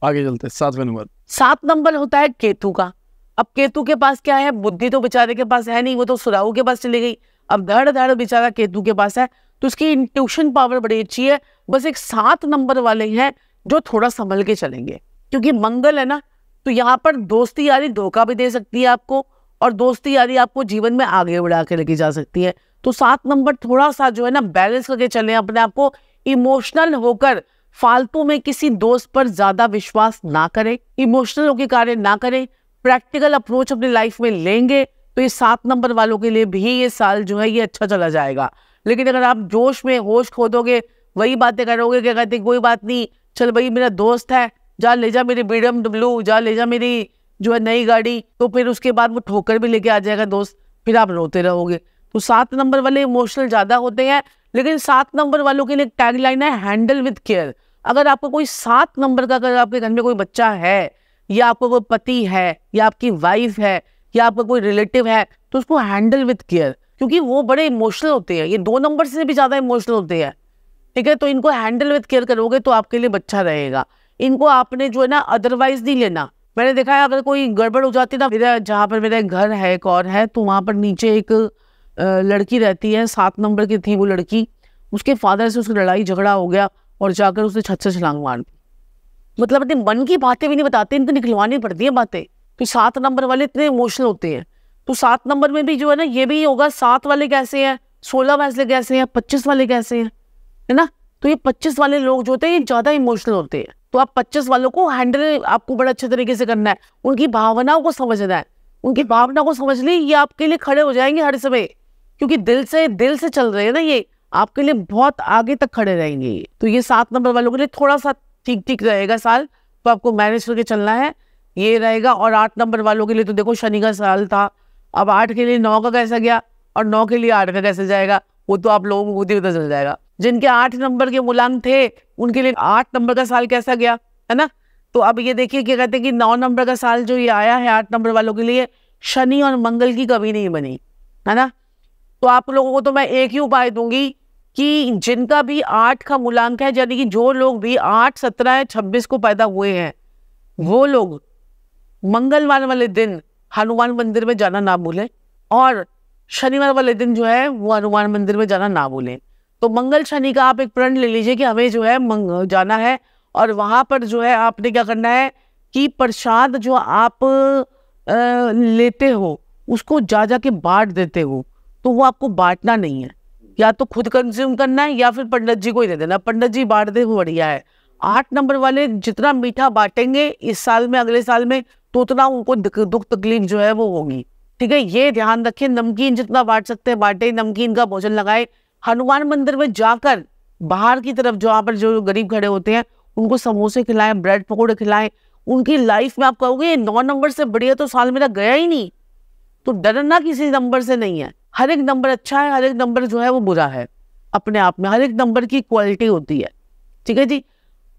आगे चलते सातवें नंबर सात नंबर होता है केतु का अब केतु के पास क्या है बुद्धि तो बेचारे के पास है नहीं वो तो सुराहू के पास चली गई अब धड़ धड़ बेचारा केतु के पास है तो उसकी इंट्यूशन पावर बड़ी अच्छी है बस एक सात नंबर वाले हैं जो थोड़ा संभल के चलेंगे क्योंकि मंगल है ना तो यहाँ पर दोस्ती यारी धोखा भी दे सकती है आपको और दोस्ती यारी आपको जीवन में आगे बढ़ा के लेके जा सकती है तो सात नंबर थोड़ा सा जो है ना बैलेंस करके चले अपने आप को इमोशनल होकर फालतू में किसी दोस्त पर ज्यादा विश्वास ना करें इमोशनल होकर कार्य ना करें प्रैक्टिकल अप्रोच अपनी लाइफ में लेंगे तो ये सात नंबर वालों के लिए भी ये साल जो है ये अच्छा चला जाएगा लेकिन अगर आप जोश में होश खोदोगे वही बातें करोगे क्या कहते कोई बात नहीं चल भाई मेरा दोस्त है जा ले जा मेरी बीडम डब्लू जा ले जा मेरी जो है नई गाड़ी तो फिर उसके बाद वो ठोकर भी लेके आ जाएगा दोस्त फिर आप रोते रहोगे तो सात नंबर वाले इमोशनल ज़्यादा होते हैं लेकिन सात नंबर वालों के लिए टैग लाइन है हैंडल विद केयर अगर आपको कोई सात नंबर का अगर आपके घर में कोई बच्चा है या आपको कोई पति है या आपकी वाइफ है या आपका कोई रिलेटिव है तो उसको हैंडल विद केयर क्योंकि वो बड़े इमोशनल होते हैं ये दो नंबर से भी ज़्यादा इमोशनल होते हैं ठीक है तो इनको हैंडल विद केयर करोगे तो आपके लिए बच्चा रहेगा इनको आपने जो है ना अदरवाइज नहीं लेना मैंने देखा है अगर कोई गड़बड़ हो जाती ना मेरा जहाँ पर मेरा घर है एक और है तो वहाँ पर नीचे एक लड़की रहती है सात नंबर की थी वो लड़की उसके फादर से उसकी लड़ाई झगड़ा हो गया और जाकर उसने छत से छलांग मार दी मतलब अपने मन की बातें भी नहीं बताते इनको निकलवानी पड़ती है बातें तो सात नंबर वाले इतने इमोशनल होते हैं तो सात नंबर में भी जो है ना ये भी होगा सात वाले कैसे हैं सोलह वाले कैसे हैं पच्चीस वाले कैसे हैं है ना तो ये पच्चीस वाले लोग जो होते हैं ये ज़्यादा इमोशनल होते हैं तो आप पच्चीस वालों को हैंडल आपको बड़े अच्छे तरीके से करना है उनकी भावनाओं को समझना है उनकी भावना को समझ ली ये आपके लिए खड़े हो जाएंगे हर समय क्योंकि दिल से दिल से चल रहे हैं ना ये आपके लिए बहुत आगे तक खड़े रहेंगे तो ये सात नंबर वालों के लिए थोड़ा सा ठीक ठीक रहेगा साल तो आपको मैनेज करके चलना है ये रहेगा और आठ नंबर वालों के लिए तो देखो शनि का साल था अब आठ के लिए नौ का कैसा गया और नौ के लिए आठ का कैसे जाएगा वो तो आप लोगों को खुद ही पता चल जाएगा जिनके आठ नंबर के मुलांग थे उनके लिए आठ नंबर का साल कैसा गया है ना तो अब ये देखिए क्या कहते हैं कि नौ नंबर का साल जो ये आया है आठ नंबर वालों के लिए शनि और मंगल की कभी नहीं बनी है ना तो आप लोगों को तो मैं एक ही उपाय दूंगी कि जिनका भी आठ का मूलांक है यानी कि जो लोग भी आठ सत्रह या छब्बीस को पैदा हुए हैं वो लोग मंगलवार वाले दिन हनुमान मंदिर में जाना ना भूलें और शनिवार वाले दिन जो है वो हनुमान मंदिर में जाना ना भूलें तो मंगल शनि का आप एक प्रण ले लीजिए कि हमें जो है जाना है और वहां पर जो है आपने क्या करना है कि प्रसाद जो आप लेते हो उसको जा जा के बांट देते हो तो वो आपको बांटना नहीं है या तो खुद कंज्यूम करना है या फिर पंडित जी को ही दे देना पंडित जी बांट दे वो बढ़िया है आठ नंबर वाले जितना मीठा बांटेंगे इस साल में अगले साल में तो उतना उनको दुख तकलीफ जो है वो होगी ठीक है ये ध्यान रखें नमकीन जितना बांट सकते हैं बांटे नमकीन का भोजन लगाए हनुमान मंदिर में जाकर बाहर की तरफ जहाँ पर जो गरीब खड़े होते हैं उनको समोसे खिलाएं ब्रेड पकौड़े खिलाएं उनकी लाइफ में आप कहोगे नौ नंबर से बढ़िया तो साल मेरा गया ही नहीं तो डरना किसी नंबर से नहीं है हर एक नंबर अच्छा है हर एक नंबर जो है वो बुरा है अपने आप में हर एक नंबर की क्वालिटी होती है ठीक है जी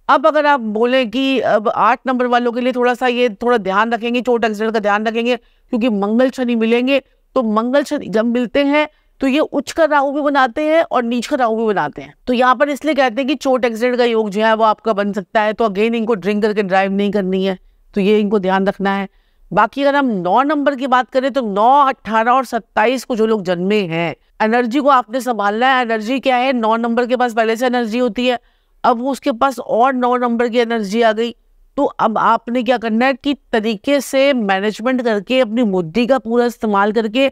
अब अगर आप बोलें कि अब आठ नंबर वालों के लिए थोड़ा सा ये थोड़ा ध्यान रखेंगे चोट एक्सीडेंट का ध्यान रखेंगे क्योंकि मंगल शनि मिलेंगे तो मंगल शनि जब मिलते हैं तो ये उच्च का राहु भी बनाते हैं और नीच का राहु भी बनाते हैं तो यहाँ पर इसलिए कहते हैं कि चोट एक्सीडेंट का योग जो है वो आपका बन सकता है तो अगेन इनको ड्रिंक करके ड्राइव नहीं करनी है तो ये इनको ध्यान रखना है बाकी अगर हम नौ नंबर की बात करें तो नौ अट्ठारह और सत्ताईस को जो लोग जन्मे हैं एनर्जी को आपने संभालना है एनर्जी क्या है नौ नंबर के पास पहले से एनर्जी होती है अब उसके पास और नौ नंबर की एनर्जी आ गई तो अब आपने क्या करना है कि तरीके से मैनेजमेंट करके अपनी बुद्धि का पूरा इस्तेमाल करके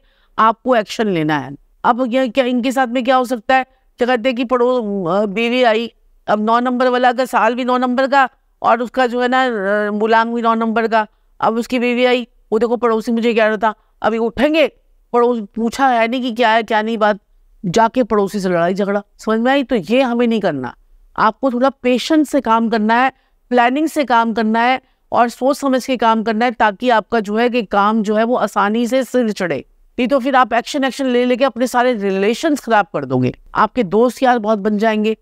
आपको एक्शन लेना है अब क्या, क्या इनके साथ में क्या हो सकता है क्या कहते हैं कि पड़ो बीवी आई अब नौ नंबर वाला का साल भी नौ नंबर का और उसका जो है ना मुलांग भी नौ नंबर का अब उसकी बीवी आई वो देखो पड़ोसी मुझे कह रहा था अभी उठेंगे पड़ोस पूछा है नहीं कि क्या है क्या नहीं बात जाके पड़ोसी से लड़ाई झगड़ा समझ में आई तो ये हमें नहीं करना आपको थोड़ा पेशेंस से काम करना है प्लानिंग से काम करना है और सोच समझ के काम करना है ताकि आपका जो है कि काम जो है वो आसानी से सिर चढ़े नहीं तो फिर आप एक्शन एक्शन ले लेके अपने सारे रिलेशन खराब कर दोगे आपके दोस्त यार बहुत बन जाएंगे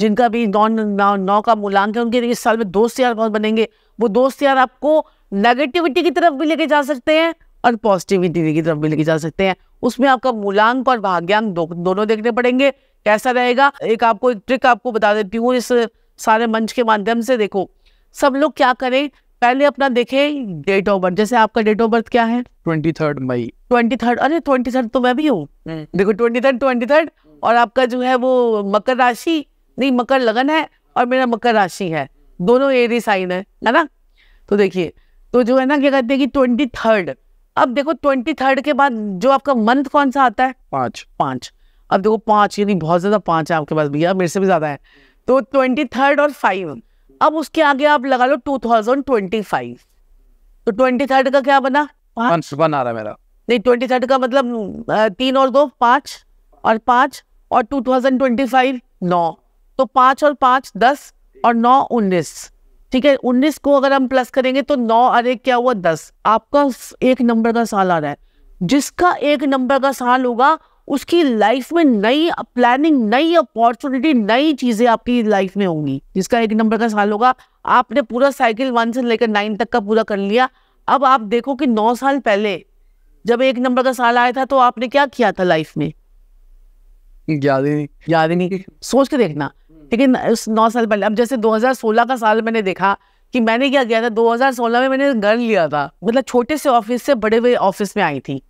जिनका भी नौ नौ, नौ का मूलांकन उनके इस साल में दोस्त यार बहुत बनेंगे वो दोस्त यार आपको नेगेटिविटी की तरफ भी लेके जा सकते हैं और पॉजिटिविटी की तरफ भी लेके जा सकते हैं उसमें आपका मूलांक और भाग्यांक दो, दोनों देखने पड़ेंगे कैसा रहेगा एक आपको एक ट्रिक आपको बता देती हूँ इस सारे मंच के माध्यम से देखो सब लोग क्या करें पहले अपना देखे डेट ऑफ बर्थ जैसे आपका डेट ऑफ बर्थ क्या है ट्वेंटी थर्ड मई ट्वेंटी थर्ड अरे ट्वेंटी थर्ड तो मैं भी हूँ हम्म। देखो ट्वेंटी थर्ड ट्वेंटी थर्ड और आपका जो है वो मकर राशि नहीं मकर लगन है और मेरा मकर राशि है दोनों एरी साइन है है ना तो देखिए तो जो है ना क्या कहते हैं कि ट्वेंटी थर्ड अब देखो ट्वेंटी थर्ड के बाद जो आपका मंथ कौन सा आता है पांच पांच अब देखो पाँच यानी बहुत ज़्यादा पांच है आपके पास भैया मेरे से भी ज़्यादा है तो ट्वेंटी थर्ड और फाइव अब उसके आगे आप लगा लो 2025 तो 23rd का क्या बना पांच बना रहा मेरा नहीं 23rd का मतलब हम्म, तीन और दो पांच और पांच और 2025 नौ तो पांच और पांच दस और नौ उन्नीस ठीक है उन्नीस को अगर हम प्लस करेंगे तो नौ अरे क्या हुआ दस आपका एक नंबर का साल आ रहा है जिसका एक नंबर का साल होगा उसकी लाइफ में नई प्लानिंग नई अपॉर्चुनिटी नई चीजें आपकी लाइफ में होंगी जिसका एक नंबर का साल होगा आपने पूरा साइकिल वन से लेकर नाइन तक का पूरा कर लिया अब आप देखो कि नौ साल पहले जब एक नंबर का साल आया था तो आपने क्या किया था लाइफ में याद ही नहीं याद ही नहीं सोच के देखना लेकिन उस नौ साल पहले अब जैसे 2016 का साल मैंने देखा कि मैंने क्या किया था 2016 में मैंने घर लिया था मतलब छोटे से ऑफिस से बड़े हुए ऑफिस में आई थी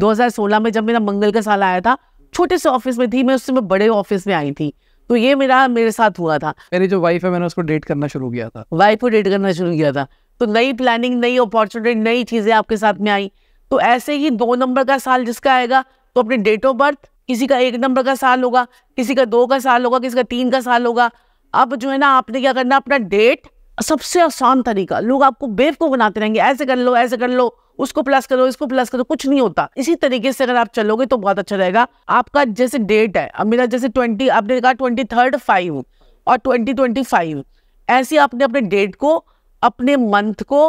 2016 में जब मेरा मंगल का साल आया था छोटे से ऑफिस में थी मैं उससे मैं बड़े ऑफिस में आई थी तो ये मेरा मेरे साथ हुआ था मेरी जो वाइफ है मैंने उसको डेट करना शुरू किया था वाइफ को डेट करना शुरू किया था तो नई प्लानिंग नई अपॉर्चुनिटी नई चीज़ें आपके साथ में आई तो ऐसे ही दो नंबर का साल जिसका आएगा तो अपने डेट ऑफ बर्थ किसी का एक नंबर का साल होगा किसी का दो का साल होगा किसी का तीन का साल होगा अब जो है ना आपने क्या करना अपना डेट सबसे आसान तरीका लोग आपको बेवकूफ़ बनाते रहेंगे ऐसे कर लो ऐसे कर लो उसको प्लस करो इसको प्लस करो कुछ नहीं होता इसी तरीके से अगर आप चलोगे तो बहुत अच्छा रहेगा आपका जैसे डेट है अब मेरा जैसे ट्वेंटी आपने कहा ट्वेंटी थर्ड फाइव और ट्वेंटी ट्वेंटी फाइव ऐसे आपने अपने डेट को अपने मंथ को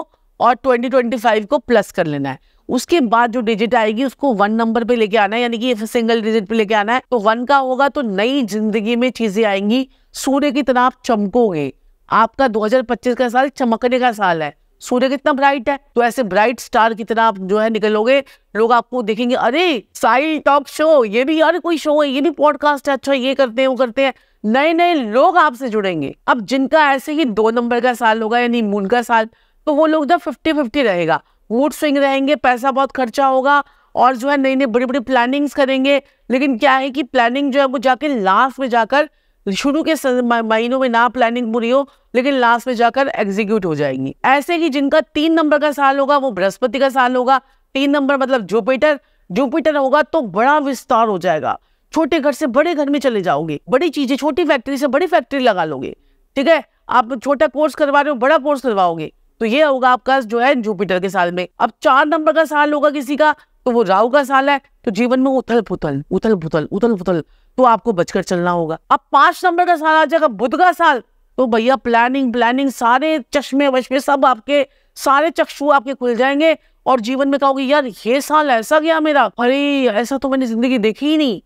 और ट्वेंटी ट्वेंटी फाइव को प्लस कर लेना है उसके बाद जो डिजिट आएगी उसको वन नंबर पे लेके आना है यानी कि सिंगल डिजिट पे लेके आना है तो वन का होगा तो नई जिंदगी में चीजें आएंगी सूर्य की तरह आप चमकोगे आपका 2025 का साल चमकने का साल है सूर्य कितना ब्राइट है तो ऐसे ब्राइट स्टार की तरह आप जो है निकलोगे लोग आपको देखेंगे अरे साइल टॉक शो ये भी यार कोई शो है ये भी पॉडकास्ट है अच्छा ये करते हैं वो करते हैं नए नए लोग आपसे जुड़ेंगे अब जिनका ऐसे ही दो नंबर का साल होगा यानी मून का साल तो वो लोग जब फिफ्टी फिफ्टी रहेगा वोट स्विंग रहेंगे पैसा बहुत खर्चा होगा और जो है नई नई बड़ी बड़ी प्लानिंग्स करेंगे लेकिन क्या है कि प्लानिंग जो है वो जाके लास्ट में जाकर शुरू के महीनों में ना प्लानिंग पूरी हो लेकिन लास्ट में जाकर एग्जीक्यूट हो जाएंगी ऐसे ही जिनका तीन नंबर का साल होगा वो बृहस्पति का साल होगा तीन नंबर मतलब जुपिटर जुपिटर होगा तो बड़ा विस्तार हो जाएगा छोटे घर से बड़े घर में चले जाओगे बड़ी चीजें छोटी फैक्ट्री से बड़ी फैक्ट्री लगा लोगे ठीक है आप छोटा कोर्स करवा रहे हो बड़ा कोर्स करवाओगे तो ये होगा आपका जो है जुपिटर के साल में अब चार नंबर का साल होगा किसी का तो वो राहु का साल है तो जीवन में उथल पुथल उथल पुथल उथल पुथल तो आपको बचकर चलना होगा अब पांच नंबर का साल आ जाएगा बुध का साल तो भैया प्लानिंग प्लानिंग सारे चश्मे वश्मे सब आपके सारे चक्षु आपके खुल जाएंगे और जीवन में कहोगे यार ये साल ऐसा गया मेरा अरे ऐसा तो मैंने जिंदगी देखी ही नहीं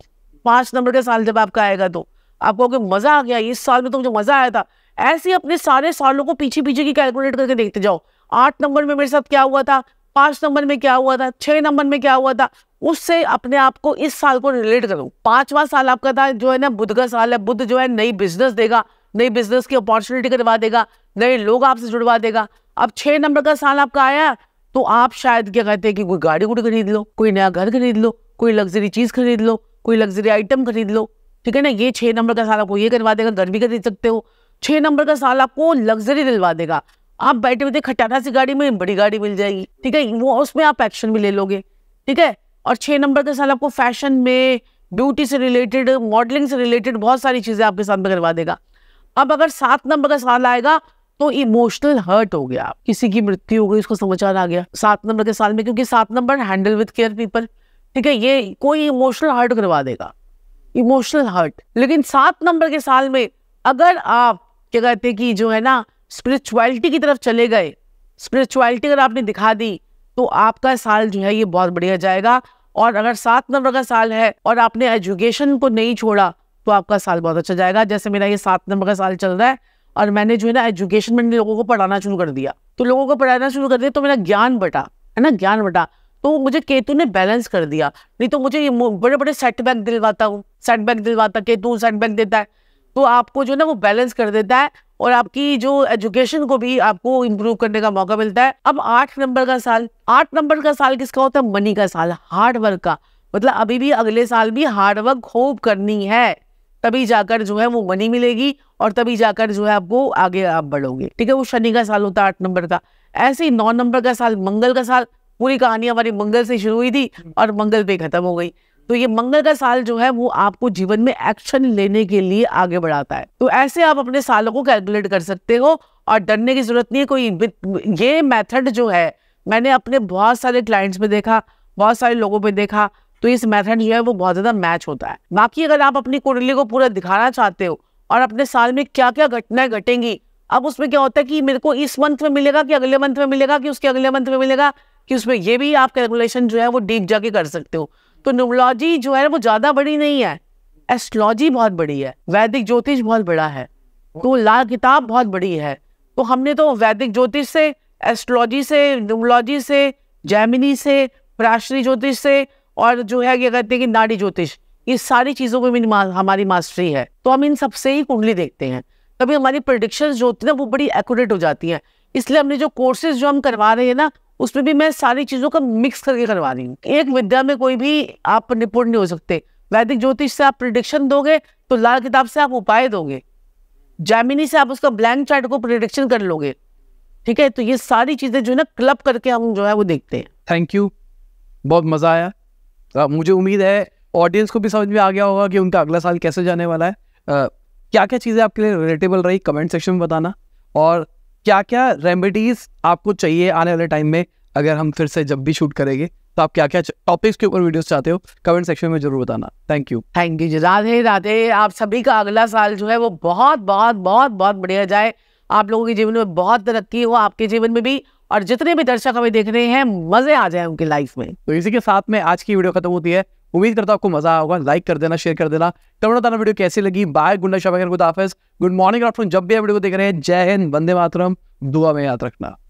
पांच नंबर का साल जब आपका आएगा तो आप कहोगे मजा आ गया इस साल में तो मुझे मजा आया था ऐसे अपने सारे सालों को पीछे पीछे की कैलकुलेट करके देखते जाओ आठ नंबर में मेरे साथ क्या हुआ था पांच नंबर में क्या हुआ था छह नंबर में क्या हुआ था उससे अपने आप को इस साल को रिलेट करो पांचवा साल आपका था जो है ना बुद्ध का साल है बुद्ध जो है नई बिजनेस देगा नई बिजनेस की अपॉर्चुनिटी करवा देगा नए लोग आपसे जुड़वा देगा अब छह नंबर का साल आपका आया तो आप शायद क्या कहते हैं कि कोई गाड़ी गुड़ी खरीद लो कोई नया घर खरीद लो कोई लग्जरी चीज़ खरीद लो कोई लग्जरी आइटम खरीद लो ठीक है ना ये छह नंबर का साल आपको ये करवा देगा घर भी खरीद सकते हो छह नंबर का साल आपको लग्जरी दिलवा देगा आप बैठे बैठे खटाना सी गाड़ी में बड़ी गाड़ी मिल जाएगी ठीक है वो उसमें आप एक्शन भी ले लोगे ठीक है और छः नंबर का साल आपको फैशन में ब्यूटी से रिलेटेड मॉडलिंग से रिलेटेड बहुत सारी चीज़ें आपके साथ में करवा देगा अब अगर सात नंबर का साल आएगा तो इमोशनल हर्ट हो गया किसी की मृत्यु हो गई उसको समाचार आ गया सात नंबर के साल में क्योंकि सात number handle with care people ठीक है ये कोई इमोशनल हर्ट करवा देगा इमोशनल हर्ट लेकिन सात नंबर के साल में अगर आप क्या कहते हैं कि जो है ना स्पिरिचुअलिटी की तरफ चले गए स्पिरिचुअलिटी अगर आपने दिखा दी तो आपका साल जो है ये बहुत बढ़िया जाएगा और अगर सात नंबर का साल है और आपने एजुकेशन को नहीं छोड़ा तो आपका साल बहुत अच्छा जाएगा जैसे मेरा ये सात नंबर का साल चल रहा है और मैंने जो है ना एजुकेशन में लोगों को पढ़ाना शुरू कर दिया तो लोगों को पढ़ाना शुरू कर दिया तो मेरा ज्ञान बटा है ना ज्ञान बटा तो मुझे केतु ने बैलेंस कर दिया नहीं तो मुझे ये बड़े बड़े सेटबैक दिलवाता हूँ सेटबैक दिलवाता केतु सेटबैक देता है तो आपको जो ना वो बैलेंस कर देता है और आपकी जो एजुकेशन को भी आपको इम्प्रूव करने का मौका मिलता है अब आठ नंबर का साल आठ नंबर का साल किसका होता है मनी का साल हार्ड वर्क का मतलब अभी भी अगले साल भी हार्ड वर्क खूब करनी है तभी जाकर जो है वो मनी मिलेगी और तभी जाकर जो है आपको आगे आप बढ़ोगे ठीक है वो शनि का साल होता है आठ नंबर का ऐसे ही नौ नंबर का साल मंगल का साल पूरी कहानी हमारी मंगल से शुरू हुई थी और मंगल पे खत्म हो गई तो ये मंगल का साल जो है वो आपको जीवन में एक्शन लेने के लिए आगे बढ़ाता है तो ऐसे आप अपने सालों को कैलकुलेट कर सकते हो और डरने की जरूरत नहीं है कोई ये मेथड जो है मैंने अपने बहुत सारे क्लाइंट्स में देखा बहुत सारे लोगों में देखा तो इस मेथड जो है वो बहुत ज़्यादा मैच होता है बाकी अगर आप अपनी कुंडली को पूरा दिखाना चाहते हो और अपने साल में क्या क्या घटनाएं घटेंगी अब उसमें क्या होता है कि मेरे को इस मंथ में मिलेगा कि अगले मंथ में मिलेगा कि उसके अगले मंथ में मिलेगा कि उसमें ये भी आप कैलकुलेशन जो है वो डीप जाके कर सकते हो तो न्यूमोलॉजी जो है वो ज़्यादा बड़ी नहीं है एस्ट्रोलॉजी बहुत बड़ी है वैदिक ज्योतिष बहुत बड़ा है तो लाल किताब बहुत बड़ी है तो हमने तो वैदिक ज्योतिष से एस्ट्रोलॉजी से न्यूमोलॉजी से जैमिनी से प्राशनी ज्योतिष से और जो है क्या कहते हैं कि नाड़ी ज्योतिष ये सारी चीज़ों में भी हमारी मास्टरी है तो हम इन सबसे ही कुंडली देखते हैं तभी हमारी प्रोडिक्शन जो होती है ना वो बड़ी एक्यूरेट हो जाती हैं इसलिए हमने जो कोर्सेज जो हम करवा रहे हैं ना उसमें भी मैं सारी चीज़ों का मिक्स करके करवा रही हूँ एक विद्या में कोई भी आप निपुण नहीं हो सकते वैदिक ज्योतिष से आप प्रिडिक्शन दोगे तो लाल किताब से आप उपाय दोगे जैमिनी से आप उसका ब्लैंक चार्ट को प्रिडिक्शन कर लोगे ठीक है तो ये सारी चीज़ें जो है ना क्लब करके हम जो है वो देखते हैं थैंक यू बहुत मज़ा आया आ, मुझे उम्मीद है ऑडियंस को भी समझ में आ गया होगा कि उनका अगला साल कैसे जाने वाला है आ, क्या क्या चीज़ें आपके लिए रिलेटेबल रही कमेंट सेक्शन में बताना और क्या क्या रेमेडीज आपको चाहिए आने वाले टाइम में अगर हम फिर से जब भी शूट करेंगे तो आप क्या क्या टॉपिक्स के ऊपर वीडियोस चाहते हो कमेंट सेक्शन में जरूर बताना thank you thank you Radhe Radhe आप सभी का अगला साल जो है वो बहुत बहुत बहुत बहुत बढ़िया जाए आप लोगों के जीवन में बहुत तरक्की हो आपके जीवन में भी और जितने भी दर्शक हमें देख रहे हैं मजे आ जाए उनकी लाइफ में तो इसी के साथ में आज की वीडियो खत्म होती है उम्मीद करता हूँ आपको मजा आया होगा लाइक कर देना शेयर कर देना कमेंट बताना वीडियो कैसी लगी bye good night good morning afternoon जब भी आप वीडियो को देख रहे हैं जय हिंद वंदे मातरम दुआ में याद रखना